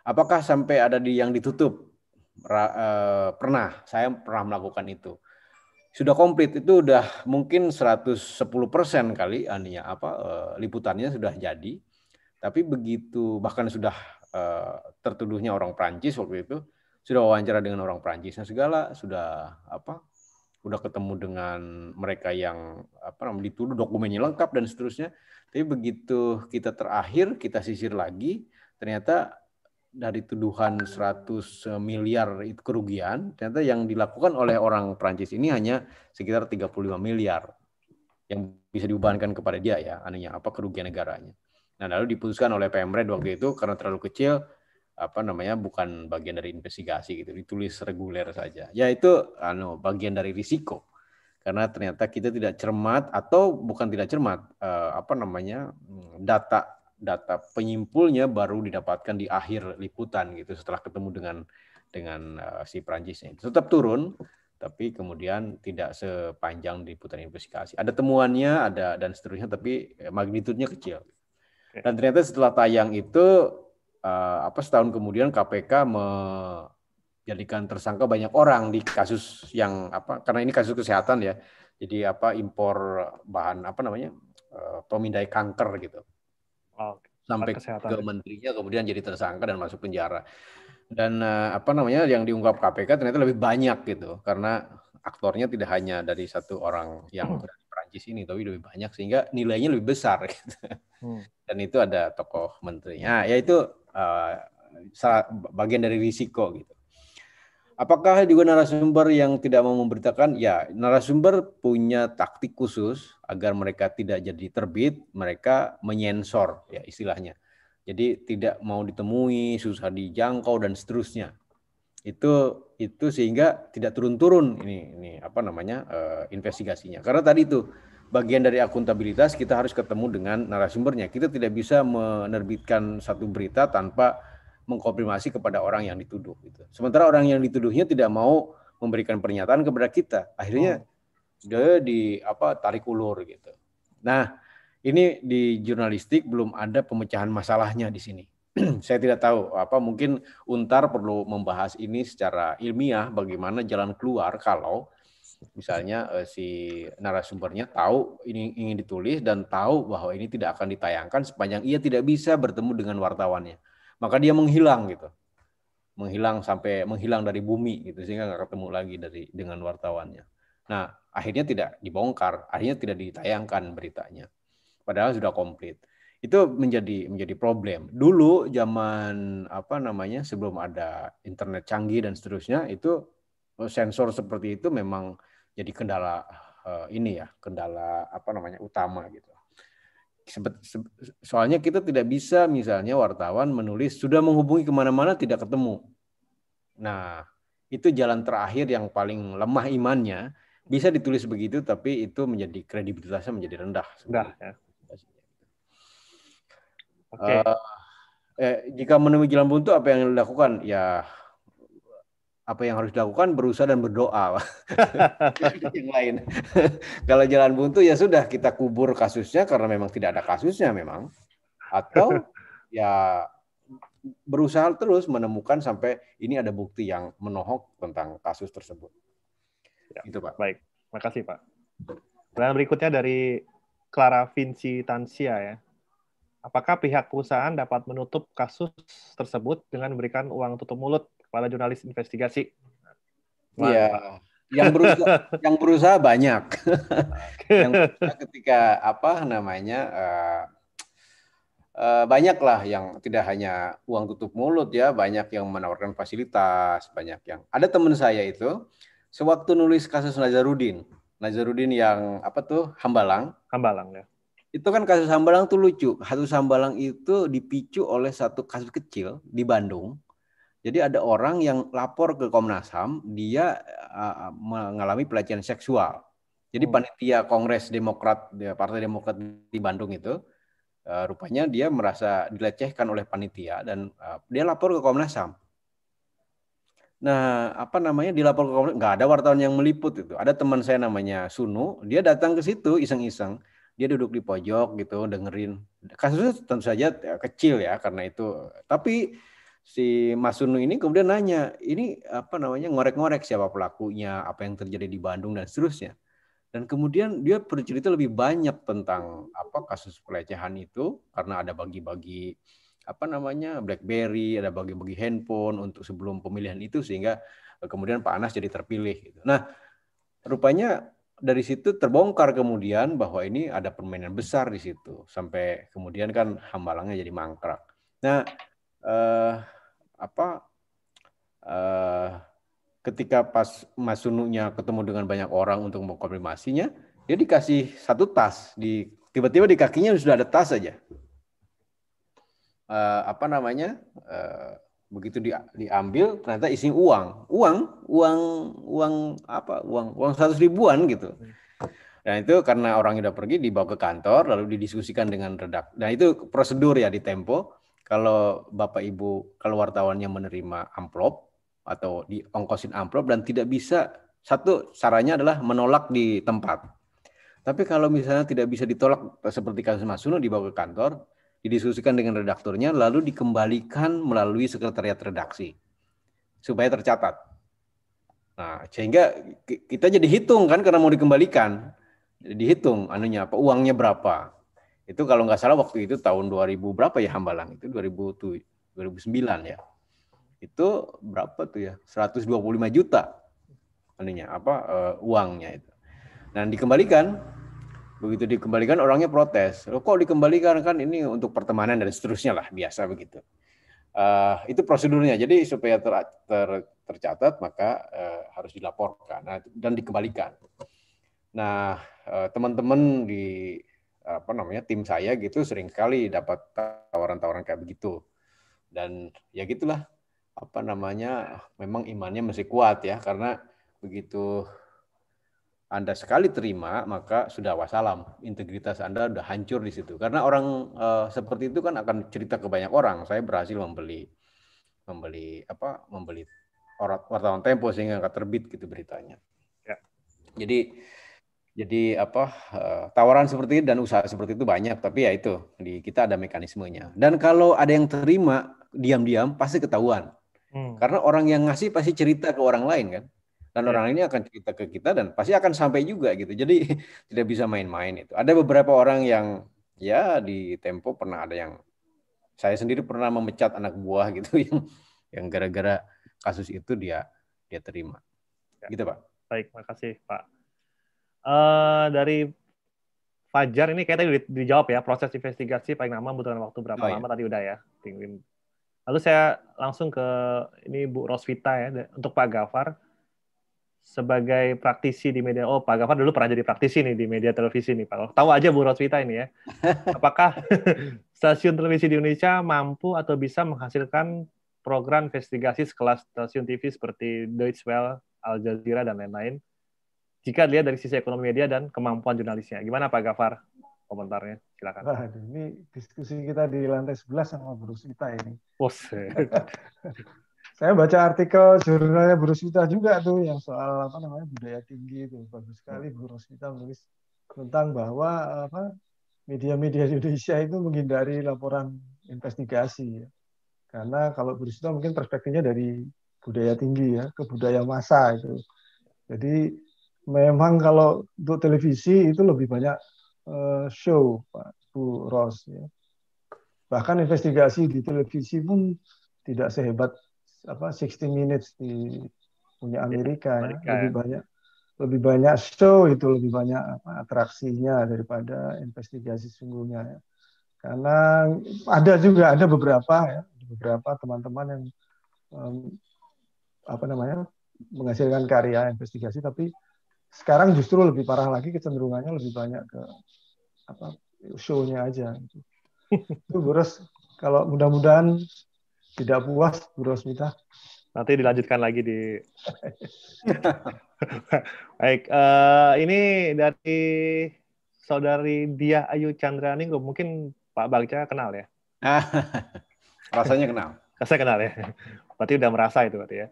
Apakah sampai ada di yang ditutup? Ra, eh, pernah saya pernah melakukan itu sudah komplit itu udah mungkin 110% persen kali aninya apa eh, liputannya sudah jadi. Tapi begitu bahkan sudah eh, tertuduhnya orang Prancis waktu itu sudah wawancara dengan orang Prancisnya segala sudah apa udah ketemu dengan mereka yang apa namanya dituduh dokumennya lengkap dan seterusnya. Tapi begitu kita terakhir kita sisir lagi ternyata dari tuduhan 100 eh, miliar itu kerugian, ternyata yang dilakukan oleh orang Prancis ini hanya sekitar 35 miliar yang bisa dibebankan kepada dia ya, anunya apa kerugian negaranya. Nah, lalu diputuskan oleh PMR waktu itu karena terlalu kecil apa namanya bukan bagian dari investigasi gitu, ditulis reguler saja. Ya itu anu bagian dari risiko. Karena ternyata kita tidak cermat atau bukan tidak cermat eh, apa namanya hmm, data data penyimpulnya baru didapatkan di akhir liputan gitu setelah ketemu dengan dengan uh, si Prancisnya. Itu tetap turun tapi kemudian tidak sepanjang liputan investigasi. Ada temuannya, ada dan seterusnya tapi magnitudenya kecil. Dan ternyata setelah tayang itu eh, apa setahun kemudian KPK menjadikan tersangka banyak orang di kasus yang apa karena ini kasus kesehatan ya. Jadi apa impor bahan apa namanya? Eh, pemindai kanker gitu oh, sampai kesehatan. ke ya. menterinya kemudian jadi tersangka dan masuk penjara dan uh, apa namanya yang diungkap KPK ternyata lebih banyak gitu karena aktornya tidak hanya dari satu orang yang hmm. dari Perancis ini tapi lebih banyak sehingga nilainya lebih besar gitu. Hmm. dan itu ada tokoh menterinya nah, ya itu uh, bagian dari risiko gitu Apakah juga narasumber yang tidak mau memberitakan? Ya, narasumber punya taktik khusus agar mereka tidak jadi terbit, mereka menyensor ya istilahnya. Jadi tidak mau ditemui, susah dijangkau dan seterusnya. Itu itu sehingga tidak turun-turun ini ini apa namanya uh, investigasinya. Karena tadi itu bagian dari akuntabilitas kita harus ketemu dengan narasumbernya. Kita tidak bisa menerbitkan satu berita tanpa mengkonfirmasi kepada orang yang dituduh. Gitu. Sementara orang yang dituduhnya tidak mau memberikan pernyataan kepada kita, akhirnya oh. dia di apa tarik ulur gitu. Nah, ini di jurnalistik belum ada pemecahan masalahnya di sini. Saya tidak tahu apa mungkin Untar perlu membahas ini secara ilmiah bagaimana jalan keluar kalau misalnya eh, si narasumbernya tahu ini ingin ditulis dan tahu bahwa ini tidak akan ditayangkan sepanjang ia tidak bisa bertemu dengan wartawannya maka dia menghilang gitu menghilang sampai menghilang dari bumi gitu sehingga nggak ketemu lagi dari dengan wartawannya. Nah akhirnya tidak dibongkar, akhirnya tidak ditayangkan beritanya, padahal sudah komplit. Itu menjadi menjadi problem. Dulu zaman apa namanya sebelum ada internet canggih dan seterusnya itu eh, sensor seperti itu memang jadi kendala eh, ini ya kendala apa namanya utama gitu soalnya kita tidak bisa misalnya wartawan menulis sudah menghubungi kemana-mana tidak ketemu. Nah, itu jalan terakhir yang paling lemah imannya. Bisa ditulis begitu, tapi itu menjadi kredibilitasnya menjadi rendah. sudah ya. Okay. Uh, eh, eh, jika menemui jalan buntu, apa yang dilakukan? Ya apa yang harus dilakukan berusaha dan berdoa yang lain kalau jalan buntu ya sudah kita kubur kasusnya karena memang tidak ada kasusnya memang atau ya berusaha terus menemukan sampai ini ada bukti yang menohok tentang kasus tersebut ya. itu pak baik terima kasih pak dan berikutnya dari Clara Vinci Tansia ya apakah pihak perusahaan dapat menutup kasus tersebut dengan memberikan uang tutup mulut para jurnalis investigasi. Iya. Yang berusaha, yang berusaha banyak. yang berusaha ketika apa namanya uh, uh, banyaklah yang tidak hanya uang tutup mulut ya, banyak yang menawarkan fasilitas, banyak yang. Ada teman saya itu sewaktu nulis kasus Nazarudin, Nazarudin yang apa tuh Hambalang. Hambalang ya. Itu kan kasus Hambalang tuh lucu. Kasus Hambalang itu dipicu oleh satu kasus kecil di Bandung jadi ada orang yang lapor ke Komnas HAM, dia uh, mengalami pelecehan seksual. Jadi hmm. panitia Kongres Demokrat ya, Partai Demokrat di Bandung itu uh, rupanya dia merasa dilecehkan oleh panitia dan uh, dia lapor ke Komnas HAM. Nah, apa namanya dilapor ke Komnas nggak ada wartawan yang meliput itu. Ada teman saya namanya Sunu, dia datang ke situ iseng-iseng. Dia duduk di pojok gitu dengerin. Kasusnya tentu saja kecil ya karena itu. Tapi si Mas Sunu ini kemudian nanya, ini apa namanya ngorek-ngorek siapa pelakunya, apa yang terjadi di Bandung dan seterusnya. Dan kemudian dia bercerita lebih banyak tentang apa kasus pelecehan itu karena ada bagi-bagi apa namanya BlackBerry, ada bagi-bagi handphone untuk sebelum pemilihan itu sehingga eh, kemudian Pak Anas jadi terpilih. Gitu. Nah, rupanya dari situ terbongkar kemudian bahwa ini ada permainan besar di situ sampai kemudian kan Hambalangnya jadi mangkrak. Nah, eh, apa uh, ketika pas Mas Sununya ketemu dengan banyak orang untuk mengkonfirmasinya, dia dikasih satu tas di tiba-tiba di kakinya sudah ada tas saja. Uh, eh, apa namanya? Uh, begitu di, diambil ternyata isi uang uang uang uang apa uang uang seratus ribuan gitu dan itu karena orang udah pergi dibawa ke kantor lalu didiskusikan dengan redak dan itu prosedur ya di tempo kalau Bapak Ibu kalau wartawannya menerima amplop atau diongkosin amplop dan tidak bisa satu caranya adalah menolak di tempat. Tapi kalau misalnya tidak bisa ditolak seperti kasus Mas Suno dibawa ke kantor, didiskusikan dengan redaktornya, lalu dikembalikan melalui sekretariat redaksi supaya tercatat. Nah, sehingga kita jadi hitung kan karena mau dikembalikan. Dihitung anunya apa uangnya berapa itu kalau nggak salah waktu itu tahun 2000 berapa ya Hambalang? Itu 2000, 2009 ya. Itu berapa tuh ya? 125 juta anunya apa uh, uangnya itu. dan dikembalikan begitu dikembalikan orangnya protes. Loh, kok dikembalikan kan ini untuk pertemanan dan seterusnya lah biasa begitu. Uh, itu prosedurnya. Jadi supaya ter, ter, tercatat maka uh, harus dilaporkan nah, dan dikembalikan. Nah, teman-teman uh, teman -teman di apa namanya tim saya gitu sering sekali dapat tawaran-tawaran kayak begitu dan ya gitulah apa namanya memang imannya masih kuat ya karena begitu anda sekali terima maka sudah wasalam integritas Anda sudah hancur di situ karena orang e, seperti itu kan akan cerita ke banyak orang saya berhasil membeli membeli apa membeli orang wartawan Tempo sehingga nggak terbit gitu beritanya ya. jadi jadi apa eh, tawaran seperti itu dan usaha seperti itu banyak, tapi ya itu di kita ada mekanismenya. Dan kalau ada yang terima diam-diam pasti ketahuan. Hmm. Karena orang yang ngasih pasti cerita ke orang lain kan. Dan iya. orang ini akan cerita ke kita dan pasti akan sampai juga gitu. Jadi tidak bisa main-main itu. Ada beberapa orang yang ya di Tempo pernah ada yang saya sendiri pernah memecat anak buah gitu yang yang gara-gara kasus itu dia dia terima. Ya. Gitu, Pak. Baik, makasih, Pak. Eh, dari Fajar ini kayaknya tadi dijawab ya proses investigasi paling lama butuhkan waktu berapa oh, iya. lama iya. tadi udah ya. Lalu saya langsung ke ini Bu Rosvita ya untuk Pak Gafar sebagai praktisi di media. Oh Pak Gafar dulu pernah jadi praktisi nih di media televisi nih Pak. Tahu aja Bu Rosvita ini ya. Apakah stasiun televisi di Indonesia mampu atau bisa menghasilkan program investigasi sekelas stasiun TV seperti Deutsche Welle, Al Jazeera dan lain-lain? jika dilihat dari sisi ekonomi media dan kemampuan jurnalisnya. Gimana Pak Gafar komentarnya? Silakan. Nah, ini diskusi kita di lantai 11 sama Bruce Sita ini. Oh, Saya baca artikel jurnalnya Bruce Sita juga tuh yang soal apa namanya budaya tinggi itu bagus sekali Bruce Sita menulis tentang bahwa apa media-media Indonesia itu menghindari laporan investigasi ya. Karena kalau Bruce Sita mungkin perspektifnya dari budaya tinggi ya ke budaya massa itu. Jadi memang kalau untuk televisi itu lebih banyak uh, show Pak Bu Ros ya. bahkan investigasi di televisi pun tidak sehebat apa 60 minutes di punya Amerika, Amerika ya. lebih ya. banyak lebih banyak show itu lebih banyak apa, atraksinya daripada investigasi sungguhnya ya. karena ada juga ada beberapa ya beberapa teman-teman yang um, apa namanya menghasilkan karya investigasi tapi sekarang justru lebih parah lagi kecenderungannya lebih banyak ke apa show-nya aja gitu. itu Buros kalau mudah-mudahan tidak puas Buros minta nanti dilanjutkan lagi di baik uh, ini dari saudari Dia Ayu chandra Chandraning mungkin Pak Bagja kenal ya rasanya kenal rasanya kenal ya berarti udah merasa itu berarti ya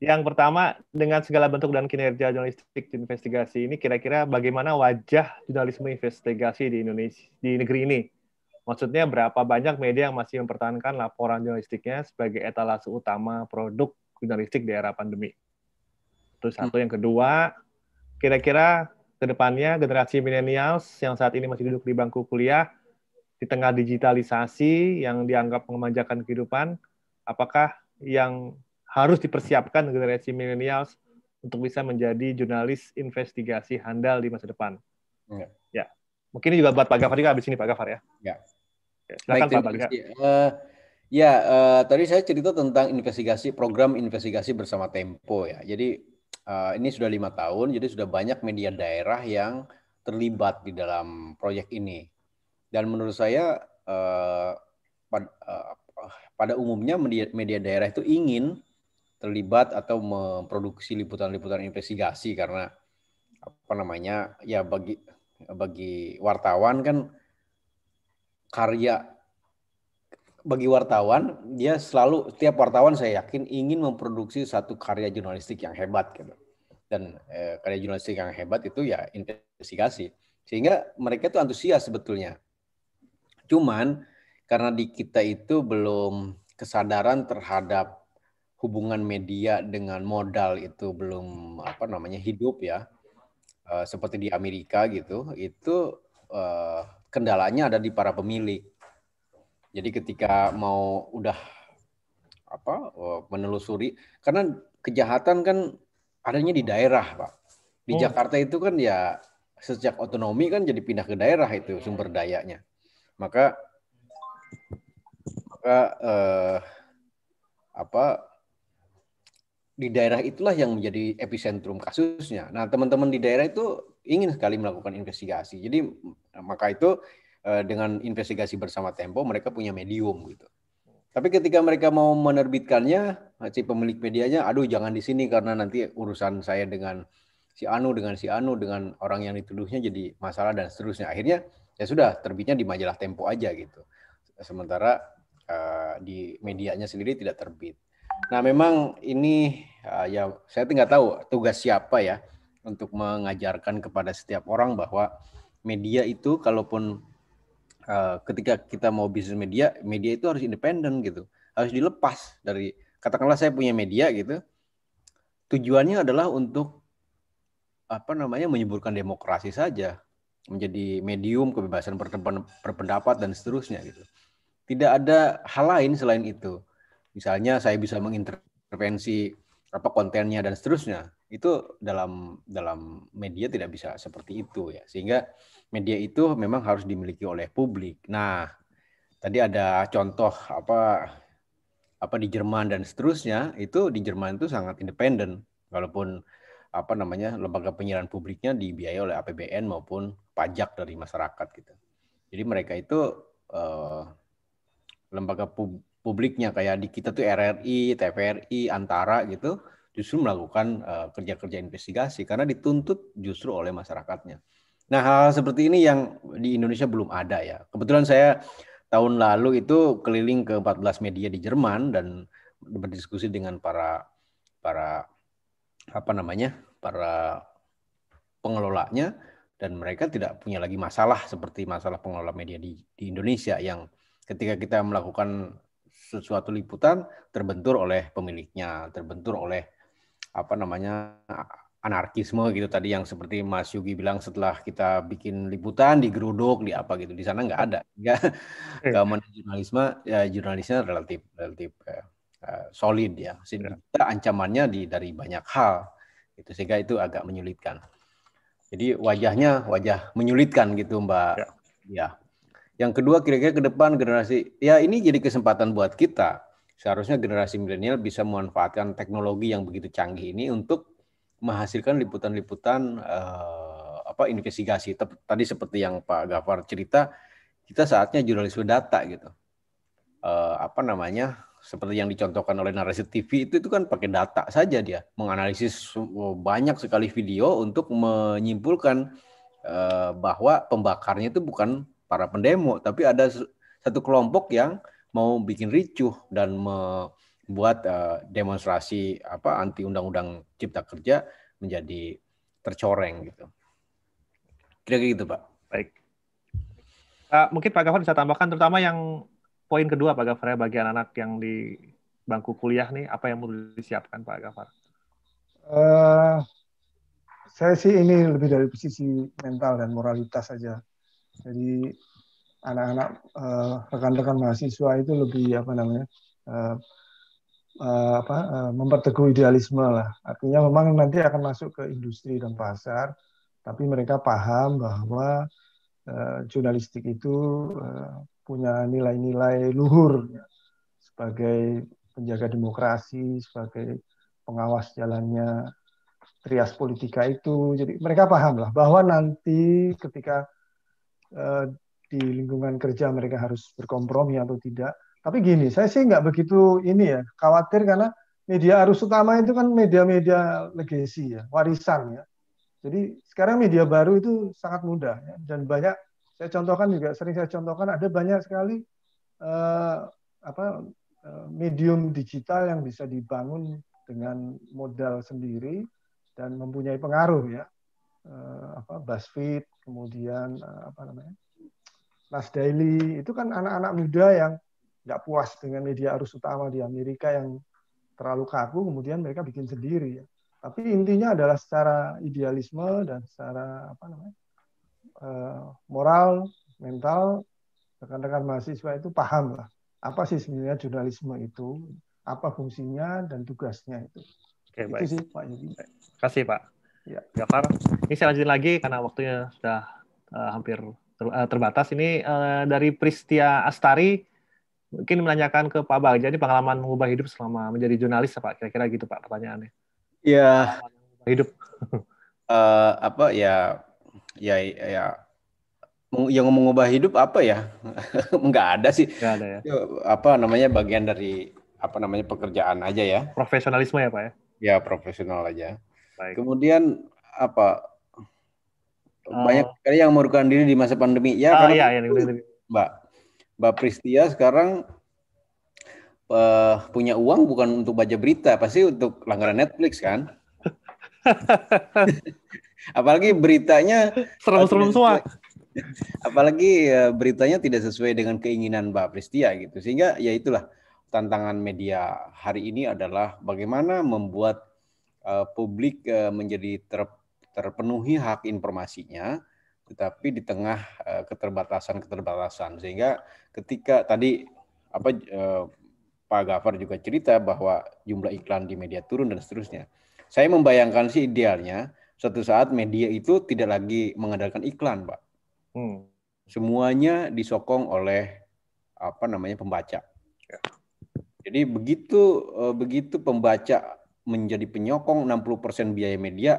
yang pertama, dengan segala bentuk dan kinerja jurnalistik di investigasi ini, kira-kira bagaimana wajah jurnalisme investigasi di Indonesia, di negeri ini? Maksudnya berapa banyak media yang masih mempertahankan laporan jurnalistiknya sebagai etalase utama produk jurnalistik di era pandemi? Itu satu. Yang kedua, kira-kira ke depannya generasi milenials yang saat ini masih duduk di bangku kuliah, di tengah digitalisasi yang dianggap memanjakan kehidupan, apakah yang harus dipersiapkan generasi milenials untuk bisa menjadi jurnalis investigasi handal di masa depan. Ya. ya. Mungkin ini juga buat Pak Gafar juga habis ini Pak Gafar ya. Ya. ya silakan Baik, Pak Gafar. Uh, ya, uh, tadi saya cerita tentang investigasi program investigasi bersama Tempo ya. Jadi uh, ini sudah lima tahun, jadi sudah banyak media daerah yang terlibat di dalam proyek ini. Dan menurut saya uh, pad, uh, pada umumnya media, media daerah itu ingin terlibat atau memproduksi liputan-liputan investigasi karena apa namanya ya bagi bagi wartawan kan karya bagi wartawan dia selalu setiap wartawan saya yakin ingin memproduksi satu karya jurnalistik yang hebat gitu dan eh, karya jurnalistik yang hebat itu ya investigasi sehingga mereka itu antusias sebetulnya cuman karena di kita itu belum kesadaran terhadap hubungan media dengan modal itu belum apa namanya hidup ya eh, seperti di Amerika gitu itu eh, kendalanya ada di para pemilik jadi ketika mau udah apa eh, menelusuri karena kejahatan kan adanya di daerah pak di oh. Jakarta itu kan ya sejak otonomi kan jadi pindah ke daerah itu sumber dayanya maka maka eh, apa di daerah itulah yang menjadi epicentrum kasusnya. Nah, teman-teman di daerah itu ingin sekali melakukan investigasi. Jadi maka itu eh, dengan investigasi bersama Tempo mereka punya medium gitu. Tapi ketika mereka mau menerbitkannya, si pemilik medianya, aduh jangan di sini karena nanti urusan saya dengan si Anu, dengan si Anu, dengan orang yang dituduhnya jadi masalah dan seterusnya. Akhirnya ya sudah terbitnya di majalah Tempo aja gitu. Sementara eh, di medianya sendiri tidak terbit. Nah, memang ini uh, ya saya tidak tahu tugas siapa ya untuk mengajarkan kepada setiap orang bahwa media itu kalaupun uh, ketika kita mau bisnis media, media itu harus independen gitu. Harus dilepas dari katakanlah saya punya media gitu. Tujuannya adalah untuk apa namanya menyuburkan demokrasi saja, menjadi medium kebebasan berpendapat dan seterusnya gitu. Tidak ada hal lain selain itu Misalnya saya bisa mengintervensi apa kontennya dan seterusnya. Itu dalam dalam media tidak bisa seperti itu ya. Sehingga media itu memang harus dimiliki oleh publik. Nah, tadi ada contoh apa apa di Jerman dan seterusnya itu di Jerman itu sangat independen walaupun apa namanya lembaga penyiaran publiknya dibiayai oleh APBN maupun pajak dari masyarakat gitu. Jadi mereka itu eh, lembaga pub, publiknya kayak di kita tuh RRI, TVRI, Antara gitu justru melakukan eh, kerja-kerja uh, investigasi karena dituntut justru oleh masyarakatnya. Nah hal-hal seperti ini yang di Indonesia belum ada ya. Kebetulan saya tahun lalu itu keliling ke 14 media di Jerman dan berdiskusi dengan para para apa namanya para pengelolanya dan mereka tidak punya lagi masalah seperti masalah pengelola media di, di Indonesia yang ketika kita melakukan sesuatu liputan terbentur oleh pemiliknya, terbentur oleh apa namanya anarkisme gitu tadi yang seperti Mas Yugi bilang setelah kita bikin liputan digeruduk di apa gitu di sana nggak ada nggak keamanan jurnalisme ya jurnalisnya relatif relatif uh, solid ya sehingga ancamannya di dari banyak hal itu sehingga itu agak menyulitkan jadi wajahnya wajah menyulitkan gitu Mbak ya, ya yang kedua kira-kira ke depan generasi ya ini jadi kesempatan buat kita. Seharusnya generasi milenial bisa memanfaatkan teknologi yang begitu canggih ini untuk menghasilkan liputan-liputan eh, apa investigasi. Tadi seperti yang Pak Gafar cerita, kita saatnya jurnalisme data gitu. Eh, apa namanya? Seperti yang dicontohkan oleh narasi TV itu itu kan pakai data saja dia menganalisis oh, banyak sekali video untuk menyimpulkan eh, bahwa pembakarnya itu bukan para pendemo, tapi ada satu kelompok yang mau bikin ricuh dan membuat eh, demonstrasi apa anti undang-undang cipta kerja menjadi tercoreng gitu. Kira-kira gitu, Pak. Baik. Uh, mungkin Pak Gafar bisa tambahkan terutama yang poin kedua Pak Gafar ya bagi anak-anak yang di bangku kuliah nih apa yang perlu disiapkan Pak Gafar? Uh, saya sih ini lebih dari sisi mental dan moralitas saja. Jadi anak-anak uh, rekan-rekan mahasiswa itu lebih apa namanya uh, uh, apa uh, memperteguh idealisme lah. Artinya memang nanti akan masuk ke industri dan pasar, tapi mereka paham bahwa uh, jurnalistik itu uh, punya nilai-nilai luhur sebagai penjaga demokrasi, sebagai pengawas jalannya trias politika itu. Jadi mereka paham lah bahwa nanti ketika Eh, di lingkungan kerja mereka harus berkompromi atau tidak. Tapi gini, saya sih nggak begitu ini ya, khawatir karena media arus utama itu kan media-media legasi ya, warisan ya. Jadi sekarang media baru itu sangat mudah ya. dan banyak saya contohkan juga sering saya contohkan ada banyak sekali eh, apa eh, medium digital yang bisa dibangun dengan modal sendiri dan mempunyai pengaruh ya. Eh, apa BuzzFeed kemudian eh, apa namanya Nas Daily itu kan anak-anak muda yang nggak puas dengan media arus utama di Amerika yang terlalu kaku, kemudian mereka bikin sendiri. Ya. Tapi intinya adalah secara idealisme dan secara apa namanya eh, moral, mental, rekan-rekan mahasiswa itu paham lah apa sih sebenarnya jurnalisme itu, apa fungsinya dan tugasnya itu. Oke, itu baik. sih Pak Yudi. Terima kasih Pak. Ya, Jafar. Ini saya lanjutin lagi karena waktunya sudah uh, hampir ter, uh, terbatas. Ini uh, dari Pristia Astari mungkin menanyakan ke Pak Bagja ini pengalaman mengubah hidup selama menjadi jurnalis Pak. Kira-kira gitu Pak pertanyaannya. Iya. Hidup. uh, apa ya ya ya yang mengubah hidup apa ya? Enggak ada sih. Enggak ada ya. Apa namanya bagian dari apa namanya pekerjaan aja ya. Profesionalisme ya, Pak ya. Ya, profesional aja. Baik. Kemudian apa oh. banyak sekali yang memerlukan diri di masa pandemi ya uh, karena iya, iya, iya, Mbak Mbak Pristia sekarang uh, punya uang bukan untuk baca berita, pasti untuk langganan Netflix kan? Apalagi beritanya serem-serem semua. Apalagi eh, beritanya tidak sesuai dengan keinginan Mbak Pristia gitu. Sehingga ya itulah tantangan media hari ini adalah bagaimana membuat Eh, publik eh, menjadi ter, terpenuhi hak informasinya, tetapi di tengah keterbatasan-keterbatasan eh, sehingga ketika tadi apa Pak Gafar juga cerita bahwa jumlah iklan di media turun dan seterusnya. Saya membayangkan sih idealnya suatu saat media itu tidak lagi mengandalkan iklan, Pak. Hmm. Semuanya disokong oleh apa namanya pembaca. Ya. Jadi begitu begitu pembaca menjadi penyokong 60% biaya media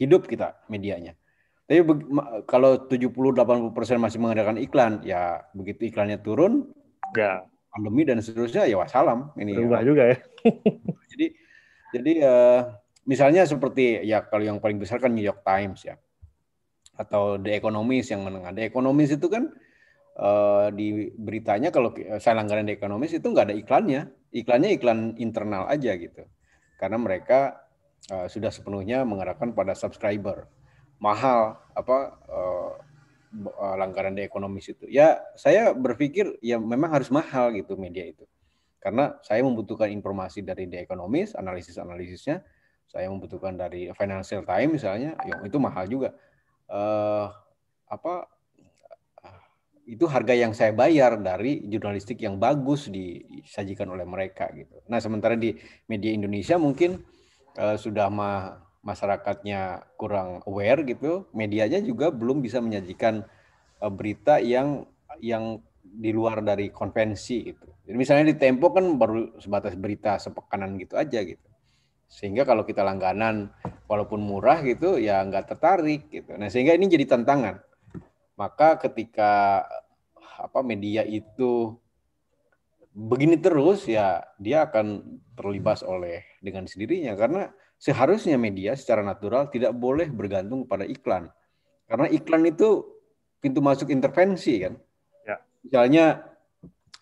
hidup kita medianya. Tapi kalau 70-80% masih mengadakan iklan, ya begitu iklannya turun, ya. pandemi dan seterusnya, ya wassalam. Ini ya. Berubah ya. juga ya. jadi, jadi uh, misalnya seperti ya kalau yang paling besar kan New York Times ya, atau The Economist yang menengah. The Economist itu kan uh, di beritanya kalau eh, saya langganan The Economist itu nggak ada iklannya, iklannya iklan internal aja gitu karena mereka uh, sudah sepenuhnya mengarahkan pada subscriber mahal apa uh, eh, eh, langgaran di ekonomis itu ya saya berpikir ya memang harus mahal gitu media itu karena saya membutuhkan informasi dari di ekonomis analisis analisisnya saya membutuhkan dari Financial time misalnya yang itu mahal juga uh, apa itu harga yang saya bayar dari jurnalistik yang bagus disajikan oleh mereka gitu. Nah sementara di media Indonesia mungkin uh, sudah ma masyarakatnya kurang aware gitu, medianya juga belum bisa menyajikan uh, berita yang yang di luar dari konvensi gitu. Jadi misalnya di Tempo kan baru sebatas berita sepekanan gitu aja gitu. Sehingga kalau kita langganan walaupun murah gitu ya nggak tertarik gitu. Nah sehingga ini jadi tantangan maka ketika apa media itu begini terus ya dia akan terlibas oleh dengan sendirinya karena seharusnya media secara natural tidak boleh bergantung pada iklan karena iklan itu pintu masuk intervensi kan ya. misalnya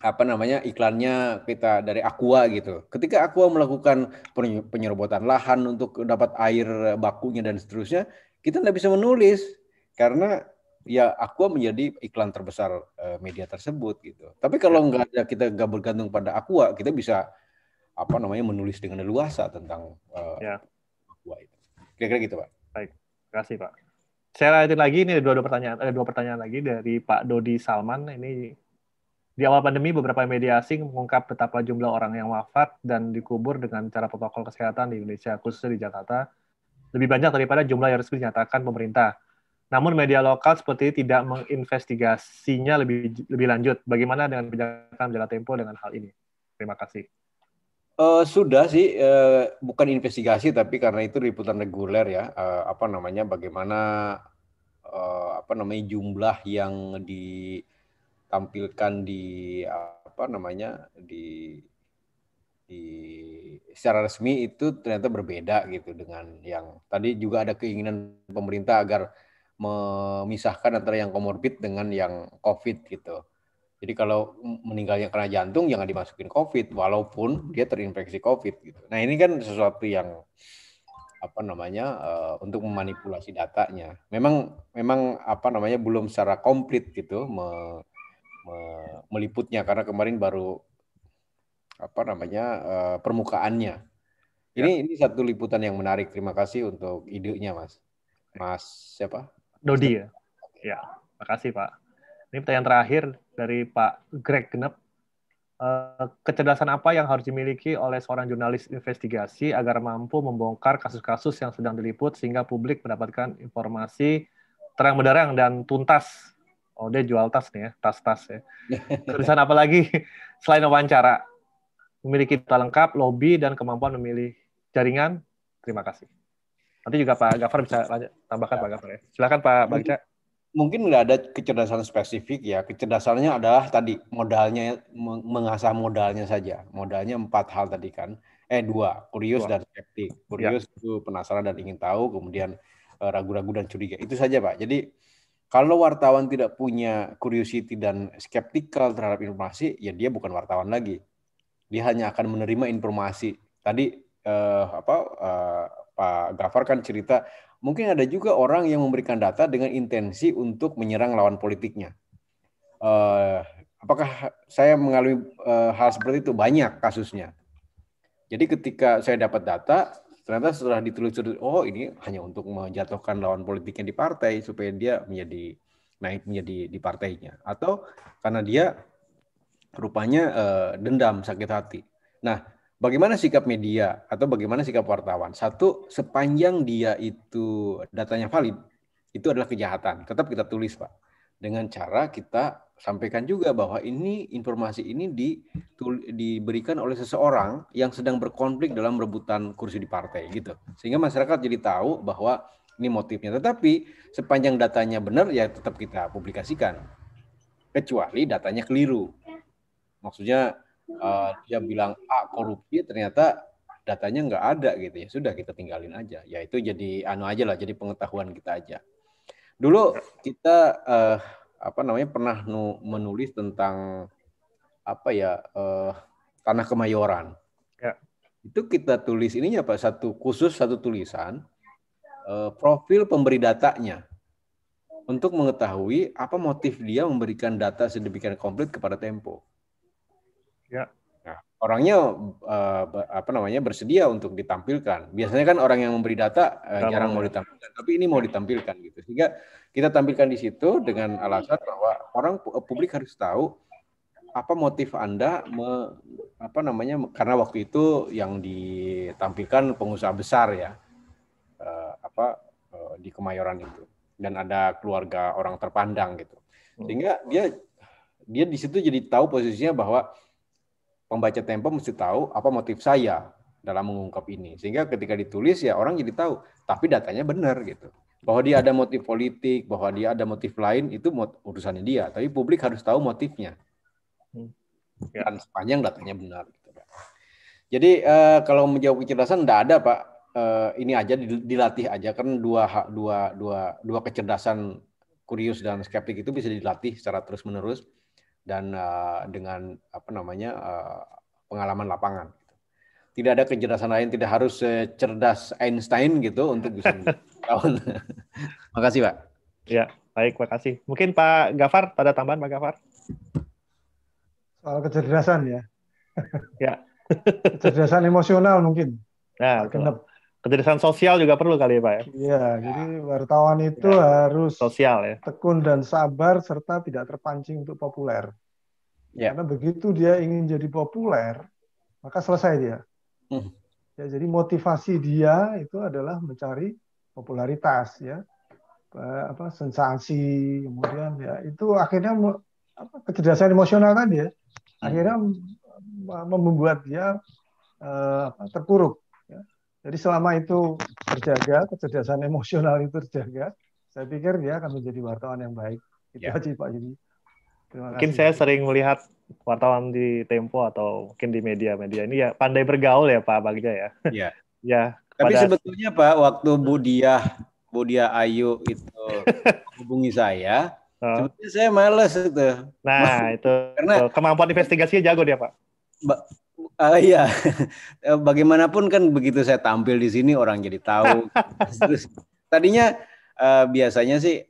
apa namanya iklannya kita dari Aqua gitu ketika Aqua melakukan penyerobotan lahan untuk dapat air bakunya dan seterusnya kita tidak bisa menulis karena ya Aqua menjadi iklan terbesar uh, media tersebut gitu. Tapi kalau ya. nggak ada kita nggak bergantung pada Aqua, kita bisa apa namanya menulis dengan leluasa tentang uh, ya. Aqua itu. Kira-kira gitu Pak. Baik, terima kasih Pak. Saya lanjutin lagi ini ada dua, dua pertanyaan ada dua pertanyaan lagi dari Pak Dodi Salman ini di awal pandemi, beberapa media asing mengungkap betapa jumlah orang yang wafat dan dikubur dengan cara protokol kesehatan di Indonesia, khususnya di Jakarta, lebih banyak daripada jumlah yang resmi dinyatakan pemerintah. Namun media lokal seperti tidak menginvestigasinya lebih lebih lanjut. Bagaimana dengan kebijakan jalan Tempo dengan hal ini? Terima kasih. Uh, sudah sih, uh, bukan investigasi tapi karena itu liputan reguler ya, uh, apa namanya, bagaimana uh, apa namanya jumlah yang ditampilkan di apa namanya di di secara resmi itu ternyata berbeda gitu dengan yang tadi juga ada keinginan pemerintah agar memisahkan antara yang komorbid dengan yang COVID gitu. Jadi kalau meninggalnya karena jantung jangan dimasukin COVID walaupun dia terinfeksi COVID gitu. Nah ini kan sesuatu yang apa namanya uh, untuk memanipulasi datanya. Memang memang apa namanya belum secara komplit gitu me, me, meliputnya karena kemarin baru apa namanya uh, permukaannya. Ini ya. ini satu liputan yang menarik. Terima kasih untuk idenya, Mas. Mas siapa? Dodi ya. Ya, makasih Pak. Ini pertanyaan terakhir dari Pak Greg Genep. Eh, kecerdasan apa yang harus dimiliki oleh seorang jurnalis investigasi agar mampu membongkar kasus-kasus yang sedang diliput sehingga publik mendapatkan informasi terang benderang dan tuntas? Oh, dia jual tas nih ya, tas-tas ya. Kecerdasan apa lagi selain wawancara? Memiliki data lengkap, lobby, dan kemampuan memilih jaringan? Terima kasih. Nanti juga Pak Gafar bisa tambahkan ya. Pak Gafar ya. Silakan Pak Bagja. Mungkin nggak ada kecerdasan spesifik ya. Kecerdasannya adalah tadi modalnya mengasah modalnya saja. Modalnya empat hal tadi kan. Eh dua, kurios dan skeptik. Kurios ya. itu penasaran dan ingin tahu, kemudian eh, ragu-ragu dan curiga. Itu saja Pak. Jadi kalau wartawan tidak punya curiosity dan skeptikal terhadap informasi, ya dia bukan wartawan lagi. Dia hanya akan menerima informasi. Tadi eh, apa eh, Pak Gafar kan cerita, mungkin ada juga orang yang memberikan data dengan intensi untuk menyerang lawan politiknya. Uh, apakah saya mengalami uh, hal seperti itu? Banyak kasusnya. Jadi ketika saya dapat data, ternyata setelah ditelusuri, oh ini hanya untuk menjatuhkan lawan politiknya di partai supaya dia menjadi naik menjadi di partainya, atau karena dia rupanya uh, dendam sakit hati. Nah, Bagaimana sikap media atau bagaimana sikap wartawan? Satu, sepanjang dia itu datanya valid, itu adalah kejahatan. Tetap kita tulis, Pak. Dengan cara kita sampaikan juga bahwa ini informasi ini di, diberikan oleh seseorang yang sedang berkonflik dalam rebutan kursi di partai gitu. Sehingga masyarakat jadi tahu bahwa ini motifnya. Tetapi sepanjang datanya benar ya tetap kita publikasikan. Kecuali datanya keliru. Maksudnya uh, dia bilang A korupsi ternyata datanya nggak ada gitu ya sudah kita tinggalin aja ya itu jadi anu aja lah jadi pengetahuan kita aja dulu kita uh, apa namanya pernah nu, menulis tentang apa ya uh, tanah kemayoran ya. itu kita tulis ininya pak satu khusus satu tulisan uh, profil pemberi datanya untuk mengetahui apa motif dia memberikan data sedemikian komplit kepada Tempo Ya. Nah, orangnya uh, apa namanya bersedia untuk ditampilkan. Biasanya kan orang yang memberi data uh, jarang mau ya. ditampilkan, tapi ini mau ditampilkan gitu. Sehingga kita tampilkan di situ dengan alasan bahwa orang publik harus tahu apa motif Anda me, apa namanya karena waktu itu yang ditampilkan pengusaha besar ya. Uh, apa uh, di Kemayoran itu dan ada keluarga orang terpandang gitu. Hmm. Sehingga dia dia di situ jadi tahu posisinya bahwa pembaca Tempo mesti tahu apa motif saya dalam mengungkap ini. Sehingga ketika ditulis ya orang jadi tahu, tapi datanya benar gitu. Bahwa dia ada motif politik, bahwa dia ada motif lain itu urusannya dia, tapi publik harus tahu motifnya. Hmm. Dan sepanjang datanya benar gitu, Jadi eh, kalau menjawab kecerdasan tidak ada, Pak. Eh, ini aja dilatih aja kan dua dua dua dua kecerdasan kurius dan skeptik itu bisa dilatih secara terus-menerus dan uh, dengan apa namanya uh, pengalaman lapangan. Tidak ada kecerdasan lain, tidak harus cerdas Einstein gitu untuk bisa tahun. makasih Pak. Ya, baik, kasih. Mungkin Pak Gafar, ada tambahan Pak Gafar? Soal kecerdasan ya. ya. kecerdasan emosional mungkin. Nah, kenapa? Kecerdasan sosial juga perlu kali ya Pak ya? Iya, jadi wartawan itu ya. harus sosial ya. Tekun dan sabar serta tidak terpancing untuk populer. Ya. Karena begitu dia ingin jadi populer, maka selesai dia. Hmm. Ya, jadi motivasi dia itu adalah mencari popularitas ya. Apa sensasi, kemudian ya itu akhirnya apa, kecerdasan emosional tadi ya. Hmm. Akhirnya membuat dia uh, terpuruk jadi selama itu terjaga, kecerdasan emosional itu terjaga, saya pikir dia akan menjadi wartawan yang baik. Itu ya. aja Pak Yudi. mungkin kasih. saya sering melihat wartawan di Tempo atau mungkin di media-media ini ya pandai bergaul ya Pak Bagja ya. Iya. ya. Tapi pada... sebetulnya Pak waktu Budiah Budiah Ayu itu hubungi saya, oh. sebetulnya saya males itu. Nah, Mas, itu karena kemampuan investigasinya jago dia Pak. Uh, iya, eh, bagaimanapun kan begitu saya tampil di sini orang jadi tahu. Terus tadinya uh, biasanya sih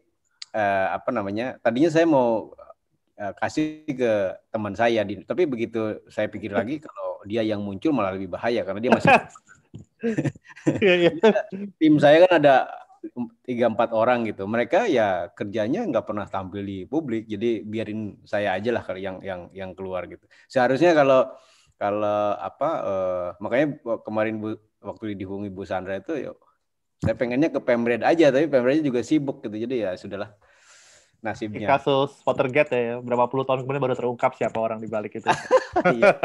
uh, apa namanya? Tadinya saya mau uh, kasih ke teman saya, di, tapi begitu saya pikir lagi kalau dia yang muncul malah lebih bahaya karena dia masih iya, iya. tim saya kan ada tiga empat orang gitu. Mereka ya kerjanya nggak pernah tampil di publik, jadi biarin saya aja lah yang yang yang keluar gitu. Seharusnya kalau kalau apa uh, makanya kemarin bu, waktu dihubungi Bu Sandra itu yuk, ya, saya pengennya ke Pemred aja tapi Pemred juga sibuk gitu jadi ya sudahlah nasibnya. Kasus Watergate ya, ya, berapa puluh tahun kemudian baru terungkap siapa orang di balik itu. Iya.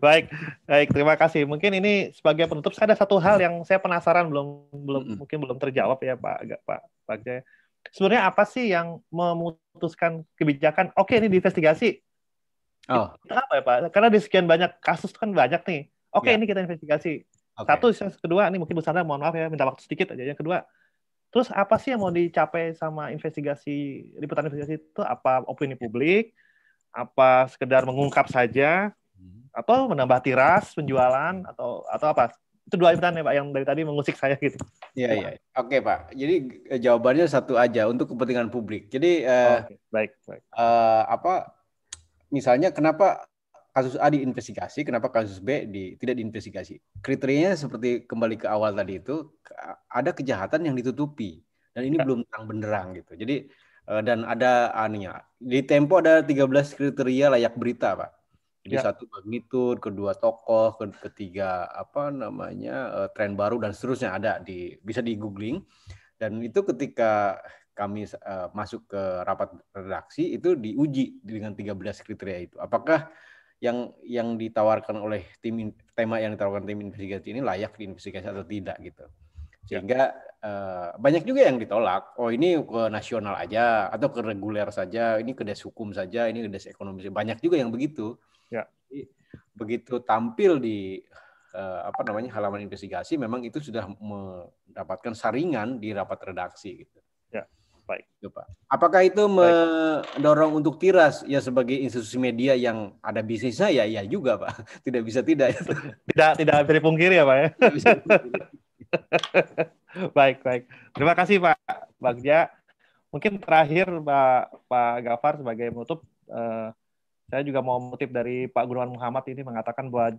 baik, baik, terima kasih. Mungkin ini sebagai penutup saya ada satu hal yang saya penasaran belum belum mm -hmm. mungkin belum terjawab ya Pak agak Pak Pak Jaya. Sebenarnya apa sih yang memutuskan kebijakan? Oke, ini diinvestigasi. Oh. Kenapa ya Pak? Karena di sekian banyak kasus kan banyak nih. Oke, okay, iya. yeah. ini kita investigasi. Okay. Satu, yang kedua, ini mungkin Bu Sandra mohon maaf ya, minta waktu sedikit aja. Yang kedua, terus apa sih yang mau dicapai sama investigasi, liputan investigasi itu? Apa opini publik? Apa sekedar mengungkap saja? Hmm. Atau menambah tiras, penjualan, atau atau apa? Itu dua liputan ya Pak yang dari tadi mengusik saya gitu. Iya, iya. Oke okay, Pak. Jadi eh, jawabannya satu aja, untuk kepentingan publik. Jadi, oh, eh, okay. baik, baik. Uh, apa misalnya kenapa kasus A diinvestigasi, kenapa kasus B di, tidak diinvestigasi? Kriterianya seperti kembali ke awal tadi itu ada kejahatan yang ditutupi dan ini ya. belum terang benderang gitu. Jadi eh, dan ada anunya di Tempo ada 13 kriteria layak berita pak. Jadi ya. satu magnitud, kedua tokoh, ketiga apa namanya eh, tren baru dan seterusnya ada di bisa di googling dan itu ketika kami eh, masuk ke rapat redaksi itu diuji dengan 13 kriteria itu. Apakah yang yang ditawarkan oleh tim tema yang ditawarkan tim investigasi ini layak diinvestigasi atau tidak gitu. Ya. Sehingga uh, banyak juga yang ditolak. Oh, ini ke nasional aja atau ke reguler saja, ini ke des hukum saja, ini ke des ekonomi. Banyak juga yang begitu. Ya. begitu tampil di uh, apa namanya halaman investigasi memang itu sudah mendapatkan saringan di rapat redaksi gitu. Baik. Pak. Apakah itu mendorong untuk tiras ya sebagai institusi media yang ada bisnisnya ya ya juga Pak. Tidak bisa tidak ya. Tidak tidak bisa dipungkiri ya Pak ya. baik, baik. Terima kasih Pak Bagja. Mungkin terakhir Pak Pak Gafar sebagai penutup eh, saya juga mau mengutip dari Pak Gunawan Muhammad ini mengatakan bahwa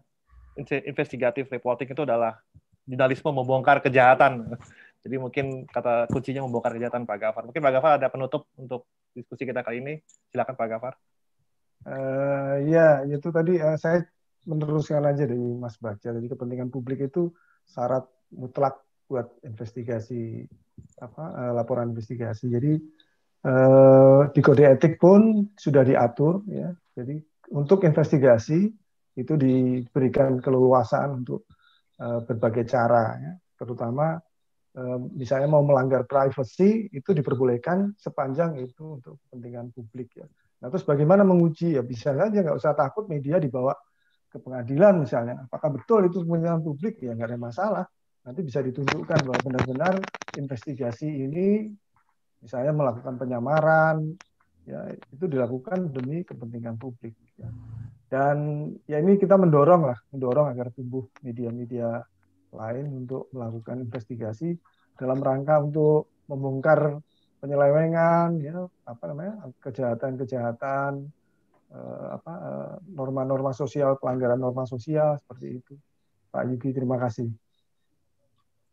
investigatif reporting itu adalah jurnalisme membongkar kejahatan. Jadi mungkin kata kuncinya membongkar kejahatan Pak Gafar. Mungkin Pak Gafar ada penutup untuk diskusi kita kali ini. Silakan Pak Gafar. Uh, ya, itu tadi uh, saya meneruskan aja dari Mas Bagja. Jadi kepentingan publik itu syarat mutlak buat investigasi apa uh, laporan investigasi. Jadi uh, di kode etik pun sudah diatur ya. Jadi untuk investigasi itu diberikan keleluasaan untuk uh, berbagai cara, ya. terutama misalnya mau melanggar privacy itu diperbolehkan sepanjang itu untuk kepentingan publik ya. Nah terus bagaimana menguji ya bisa saja nggak usah takut media dibawa ke pengadilan misalnya. Apakah betul itu kepentingan publik ya nggak ada masalah. Nanti bisa ditunjukkan bahwa benar-benar investigasi ini misalnya melakukan penyamaran ya itu dilakukan demi kepentingan publik. Ya. Dan ya ini kita mendorong lah mendorong agar tumbuh media-media lain untuk melakukan investigasi dalam rangka untuk membongkar penyelewengan, ya, apa namanya kejahatan-kejahatan, eh, apa eh, norma-norma sosial, pelanggaran norma sosial seperti itu. Pak Yuki, terima kasih.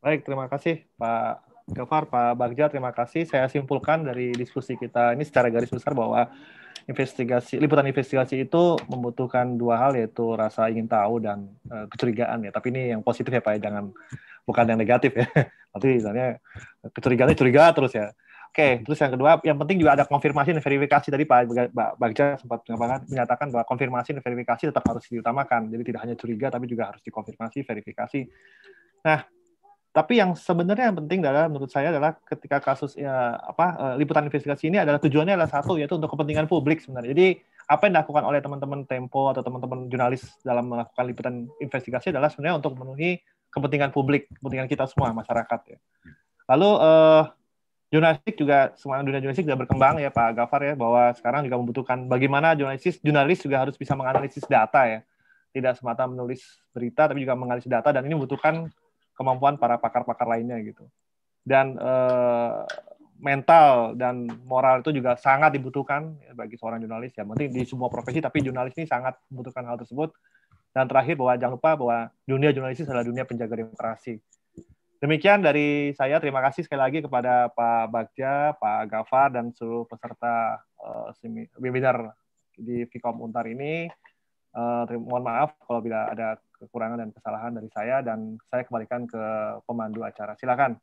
Baik, terima kasih Pak Gafar, Pak Bagja, terima kasih. Saya simpulkan dari diskusi kita ini secara garis besar bahwa investigasi liputan investigasi itu membutuhkan dua hal yaitu rasa ingin tahu dan uh, kecurigaan ya tapi ini yang positif ya pak dengan ya. jangan bukan yang negatif ya nanti misalnya kecurigaan curiga terus ya oke okay, hmm. terus yang kedua yang penting juga ada konfirmasi dan verifikasi tadi pak bagja sempat menyatakan bahwa konfirmasi dan verifikasi tetap harus diutamakan jadi tidak hanya curiga tapi juga harus dikonfirmasi verifikasi nah tapi yang sebenarnya yang penting adalah menurut saya adalah ketika kasus ya, apa eh, liputan investigasi ini adalah tujuannya adalah satu yaitu untuk kepentingan publik sebenarnya. Jadi apa yang dilakukan oleh teman-teman Tempo atau teman-teman jurnalis dalam melakukan liputan investigasi adalah sebenarnya untuk memenuhi kepentingan publik, kepentingan kita semua masyarakat ya. Lalu eh, jurnalistik juga semua dunia jurnalistik sudah berkembang ya Pak Gafar ya bahwa sekarang juga membutuhkan bagaimana jurnalis jurnalis juga harus bisa menganalisis data ya. Tidak semata menulis berita tapi juga menganalisis data dan ini membutuhkan kemampuan para pakar-pakar lainnya gitu. Dan eh, mental dan moral itu juga sangat dibutuhkan bagi seorang jurnalis ya. Penting di semua profesi tapi jurnalis ini sangat membutuhkan hal tersebut. Dan terakhir bahwa jangan lupa bahwa dunia jurnalis adalah dunia penjaga demokrasi. Demikian dari saya. Terima kasih sekali lagi kepada Pak Bagja, Pak Gafar, dan seluruh peserta uh, webinar di Vkom Untar ini. Uh, mohon maaf kalau bila ada kekurangan dan kesalahan dari saya dan saya kembalikan ke pemandu acara. Silakan.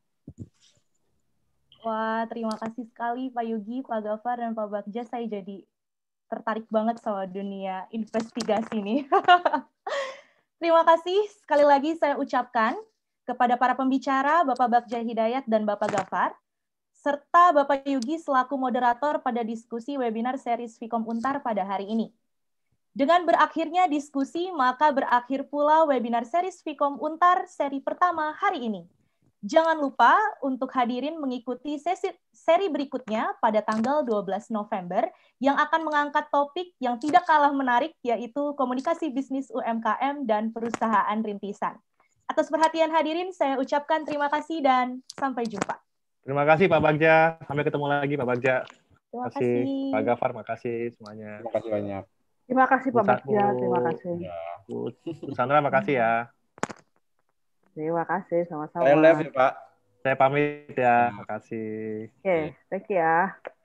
Wah, terima kasih sekali Pak Yugi, Pak Gafar, dan Pak Bagja. Saya jadi tertarik banget sama dunia investigasi ini. terima kasih sekali lagi saya ucapkan kepada para pembicara Bapak Bagja Hidayat dan Bapak Gafar, serta Bapak Yugi selaku moderator pada diskusi webinar series Vicom Untar pada hari ini. Dengan berakhirnya diskusi, maka berakhir pula webinar seri Vicom Untar seri pertama hari ini. Jangan lupa untuk hadirin mengikuti sesi, seri berikutnya pada tanggal 12 November yang akan mengangkat topik yang tidak kalah menarik yaitu komunikasi bisnis UMKM dan perusahaan rintisan. Atas perhatian hadirin, saya ucapkan terima kasih dan sampai jumpa. Terima kasih Pak Bagja. Sampai ketemu lagi Pak Bagja. Terima kasih. Pak Gafar, makasih semuanya. Terima kasih banyak. Terima kasih Pak Bagja, terima kasih. Ya, Bu, Sandra makasih ya. Terima kasih, sama-sama. Saya love ya Pak. Saya pamit ya, terima kasih. Oke, okay, thank you ya.